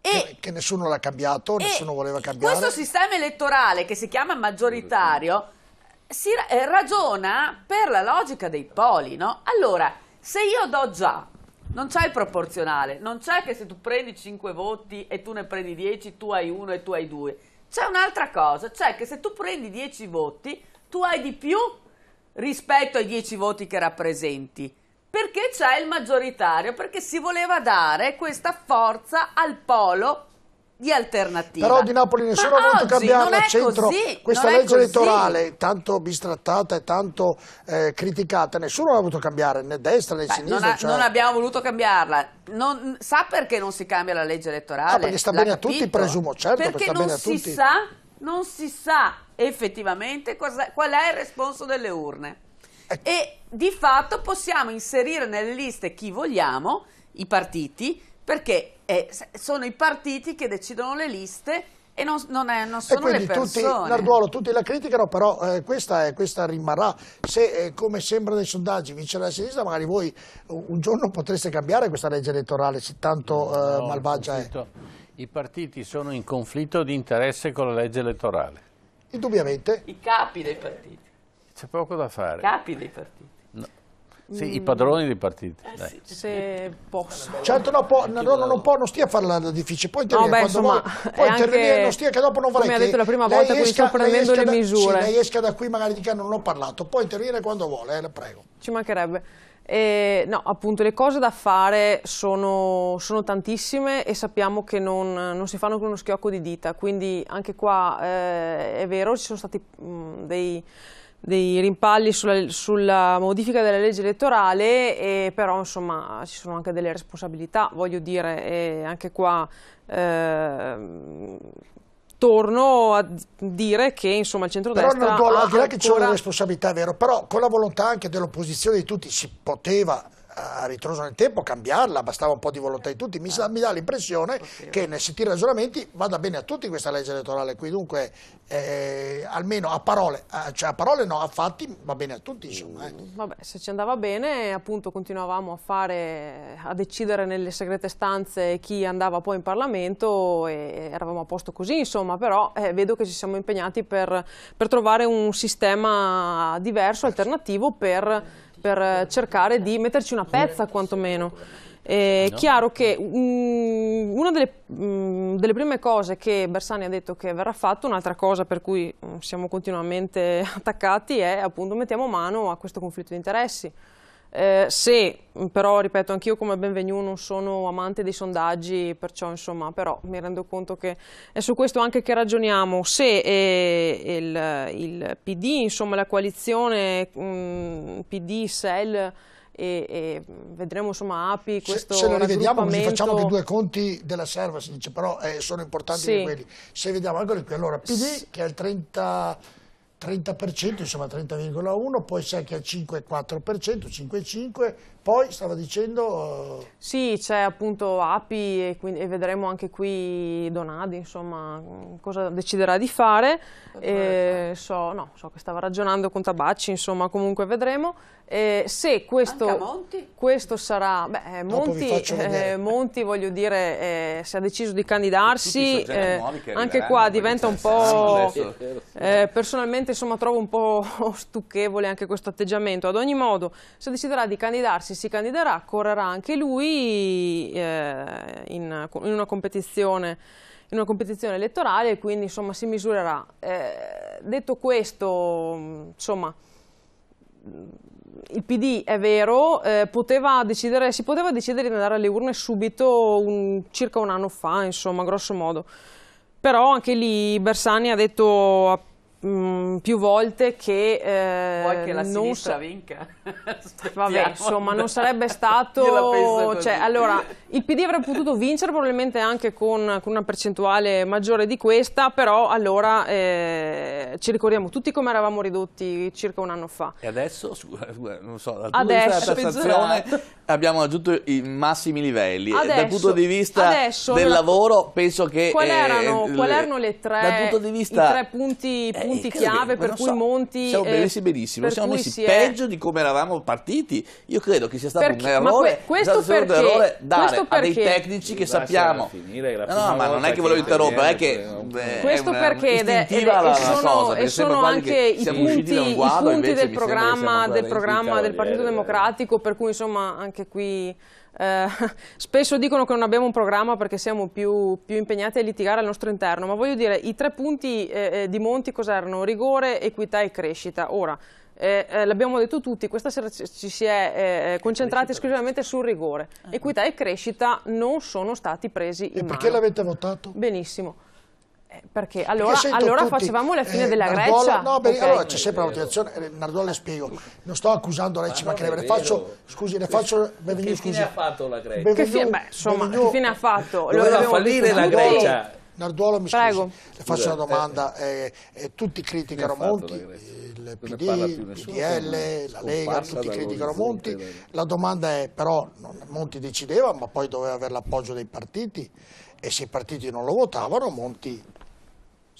E, che nessuno l'ha cambiato, nessuno voleva cambiare. Questo sistema elettorale che si chiama maggioritario si eh, ragiona per la logica dei poli, no? Allora, se io do già, non c'è il proporzionale, non c'è che se tu prendi 5 voti e tu ne prendi 10, tu hai uno e tu hai due. C'è un'altra cosa, cioè che se tu prendi 10 voti, tu hai di più rispetto ai 10 voti che rappresenti. Perché c'è il maggioritario? Perché si voleva dare questa forza al polo di alternativa. Però di Napoli nessuno ha voluto cambiare a centro. Così, questa legge elettorale, tanto bistrattata e tanto eh, criticata, nessuno l'ha voluto cambiare, né destra né Beh, sinistra. Non, ha, cioè... non, abbiamo voluto cambiarla. Non, sa perché non si cambia la legge elettorale? Ah, perché sta bene a tutti, presumo, certo. Perché, perché non si sa non si sa effettivamente cosa, qual è il responso delle urne. Ecco. E di fatto possiamo inserire nelle liste chi vogliamo, i partiti, perché eh, sono i partiti che decidono le liste e non, non, è, non sono e quindi le persone. Tutti, Narduolo, tutti la criticano, però eh, questa, è, questa, rimarrà. Se, eh, come sembra nei sondaggi, vince la sinistra, magari voi un giorno potreste cambiare questa legge elettorale, se tanto eh, no, malvagia è. I partiti sono in conflitto di interesse con la legge elettorale. Indubbiamente. I capi dei partiti. C'è poco da fare. I capi dei partiti. No. Sì, mm. i padroni dei partiti. Eh, sì, se posso. Certo, no, può, no, no, non può, non stia a fare la difficile. Poi intervenire, no, beh, insomma, vuole, può non stia che dopo non vorrei Come ha detto la prima volta, esca, sto prendendo le da, misure. Sì, lei esca da qui magari di che non ho parlato. Poi intervenire quando vuole, eh, la prego. Ci mancherebbe. Eh, no, appunto le cose da fare sono, sono tantissime e sappiamo che non, non, si fanno con uno schiocco di dita, quindi anche qua eh, è vero, ci sono stati mh, mm, dei, dei, rimpalli sulla, sulla, modifica della legge elettorale, e, però insomma ci sono anche delle responsabilità, voglio dire, eh, anche qua... Eh, torno a dire che insomma il centrodestra però non, do, ha non è che ancora... c'è una responsabilità vero però con la volontà anche dell'opposizione di tutti si poteva a ritroso nel tempo cambiarla, bastava un po' di volontà di tutti, mi, mi dà l'impressione che nel sentire ragionamenti vada bene a tutti questa legge elettorale, qui dunque eh, almeno a parole, a, cioè a parole no, a fatti va bene a tutti. Insomma, eh. Mm, vabbè, se ci andava bene appunto continuavamo a fare, a decidere nelle segrete stanze chi andava poi in Parlamento e eravamo a posto così insomma, però eh, vedo che ci siamo impegnati per, per trovare un sistema diverso, certo. alternativo per per eh, cercare di metterci una pezza quantomeno. È no. chiaro che um, una delle, um, delle, prime cose che Bersani ha detto che verrà fatto, un'altra cosa per cui um, siamo continuamente [laughs] attaccati è appunto mettiamo mano a questo conflitto di interessi. Eh, se però, ripeto, anch'io come Benvenuto non sono amante dei sondaggi, perciò insomma, però mi rendo conto che è su questo anche che ragioniamo. Se eh, il, il, PD, insomma la coalizione mh, mm, PD, SEL e, e, vedremo insomma API questo se, se lo rivediamo così facciamo che due conti della serva si dice però eh, sono importanti sì. quelli se vediamo anche allora PD S che è il 30 30%, insomma 30,1%, poi si è anche al 5,4%, 5,5%, poi stava dicendo... Sì, c'è appunto API e, quindi, e, vedremo anche qui Donadi, insomma, cosa deciderà di fare. E, so, no, so che stava ragionando con Tabacci, insomma, comunque vedremo. E se questo, questo sarà... Beh, eh, Monti, eh, Monti, voglio dire, eh, se ha deciso di candidarsi, eh, anche qua diventa un po'... Eh, personalmente, insomma, trovo un po' [laughs] stucchevole anche questo atteggiamento. Ad ogni modo, se deciderà di candidarsi si candiderà correrà anche lui eh, in, in, una competizione, in, una competizione, elettorale e quindi insomma, si misurerà. Eh, detto questo, insomma, il PD è vero, eh, poteva decidere, si poteva decidere di andare alle urne subito un, circa un anno fa, insomma, grosso modo. Però anche lì Bersani ha detto Mm, più volte che, eh, Vuoi che la sinistra so... vinca? [laughs] Vabbè, insomma, non sarebbe [laughs] stato... Cioè, allora, il PD avrebbe potuto vincere probabilmente anche con, con una percentuale maggiore di questa, però allora eh, ci ricordiamo tutti come eravamo ridotti circa un anno fa. E adesso, eh, non so, dal punto adesso, di vista della abbiamo raggiunto i massimi livelli. Adesso, dal punto di vista adesso, del la... lavoro penso che... Qual eh, erano, eh, qual erano le tre, dal punto di vista, i tre punti più eh, punti eh, chiave che, per cui so, Monti... Siamo eh, messi benissimo, siamo messi peggio è... di come eravamo partiti. Io credo che sia stato perché, un errore, que, stato perché, un errore dare a dei tecnici che sappiamo... Finire, no, no, ma non è che volevo interrompere, è che... Cioè, eh, questo perché... è, ed è, la, cosa, e sono anche i punti, i punti del programma del Partito Democratico, per cui insomma anche qui... Eh, [laughs] spesso dicono che non abbiamo un programma perché siamo più, più, impegnati a litigare al nostro interno, ma voglio dire, i tre punti eh, eh di Monti cos'erano? Rigore, equità e crescita. Ora, eh, eh, l'abbiamo detto tutti, questa sera ci, si è eh, eh concentrati esclusivamente sul rigore. Ah. Equità e crescita non sono stati presi in e mano. Perché l'avete votato? Benissimo. Eh, perché allora, perché allora tutti, facevamo la fine eh, della Nardola, Grecia. No, beh, okay. allora c'è sempre la motivazione. Eh, Nardola le spiego. Non sto accusando lei, ah, ma, ma che ne faccio. Scusi, le faccio. Benvenu, che fine ha fatto la Grecia? Benvenu, che, fine, beh, insomma, benvenu, che fine ha fatto? Doveva fallire la Grecia. Narduolo, mi Prego. scusi, le faccio una eh, domanda. Eh, eh, tutti criticano Monti, il PD, il PDL, la Lega, tutti criticano Monti. La domanda è però, Monti decideva, ma poi doveva avere l'appoggio dei partiti e se i partiti non lo votavano, Monti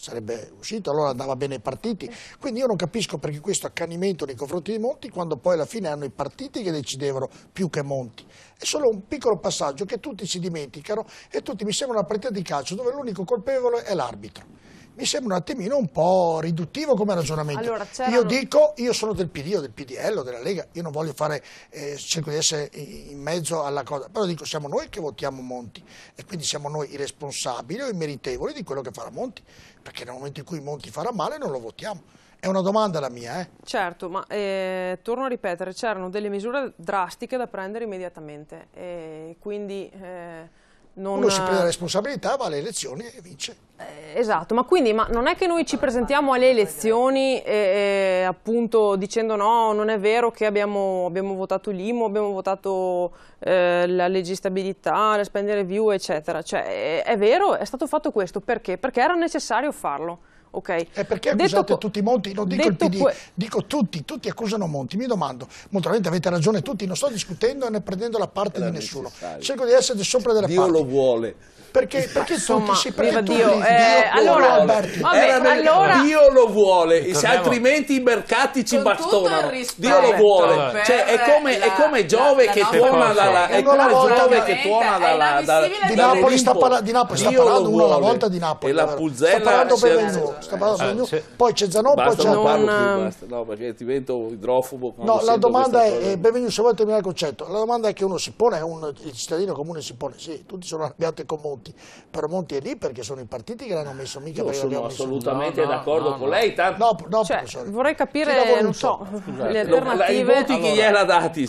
sarebbe uscito, allora andava bene ai partiti. Quindi io non capisco perché questo accanimento nei confronti di Monti quando poi alla fine hanno i partiti che decidevano più che Monti. È solo un piccolo passaggio che tutti si dimenticano e tutti mi sembra una partita di calcio dove l'unico colpevole è l'arbitro mi sembra un attimino un po' riduttivo come ragionamento. Allora, io dico, io sono del PD, io del PDL, della Lega, io non voglio fare, eh, cerco di essere in mezzo alla cosa, però dico siamo noi che votiamo Monti e quindi siamo noi i responsabili o i meritevoli di quello che farà Monti perché nel momento in cui Monti farà male non lo votiamo. È una domanda la mia, eh? Certo, ma eh, torno a ripetere, c'erano delle misure drastiche da prendere immediatamente, e quindi... Eh non... Uno si prende la eh, responsabilità, va alle elezioni e vince. Eh, esatto, ma quindi ma non è che noi ci presentiamo alle elezioni e, e, appunto dicendo no, non è vero che abbiamo, abbiamo votato l'IMO, abbiamo votato eh, la legge stabilità, la spendere view, eccetera. Cioè è, è vero, è stato fatto questo perché? Perché era necessario farlo. Okay. E perché accusate detto, tutti Monti? Non dico il PD, dico tutti, tutti accusano Monti. Mi domando, molto probabilmente avete ragione tutti, non sto discutendo né prendendo la parte di nessuno. Necessario. Cerco di essere sopra della parte. Dio lo vuole. Perché, perché insomma, tutti si prendono Dio, Dio, eh, Dio allora, Alberti. Vabbè, nel, allora, Dio lo vuole, se altrimenti i mercati ci bastonano. Dio lo vuole. Cioè, è, come, la, è come Giove la, che tuona dalla è come Giove che tuona dalla di Napoli sta parlando di Napoli sta parlando uno alla volta di Napoli. E la Puzzella sta parlando per sta parlando eh, poi c'è Zanon, poi c'è... Non parlo più, eh, basta, no, perché divento idrofobo. No, la domanda è, eh, benvenuto, se vuoi terminare il concetto, la domanda è che uno si pone, un, il cittadino comune si pone, sì, tutti sono arrabbiati con Monti, però Monti è lì perché sono i partiti che l'hanno messo mica Io sono assolutamente no, d'accordo no, con no. lei, tanto... No, no, cioè, vorrei capire, non so, le alternative... I voti allora, chi gliel'ha dati,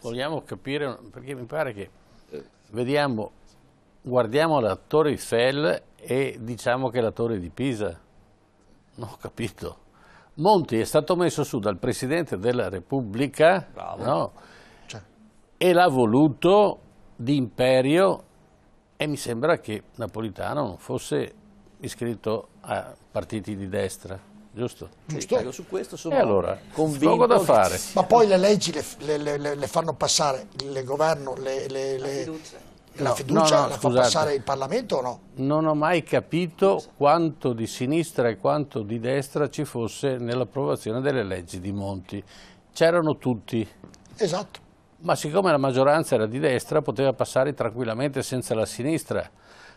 Vogliamo capire, perché mi pare che... Vediamo, guardiamo la Torre Eiffel e diciamo che è la torre di Pisa. Non ho capito. Monti è stato messo su dal Presidente della Repubblica no? cioè. e l'ha voluto di e mi sembra che Napolitano non fosse iscritto a partiti di destra. Giusto? Giusto. Io su questo sono e allora, convinto. da fare. Ma poi le leggi le, le, le, le fanno passare il governo, le, la fiducia la fiducia no, no, la scusate, fa passare il Parlamento o no? Non ho mai capito quanto di sinistra e quanto di destra ci fosse nell'approvazione delle leggi di Monti. C'erano tutti. Esatto. Ma siccome la maggioranza era di destra, poteva passare tranquillamente senza la sinistra.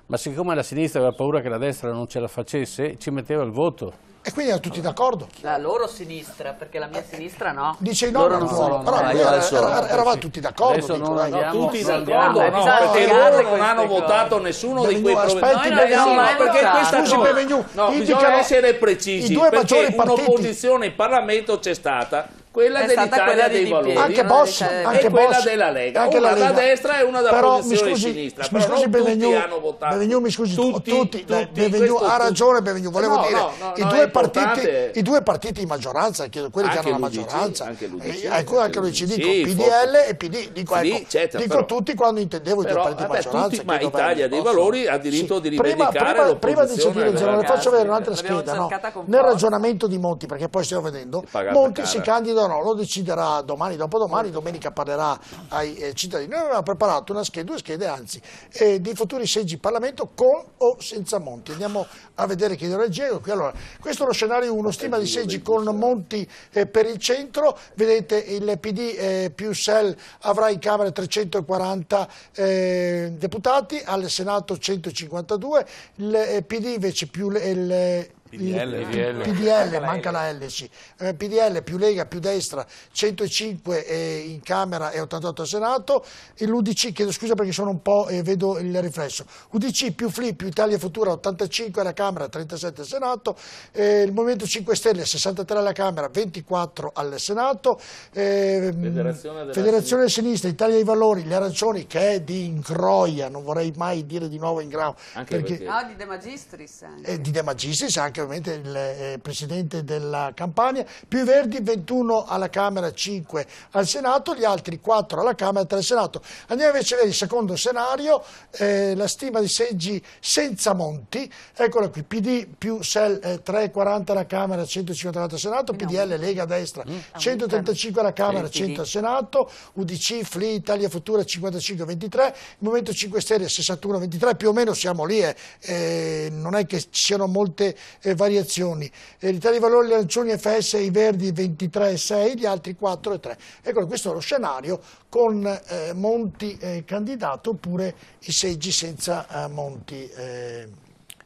Ma siccome la sinistra aveva paura che la destra non ce la facesse, ci metteva il voto. E quindi erano tutti d'accordo. La loro sinistra, perché la mia sinistra no. Dice no, loro non sono, però no, era, adesso, era, eravamo sì. tutti d'accordo. Adesso dico, non andiamo, no, tutti d'accordo, no, no, perché loro non hanno cose. votato nessuno Bevenu, di quei aspetti, problemi. No, no, no, perché questa Scusi, cosa, no, bisogna essere precisi, i due perché un'opposizione in Parlamento c'è stata quella è dell'Italia quella dei di valori anche Bossi, cioè, anche e quella Bossi. della Lega anche una Lega. da destra e una da però, posizione scusi, sinistra mi scusi Bevegnu, hanno votato Bevegnu, mi scusi tutti, tutti, tutti Bevegnu, ha ragione Bevegnu volevo no, dire no, no, i, due partiti, i, due partiti, in maggioranza quelli anche che hanno la maggioranza anche eh, lui ci ecco, dico PDL e PD dico, sì, ecco, certo, dico però, tutti quando intendevo i due partiti di maggioranza ma Italia dei Valori ha diritto di rivendicare prima di seguire le faccio vedere un'altra scheda nel ragionamento di Monti perché poi stiamo vedendo Monti si candida no, lo deciderà domani, dopodomani, domenica parlerà ai eh, cittadini. Noi abbiamo preparato una scheda, due schede anzi, eh, di futuri seggi Parlamento con o senza Monti. Andiamo a vedere chi ideologia è qui. Allora, questo è lo scenario 1, eh, stima di seggi con Monti eh, per il centro, vedete il PD eh, più SEL avrà in Camera 340 eh, deputati, al Senato 152, il PD invece più il PDL, PDL. PDL manca la LC. Eh, PDL più Lega più Destra, 105 eh, in Camera e 88 al Senato. E l'UDC, chiedo scusa perché sono un po' e eh, vedo il riflesso. UDC più FLI più Italia Futura, 85 alla Camera, 37 al Senato. il Movimento 5 Stelle, 63 alla Camera, 24 al Senato. Ehm, Federazione, Federazione Sinistra. Sinistra, Italia dei Valori, gli Arancioni, che è di incroia, non vorrei mai dire di nuovo in grado. perché, perché. No, ah, di De Magistris anche. Eh, di De Magistris anche ovviamente il eh, presidente della Campania, più Verdi 21 alla Camera, 5 al Senato, gli altri 4 alla Camera e 3 al Senato. Andiamo invece a vedere il secondo scenario, eh, la stima di seggi senza Monti, eccola qui, PD più SEL eh, 340 alla Camera, 154 mm. ah, al Senato, PDL Lega Destra, 135 alla Camera, 100 al Senato, UDC, FLI, Italia Futura 55-23, Movimento 5 Stelle 61-23, più o meno siamo lì, eh, eh non è che ci siano molte eh, variazioni. Eh, l'Italia dei Valori, arancioni FS e i verdi 23,6, gli altri 4,3. Ecco, questo è lo scenario con eh, Monti eh, candidato oppure i seggi senza eh, Monti. Eh,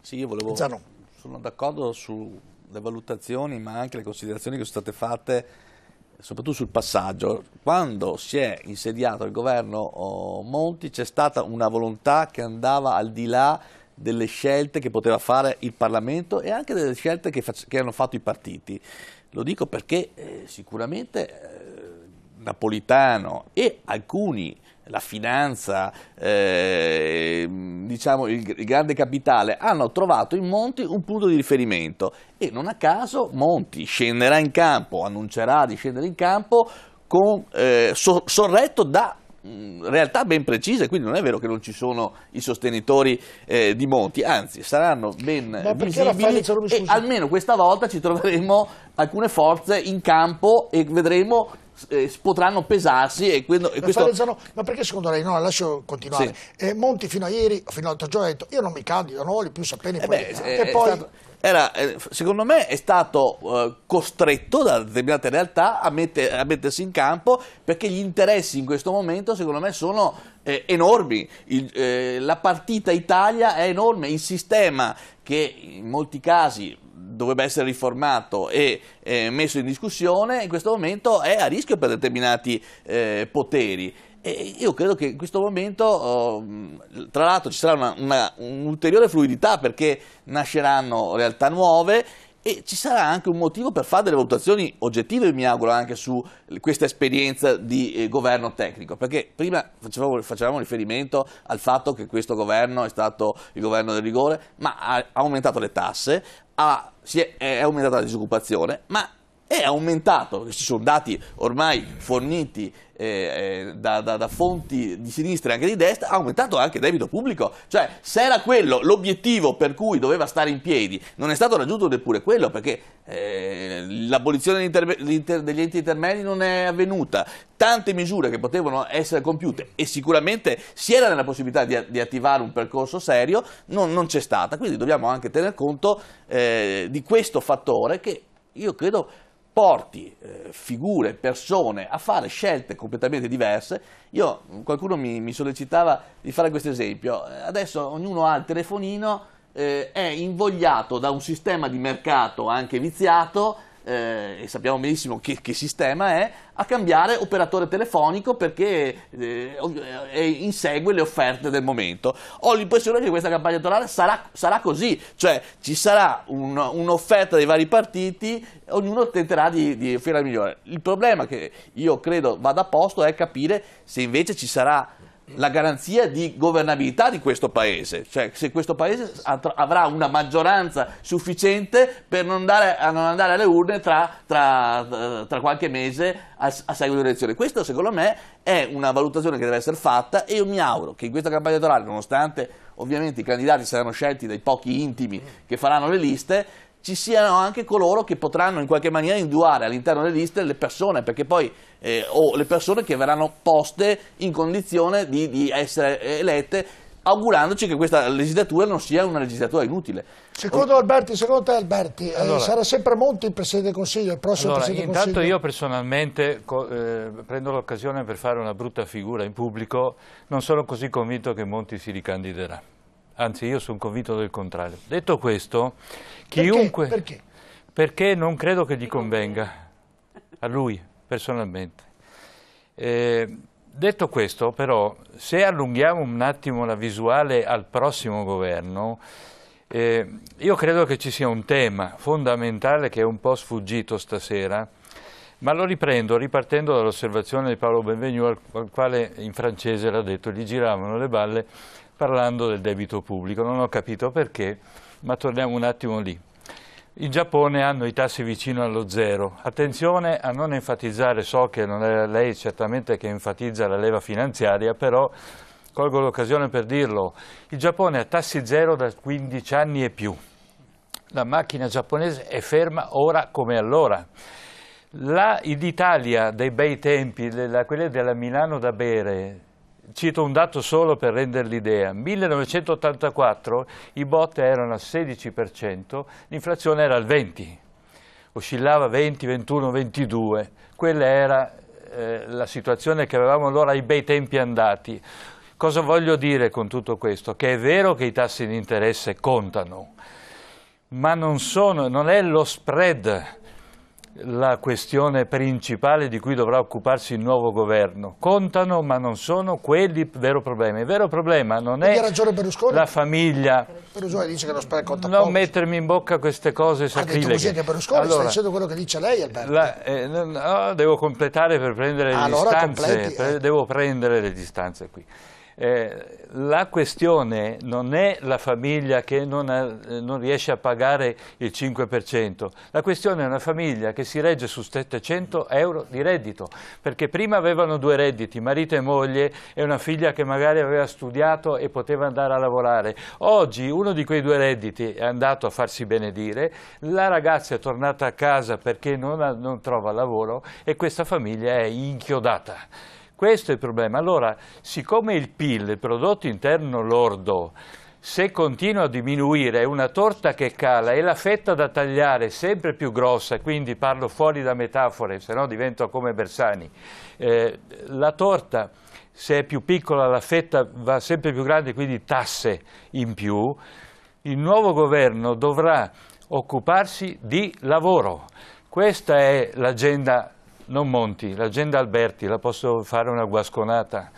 sì, io volevo... Zano. Sono d'accordo sulle valutazioni, ma anche le considerazioni che sono state fatte soprattutto sul passaggio, quando si è insediato il governo oh, Monti c'è stata una volontà che andava al di là delle scelte che poteva fare il Parlamento e anche delle scelte che, che hanno fatto i partiti. Lo dico perché eh, sicuramente eh, Napolitano e alcuni, la finanza, eh, diciamo il, il, grande capitale, hanno trovato in Monti un punto di riferimento e non a caso Monti scenderà in campo, annuncerà di scendere in campo con, eh, sorretto da realtà ben precise, quindi non è vero che non ci sono i sostenitori eh, di Monti, anzi saranno ben visibili e almeno questa volta ci troveremo alcune forze in campo e vedremo eh, potranno pesarsi e, quello, e questo... Zano, ma perché secondo lei no? Lascio continuare. Sì. Eh, Monti fino a ieri, fino all'altro giorno ha detto io non mi candido, non voglio più sapere eh beh, eh, e poi... Stato era, eh, secondo me è stato eh, costretto da determinate realtà a, mette, a, mettersi in campo perché gli interessi in questo momento secondo me sono eh, enormi, Il, eh, la partita Italia è enorme, il sistema che in molti casi dovrebbe essere riformato e eh, messo in discussione in questo momento è a rischio per determinati eh, poteri e io credo che in questo momento, oh, tra l'altro, ci sarà un'ulteriore un fluidità perché nasceranno realtà nuove e ci sarà anche un motivo per fare delle valutazioni oggettive, mi auguro, anche su questa esperienza di eh, governo tecnico, perché prima facevamo, facevamo, riferimento al fatto che questo governo è stato il governo del rigore, ma ha, ha aumentato le tasse, ha, è, è aumentata la disoccupazione, ma è aumentato, ci sono dati ormai forniti eh, da, da, da, fonti di sinistra e anche di destra, ha aumentato anche il debito pubblico. Cioè, se era quello l'obiettivo per cui doveva stare in piedi, non è stato raggiunto neppure quello, perché eh, l'abolizione degli, enti intermedi non è avvenuta. Tante misure che potevano essere compiute e sicuramente si era nella possibilità di, di attivare un percorso serio, non, non c'è stata. Quindi dobbiamo anche tener conto eh, di questo fattore che io credo porti eh, figure, persone a fare scelte completamente diverse. Io, qualcuno mi, mi sollecitava di fare questo esempio. Eh, adesso ognuno ha il telefonino, eh, è invogliato da un sistema di mercato anche viziato eh, e sappiamo benissimo che, che, sistema è, a cambiare operatore telefonico perché eh, eh insegue le offerte del momento. Ho l'impressione che questa campagna elettorale sarà, sarà così, cioè ci sarà un, un'offerta dei vari partiti, ognuno tenterà di, di offrire la migliore. Il problema che io credo vada a posto è capire se invece ci sarà la garanzia di governabilità di questo Paese, cioè se questo Paese avrà una maggioranza sufficiente per non andare, non andare alle urne tra, tra, eh, tra, qualche mese a, a seguito delle elezioni. Questo secondo me è una valutazione che deve essere fatta e io mi auguro che in questa campagna elettorale, nonostante ovviamente i candidati saranno scelti dai pochi intimi che faranno le liste, ci siano anche coloro che potranno in qualche maniera induare all'interno delle liste le persone, perché poi eh, o le persone che verranno poste in condizione di, di essere elette augurandoci che questa legislatura non sia una legislatura inutile. Secondo Alberti, secondo te Alberti, eh, allora, eh, sarà sempre Monti il Presidente del Consiglio, il prossimo allora, Presidente del Consiglio? Intanto io personalmente eh, prendo l'occasione per fare una brutta figura in pubblico, non sono così convinto che Monti si ricandiderà, anzi io sono convinto del contrario. Detto questo, Chiunque. Perché? Perché? Perché non credo che gli convenga, a lui personalmente. Eh, detto questo, però, se allunghiamo un attimo la visuale al prossimo governo, eh, io credo che ci sia un tema fondamentale che è un po' sfuggito stasera, ma lo riprendo ripartendo dall'osservazione di Paolo Benvenu, al, al quale in francese l'ha detto, gli giravano le balle parlando del debito pubblico, non ho capito perché ma torniamo un attimo lì. In Giappone hanno i tassi vicino allo zero. Attenzione a non enfatizzare, so che non è lei certamente che enfatizza la leva finanziaria, però colgo l'occasione per dirlo. Il Giappone ha tassi zero da 15 anni e più. La macchina giapponese è ferma ora come allora. L'Italia dei bei tempi, la, quella della Milano da bere, Cito un dato solo per rendere l'idea. 1984 i bot erano al 16%, l'inflazione era al 20%, oscillava 20, 21, 22. Quella era eh, la situazione che avevamo allora ai bei tempi andati. Cosa voglio dire con tutto questo? Che è vero che i tassi di interesse contano, ma non, sono, non è lo spread la questione principale di cui dovrà occuparsi il nuovo governo. Contano, ma non sono quelli il vero problema. Il vero problema non è la famiglia. Berlusconi dice che lo spreco conta Non poco. mettermi in bocca queste cose sacrileghe. Ha detto Berlusconi allora, sta dicendo quello che dice lei, Alberto. La, eh, no, devo completare per prendere le allora distanze. Completi, eh. Devo prendere le distanze qui eh, la questione non è la famiglia che non, ha, eh, non riesce a pagare il 5%, la questione è una famiglia che si regge su 700 euro di reddito, perché prima avevano due redditi, marito e moglie e una figlia che magari aveva studiato e poteva andare a lavorare. Oggi uno di quei due redditi è andato a farsi benedire, la ragazza è tornata a casa perché non, ha, non trova lavoro e questa famiglia è inchiodata. Questo è il problema. Allora, siccome il PIL, il prodotto interno lordo, se continua a diminuire è una torta che cala e la fetta da tagliare è sempre più grossa, quindi parlo fuori da metafore, se no divento come Bersani, eh, la torta se è più piccola la fetta va sempre più grande, quindi tasse in più, il nuovo governo dovrà occuparsi di lavoro. Questa è l'agenda non Monti, l'agenda Alberti, la posso fare una guasconata.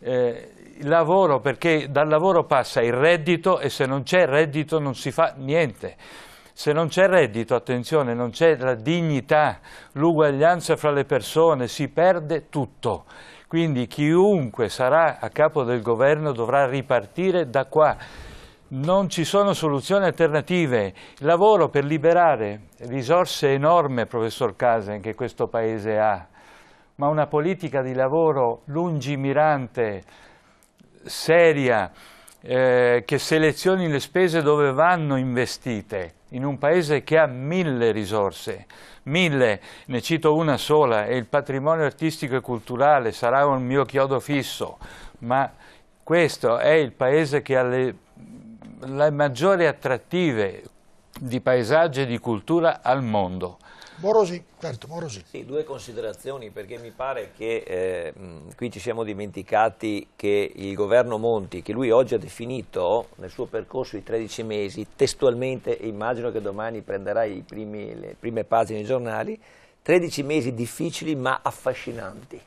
Eh, lavoro perché dal lavoro passa il reddito e se non c'è reddito non si fa niente. Se non c'è reddito, attenzione, non c'è la dignità, l'uguaglianza fra le persone, si perde tutto. Quindi chiunque sarà a capo del governo dovrà ripartire da qua non ci sono soluzioni alternative. lavoro per liberare risorse enorme, professor Casen, che questo Paese ha, ma una politica di lavoro lungimirante, seria, eh, che selezioni le spese dove vanno investite in un paese che ha mille risorse, mille, ne cito una sola, e il patrimonio artistico e culturale sarà un mio chiodo fisso, ma questo è il paese che ha le le maggiori attrattive di paesaggio e di cultura al mondo. Morosi, certo, Morosi. Sì, due considerazioni perché mi pare che eh, mm, qui ci siamo dimenticati che il governo Monti, che lui oggi ha definito nel suo percorso di 13 mesi, testualmente, immagino che domani prenderà primi, le prime pagine dei giornali, 13 mesi difficili ma affascinanti.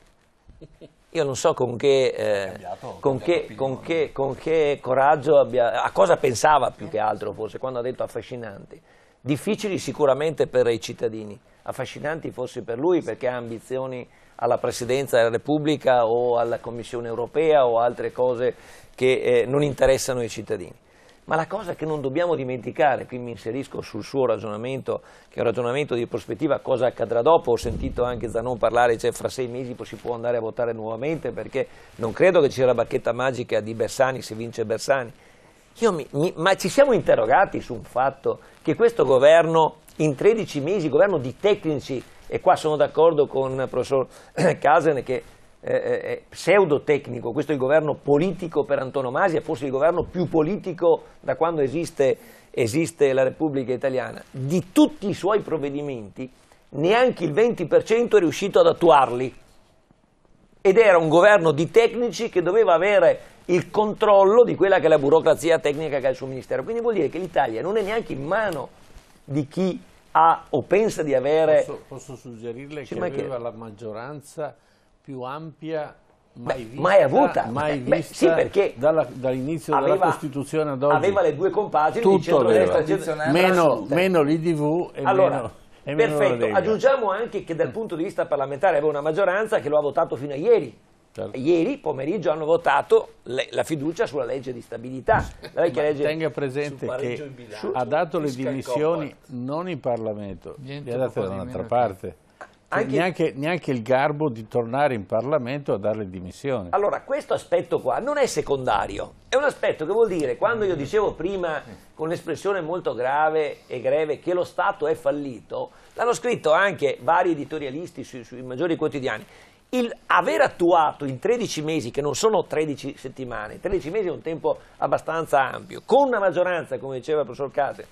Io non so con che, eh, cambiato, con, che, con, che, con che, coraggio abbia, a cosa pensava più che altro forse quando ha detto affascinanti. Difficili sicuramente per i cittadini, affascinanti forse per lui perché ha ambizioni alla Presidenza della Repubblica o alla Commissione europea o altre cose che eh, non interessano i cittadini. Ma la cosa che non dobbiamo dimenticare, qui mi inserisco sul suo ragionamento, che è un ragionamento di prospettiva, cosa accadrà dopo, ho sentito anche Zanon parlare, cioè fra sei mesi si può andare a votare nuovamente, perché non credo che ci sia la bacchetta magica di Bersani se vince Bersani. Mi, mi, ma ci siamo interrogati su un fatto che questo governo, in 13 mesi, governo di tecnici, e qua sono d'accordo con il professor [coughs] Casen che eh, eh, eh, pseudotecnico, questo è il governo politico per antonomasia, forse il governo più politico da quando esiste, esiste la Repubblica Italiana, di tutti i suoi provvedimenti neanche il 20% è riuscito ad attuarli ed era un governo di tecnici che doveva avere il controllo di quella che è la burocrazia tecnica che ha il suo ministero. Quindi vuol dire che l'Italia non è neanche in mano di chi ha o pensa di avere... Posso, posso suggerirle che aveva che... la maggioranza più ampia mai, vista, mai avuta mai Beh, vista sì, perché dall'inizio dall della Costituzione ad oggi aveva le due compagini tutto di centrodestra centro meno, meno l'IDV e allora, meno perfetto, aggiungiamo anche che dal mm. punto di vista parlamentare aveva una maggioranza che lo ha votato fino a ieri Certo. Ieri pomeriggio hanno votato le, la fiducia sulla legge di stabilità. La vecchia legge tenga presente che bilancio, ha dato le dimissioni non in Parlamento, Niente le ha date da un'altra parte. Cioè, anche... Neanche, neanche, il garbo di tornare in Parlamento a dare le dimissioni. Allora, questo aspetto qua non è secondario, è un aspetto che vuol dire, quando io dicevo prima con l'espressione molto grave e greve che lo Stato è fallito, l'hanno scritto anche vari editorialisti sui, sui maggiori quotidiani, il aver attuato in 13 mesi, che non sono 13 settimane, 13 mesi è un tempo abbastanza ampio, con una maggioranza, come diceva il professor Case,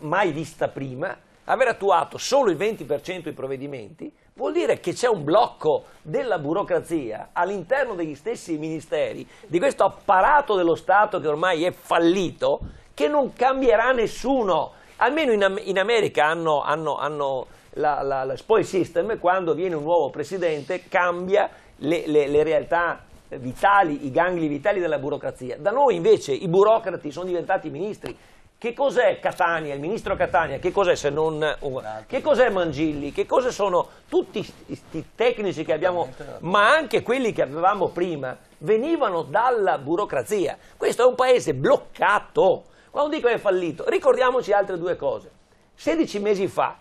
mai vista prima, aver attuato solo il 20% dei provvedimenti vuol dire che c'è un blocco della burocrazia all'interno degli stessi ministeri, di questo apparato dello Stato che ormai è fallito, che non cambierà nessuno. Almeno in, in America hanno, hanno, hanno la, la, la spoil system, quando viene un nuovo presidente cambia le, le, le realtà vitali, i gangli vitali della burocrazia. Da noi invece i burocrati sono diventati ministri, che cos'è Catania, il ministro Catania? Che cos'è se non Ugorati? Che cos'è Mangilli? Che cosa sono tutti questi tecnici che abbiamo, ma anche quelli che avevamo prima, venivano dalla burocrazia. Questo è un paese bloccato. Quando dico che è fallito, ricordiamoci altre due cose. 16 mesi fa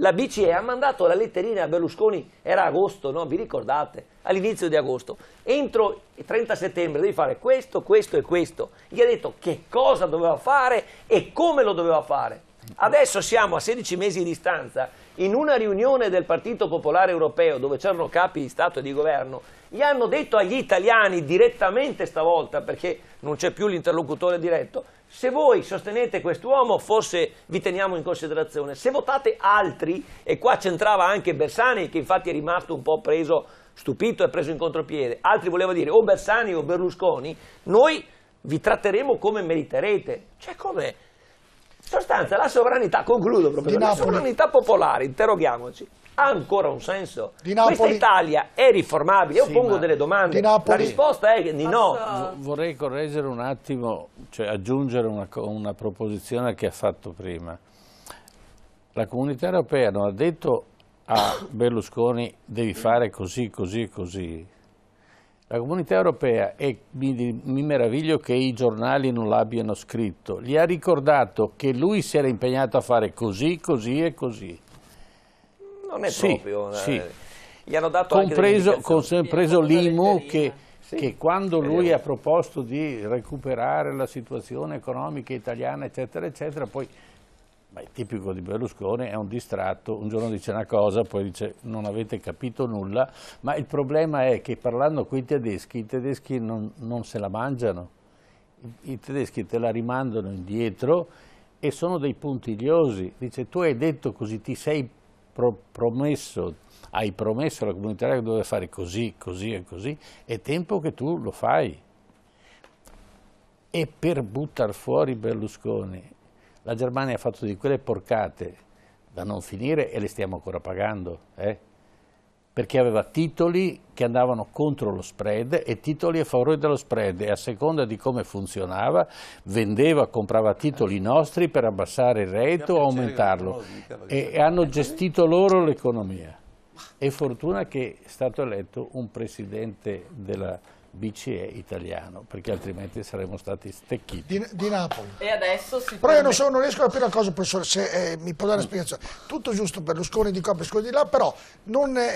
la BCE ha mandato la letterina a Berlusconi, era agosto, no? vi ricordate? All'inizio di agosto. Entro il 30 settembre devi fare questo, questo e questo. Gli ha detto che cosa doveva fare e come lo doveva fare. Adesso siamo a 16 mesi di distanza, in una riunione del Partito Popolare Europeo dove c'erano capi di Stato e di Governo, gli hanno detto agli italiani direttamente stavolta, perché non c'è più l'interlocutore diretto, se voi sostenete quest'uomo forse vi teniamo in considerazione, se votate altri, e qua c'entrava anche Bersani che infatti è rimasto un po' preso, stupito e preso in contropiede, altri voleva dire o Bersani o Berlusconi, noi vi tratteremo come meriterete, cioè com'è? sostanza, la sovranità, concludo proprio, la sovranità popolare, interroghiamoci, ha ancora un senso? Questa Italia è riformabile? Io pongo delle domande, la risposta è di no. V vorrei correggere un attimo, cioè aggiungere una, una proposizione che ha fatto prima. La comunità europea non ha detto a Berlusconi devi fare così, così e così, la comunità europea, e mi, mi, meraviglio che i giornali non l'abbiano scritto, gli ha ricordato che lui si era impegnato a fare così, così e così. Non è sì, proprio... Eh, sì. Eh, gli hanno dato compreso, compreso l'IMU che, sì. che, quando lui eh. ha proposto di recuperare la situazione economica italiana, eccetera, eccetera, poi Beh, tipico di Berlusconi, è un distratto, un giorno dice una cosa, poi dice non avete capito nulla, ma il problema è che parlando con i tedeschi, i tedeschi non, non se la mangiano, I, i tedeschi te la rimandano indietro e sono dei puntigliosi, dice tu hai detto così, ti sei pro promesso, hai promesso alla comunità che doveva fare così, così e così, è tempo che tu lo fai. E per buttare fuori Berlusconi la Germania ha fatto di quelle porcate da non finire e le stiamo ancora pagando, eh? perché aveva titoli che andavano contro lo spread e titoli a favore dello spread e a seconda di come funzionava vendeva, comprava titoli nostri per abbassare il reddito o aumentarlo e hanno gestito loro l'economia. E fortuna che è stato eletto un presidente della Germania BCE italiano, perché altrimenti saremmo stati stecchiti. Di, di Napoli. E adesso si Però io non, so, non riesco a capire una cosa, professore, se eh, mi può dare una spiegazione. Tutto giusto, Berlusconi di qua, Berlusconi di là, però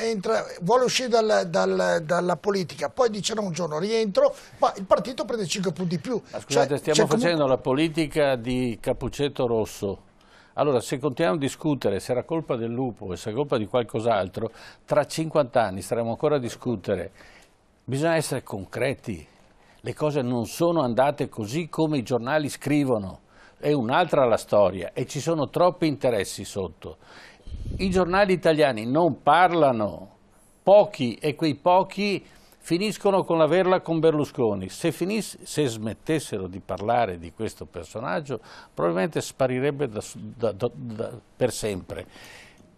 entra, vuole uscire dal, dal, dalla politica, poi dice no, un giorno rientro, ma il partito prende 5 punti di più. Ma cioè, scusate, cioè, stiamo facendo comunque... la politica di Cappuccetto Rosso. Allora, se continuiamo a discutere se era colpa del lupo o se era colpa di qualcos'altro, tra 50 anni saremo ancora a discutere Bisogna essere concreti. Le cose non sono andate così come i giornali scrivono. È un'altra la storia e ci sono troppi interessi sotto. I giornali italiani non parlano, pochi e quei pochi finiscono con l'averla con Berlusconi. Se, finisse, se, smettessero di parlare di questo personaggio, probabilmente sparirebbe da, da, da, per sempre.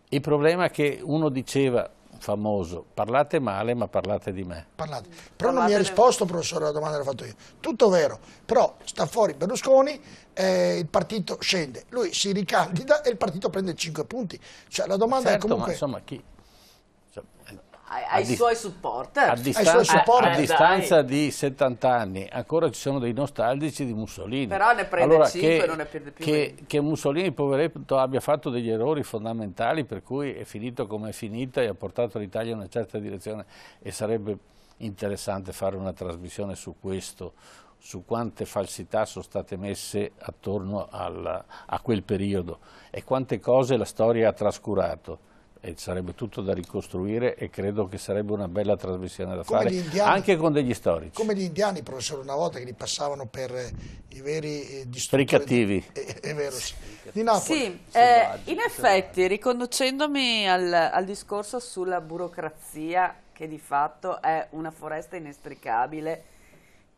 Il problema è che uno diceva famoso, parlate male ma parlate di me. Parlate. Però parlate non mi ha risposto, del... professore, alla domanda che ho fatto io. Tutto vero, però sta fuori Berlusconi, eh, il partito scende, lui si ricandida e il partito prende 5 punti. Cioè la domanda certo, è comunque... Ma, insomma, chi, ai, eh. ai suoi supporter. A distanza, supporter. A, a eh, distanza di 70 anni ancora ci sono dei nostalgici di Mussolini. Però ne prende allora, 5 che, non ne prende più. Che, che Mussolini, poveretto, abbia fatto degli errori fondamentali per cui è finito come è finita e ha portato l'Italia in una certa direzione e sarebbe interessante fare una trasmissione su questo su quante falsità sono state messe attorno alla, a quel periodo e quante cose la storia ha trascurato e sarebbe tutto da ricostruire e credo che sarebbe una bella trasmissione da come fare indiani, anche con degli storici. Come gli indiani, professore, una volta che li passavano per eh, i veri eh, distrutti. Per È, eh, è vero, sì. Di Napoli. Sì, eh, in effetti, riconducendomi al, al discorso sulla burocrazia, che di fatto è una foresta inestricabile,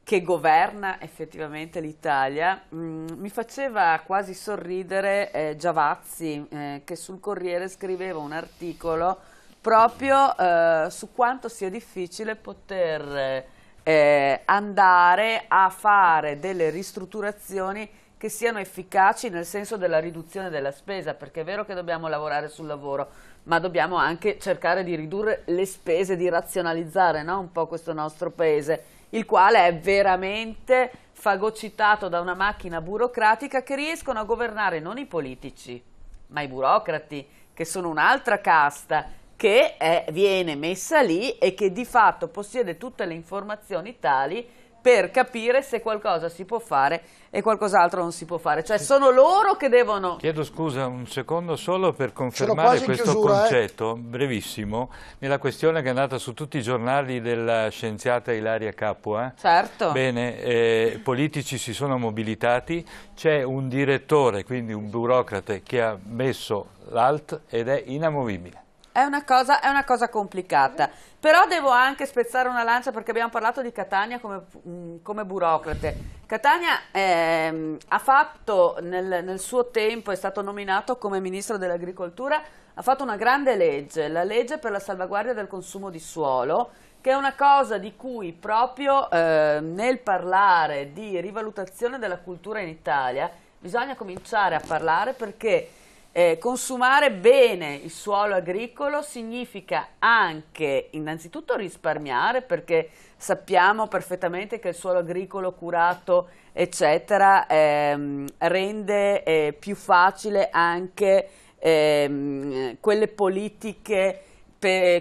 che governa effettivamente l'Italia, mm, mi faceva quasi sorridere eh, Giavazzi eh, che sul Corriere scriveva un articolo proprio eh, su quanto sia difficile poter eh, andare a fare delle ristrutturazioni che siano efficaci nel senso della riduzione della spesa, perché è vero che dobbiamo lavorare sul lavoro, ma dobbiamo anche cercare di ridurre le spese, di razionalizzare no? un po' questo nostro paese il quale è veramente fagocitato da una macchina burocratica che riescono a governare non i politici, ma i burocrati, che sono un'altra casta che è, viene messa lì e che di fatto possiede tutte le informazioni tali per capire se qualcosa si può fare e qualcos'altro non si può fare. Cioè sono loro che devono... Chiedo scusa un secondo solo per confermare questo chiusura, eh. concetto, eh? brevissimo, nella questione che è andata su tutti i giornali della scienziata Ilaria Capua. Eh. Certo. Bene, eh, politici si sono mobilitati, c'è un direttore, quindi un burocrate, che ha messo l'alt ed è inamovibile è una, cosa, è una cosa, complicata. Però devo anche spezzare una lancia perché abbiamo parlato di Catania come, mm, come burocrate. Catania eh, ha fatto nel, nel suo tempo, è stato nominato come ministro dell'agricoltura, ha fatto una grande legge, la legge per la salvaguardia del consumo di suolo, che è una cosa di cui proprio eh, nel parlare di rivalutazione della cultura in Italia bisogna cominciare a parlare perché eh, consumare bene il suolo agricolo significa anche innanzitutto risparmiare perché sappiamo perfettamente che il suolo agricolo curato eccetera ehm, rende eh, più facile anche ehm, quelle politiche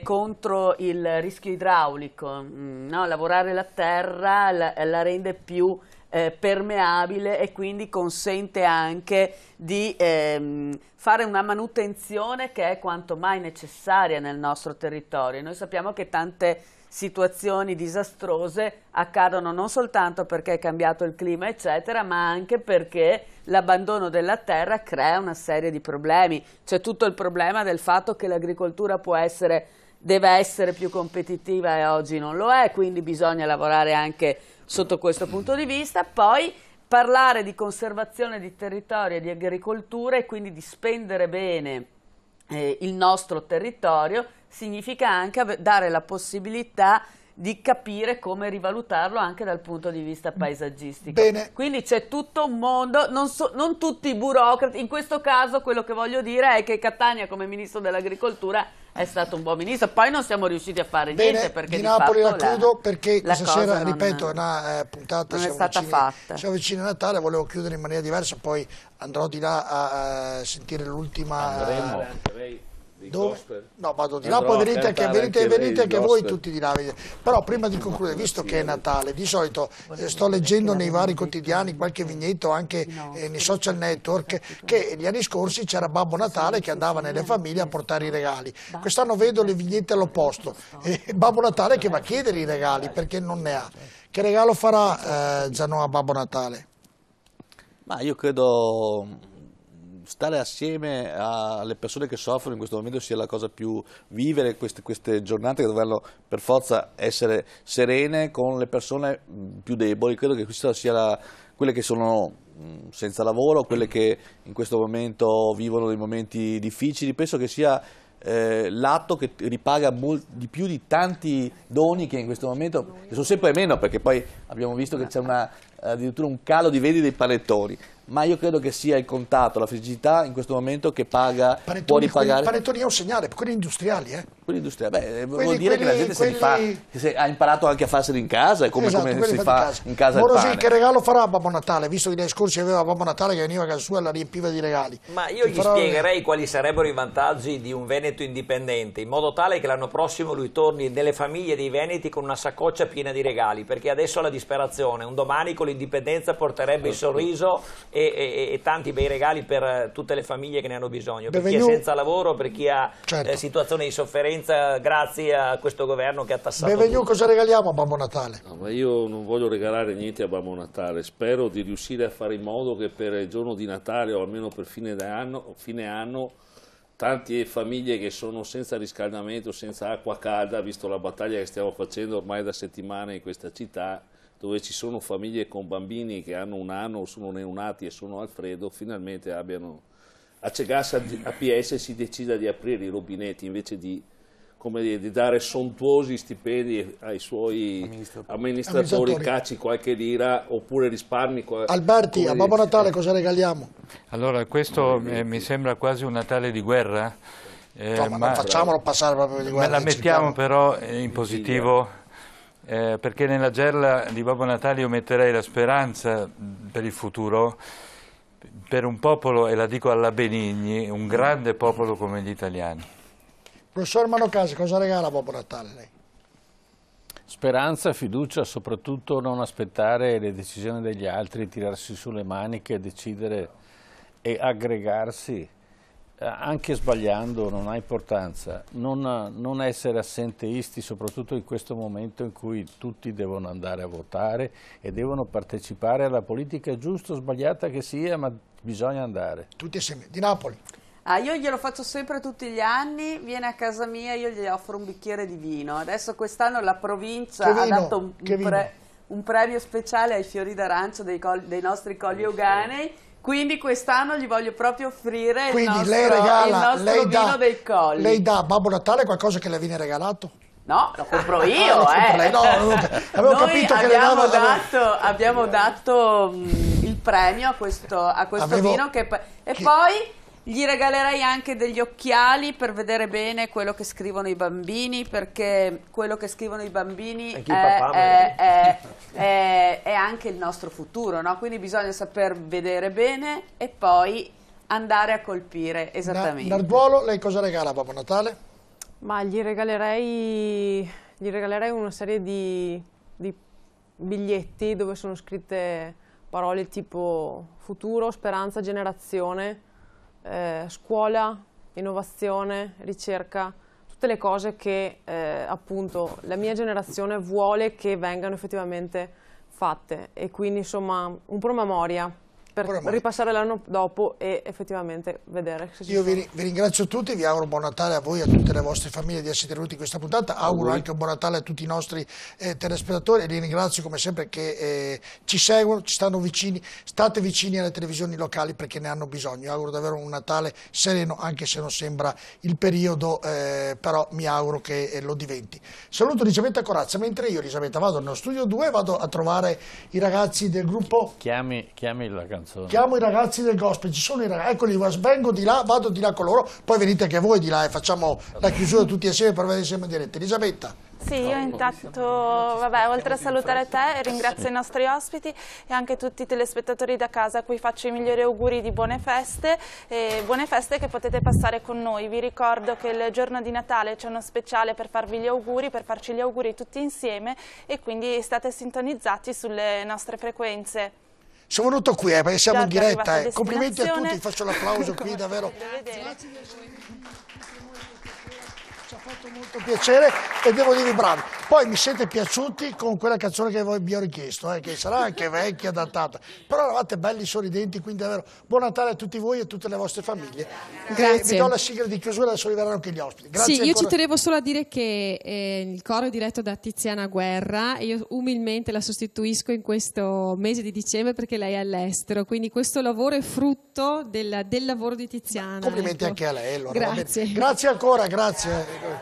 contro il rischio idraulico, mm, no? lavorare la terra la, la rende più eh, permeabile e quindi consente anche di ehm, fare una manutenzione che è quanto mai necessaria nel nostro territorio. Noi sappiamo che tante situazioni disastrose accadono non soltanto perché è cambiato il clima eccetera ma anche perché l'abbandono della terra crea una serie di problemi c'è tutto il problema del fatto che l'agricoltura può essere deve essere più competitiva e oggi non lo è quindi bisogna lavorare anche sotto questo punto di vista, poi parlare di conservazione di territorio e di agricoltura e quindi di spendere bene eh, il nostro territorio significa anche dare la possibilità di capire come rivalutarlo anche dal punto di vista paesaggistico. Bene. Quindi c'è tutto un mondo, non, so, non tutti i burocrati, in questo caso quello che voglio dire è che Catania come ministro dell'agricoltura è stato un buon ministro, poi non siamo riusciti a fare Bene, niente perché di Napoli la chiudo perché questa sera, non, ripeto, è una eh, puntata non è stata vicini, fatta. siamo vicini a Natale, volevo chiudere in maniera diversa, poi andrò di là a, a sentire l'ultima... Andremo. Dove? No, vado di là, eh, poi venite anche, venite, anche, venite anche voi tutti di là. Però prima di concludere, visto che è eh. Natale, di solito eh, sto leggendo nei vari quotidiani qualche vignetto anche eh, nei social network che gli anni scorsi c'era Babbo Natale che andava nelle famiglie a portare i regali. Quest'anno vedo le vignette all'opposto, [laughs] e Babbo Natale che va a chiedere i regali perché non ne ha. Che regalo farà eh, a Babbo Natale? Ma io credo stare assieme alle persone che soffrono in questo momento sia la cosa più vivere queste, queste giornate che dovranno per forza essere serene con le persone mm, più deboli. Credo che questa sia la, quelle che sono mm, senza lavoro, quelle che in questo momento vivono dei momenti difficili. Penso che sia eh, l'atto che ripaga di più di tanti doni che in questo momento che sono sempre meno perché poi abbiamo visto che c'è una addirittura un calo di vedi dei palettori ma io credo che sia il contatto, la felicità in questo momento che paga, può ripagare. Il panettone è un segnale, quelli industriali, eh? Quelli industriali, beh, quelli, vuol dire quelli, che la gente quelli... fa, se, ha imparato anche a farseli in casa, è come, esatto, come si fa casa. in casa Morosi, che regalo farà a Babbo Natale, visto che nei scorsi aveva Babbo Natale che veniva a casa sua e la riempiva di regali? Ma io Ti gli farò... spiegherei quali sarebbero i vantaggi di un Veneto indipendente, in modo tale che l'anno prossimo lui torni nelle famiglie dei Veneti con una saccoccia piena di regali, perché adesso la disperazione, un domani con l'indipendenza porterebbe il certo. sorriso e, e, e, tanti bei regali per eh, tutte le famiglie che ne hanno bisogno, per Benvenu... chi è senza lavoro, per chi ha eh, certo. eh, situazioni di sofferenza grazie a questo governo che ha tassato Benvenu, tutto. cosa regaliamo a Babbo Natale? No, io non voglio regalare niente a Babbo Natale, spero di riuscire a fare in modo che per il giorno di Natale o almeno per fine anno, fine anno tante famiglie che sono senza riscaldamento, senza acqua calda, visto la battaglia che stiamo facendo ormai da settimane in questa città, dove ci sono famiglie con bambini che hanno un anno, sono neonati e sono al freddo, finalmente abbiano Acegas APS si decida di aprire i rubinetti invece di, dire, di dare sontuosi stipendi ai suoi amministratori, amministratori cacci qualche lira oppure risparmi. Alberti, a Babbo Natale cosa regaliamo? Allora, questo eh, mi sembra quasi un Natale di guerra. Eh, no, ma, ma facciamolo passare proprio di guerra. Ma la mettiamo però in positivo eh, perché nella gerla di Babbo Natale io metterei la speranza per il futuro, per un popolo, e la dico alla Benigni, un grande popolo come gli italiani. Professor Manocasi, cosa regala Babbo Natale lei? Speranza, fiducia, soprattutto non aspettare le decisioni degli altri, tirarsi sulle maniche, decidere e aggregarsi eh, anche sbagliando non ha importanza, non, non, essere assenteisti soprattutto in questo momento in cui tutti devono andare a votare e devono partecipare alla politica giusta o sbagliata che sia, ma bisogna andare. Tutti assieme, di Napoli. Ah, io glielo faccio sempre tutti gli anni, viene a casa mia, io gli offro un bicchiere di vino. Adesso quest'anno la provincia vino, ha dato un, un, pre, un, premio speciale ai fiori d'arancio dei, dei, nostri colli euganei quindi quest'anno gli voglio proprio offrire Quindi il nostro, lei regala, il lei dà, vino dei colli. Lei dà a Babbo Natale qualcosa che le viene regalato? No, lo compro io, ah, lo compro eh. No, [laughs] avevo Noi capito che le dava... Dato, avevo... Abbiamo dato mm, il premio a questo, a questo avevo... vino che... E che... poi gli regalerei anche degli occhiali per vedere bene quello che scrivono i bambini, perché quello che scrivono i bambini è, è, è, è, è anche il nostro futuro, no? quindi bisogna saper vedere bene e poi andare a colpire, esattamente. Dal Narduolo, lei cosa regala a Babbo Natale? Ma gli regalerei, gli regalerei una serie di, di biglietti dove sono scritte parole tipo futuro, speranza, generazione eh, scuola, innovazione, ricerca, tutte le cose che eh, appunto la mia generazione vuole che vengano effettivamente fatte e quindi insomma un promemoria per ripassare l'anno dopo e effettivamente vedere se ci Io vi, vi, ringrazio tutti, vi auguro buon Natale a voi e a tutte le vostre famiglie di essere venuti in questa puntata, auguro anche un buon Natale a tutti i nostri eh, telespettatori e li ringrazio come sempre che eh, ci seguono, ci stanno vicini, state vicini alle televisioni locali perché ne hanno bisogno, Io auguro davvero un Natale sereno anche se non sembra il periodo, eh, però mi auguro che eh, lo diventi. Saluto Elisabetta Corazza, mentre io Elisabetta vado nello studio 2 vado a trovare i ragazzi del gruppo... Chiami, chiami la canzone. Insomma. Chiamo i ragazzi del gospel, ci sono i ragazzi, eccoli, vengo di là, vado di là con loro, poi venite anche voi di là e facciamo la chiusura tutti assieme per vedere insieme in diretta. Elisabetta. Sì, io intanto, vabbè, oltre a salutare te, ringrazio i nostri ospiti e anche tutti i telespettatori da casa a cui faccio i migliori auguri di buone feste e buone feste che potete passare con noi. Vi ricordo che il giorno di Natale c'è uno speciale per farvi gli auguri, per farci gli auguri tutti insieme e quindi state sintonizzati sulle nostre frequenze. Sono venuto qui, eh, siamo Già, in diretta. Eh. Complimenti a tutti, faccio l'applauso qui [laughs] davvero. Grazie. Grazie fatto molto piacere e devo dirvi bravi. Poi mi siete piaciuti con quella canzone che vi ho richiesto, eh, che sarà anche vecchia, adattata. Però eravate belli, sorridenti, quindi davvero buon Natale a tutti voi e a tutte le vostre famiglie. Grazie. Eh, vi do la sigla di chiusura, adesso arriveranno anche gli ospiti. Grazie sì, io ancora. ci tenevo solo a dire che eh, il coro è diretto da Tiziana Guerra e io umilmente la sostituisco in questo mese di dicembre perché lei è all'estero, quindi questo lavoro è frutto del, del lavoro di Tiziana. Ma complimenti ecco. anche a lei. Allora, grazie. Grazie ancora, grazie.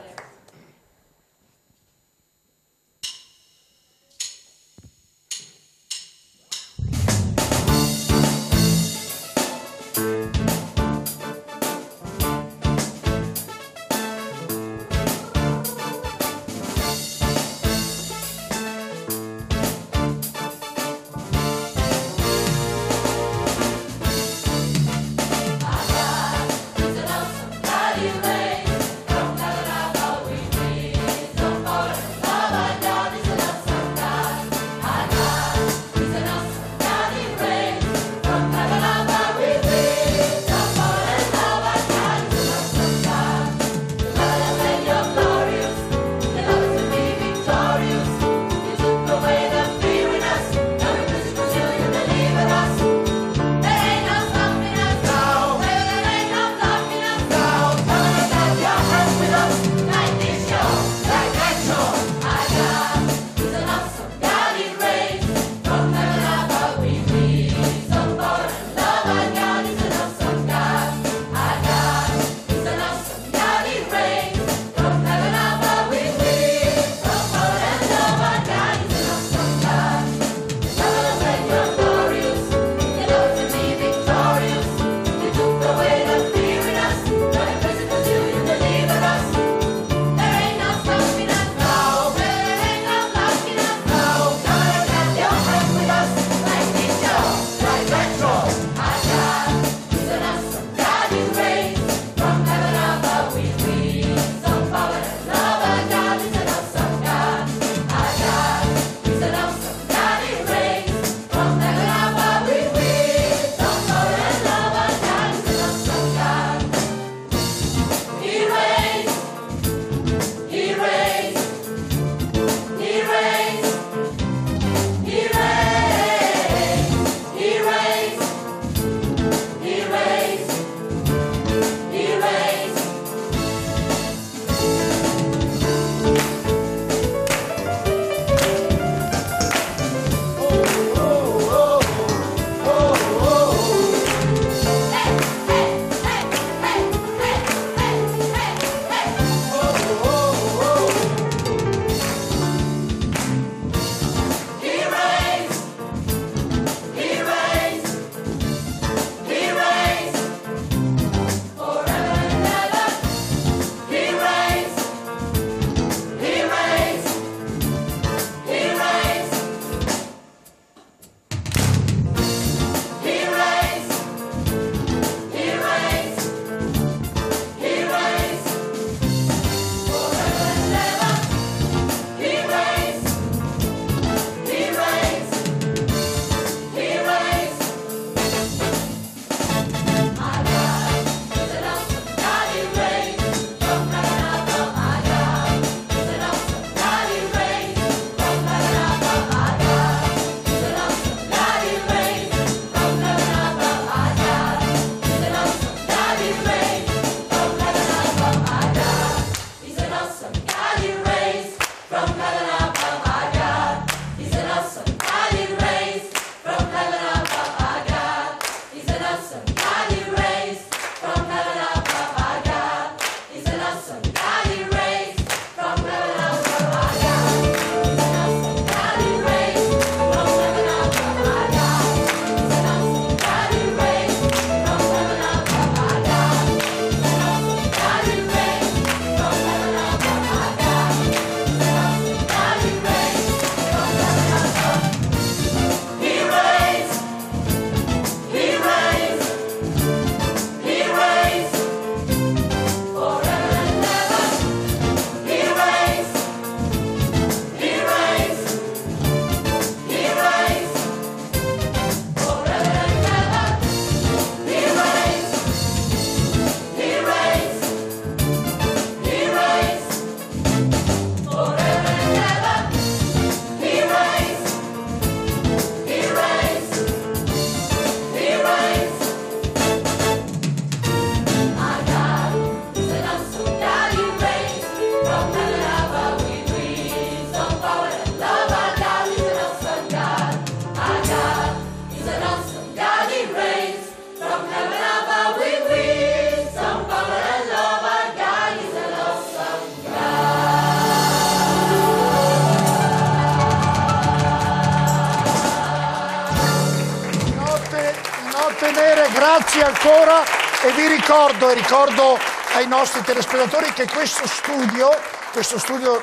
ancora e vi ricordo, e ricordo ai nostri telespettatori che questo studio, questo studio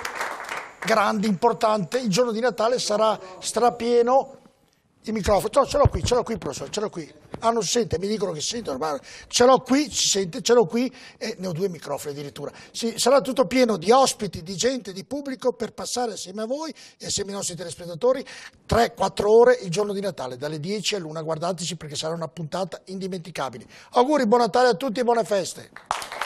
grande, importante, il giorno di Natale sarà strapieno il microfono, no, ce l'ho qui, ce l'ho qui professore, ce l'ho qui. Ah, non si sente, mi dicono che si sente, ormai. ce l'ho qui, si sente, ce l'ho qui ne ho due microfoni addirittura, sì, sarà tutto pieno di ospiti, di gente, di pubblico per passare assieme a voi e assieme ai nostri telespettatori 3-4 ore il giorno di Natale, dalle 10 all'una, guardateci perché sarà una puntata indimenticabile. Auguri, buon Natale a tutti e buone feste.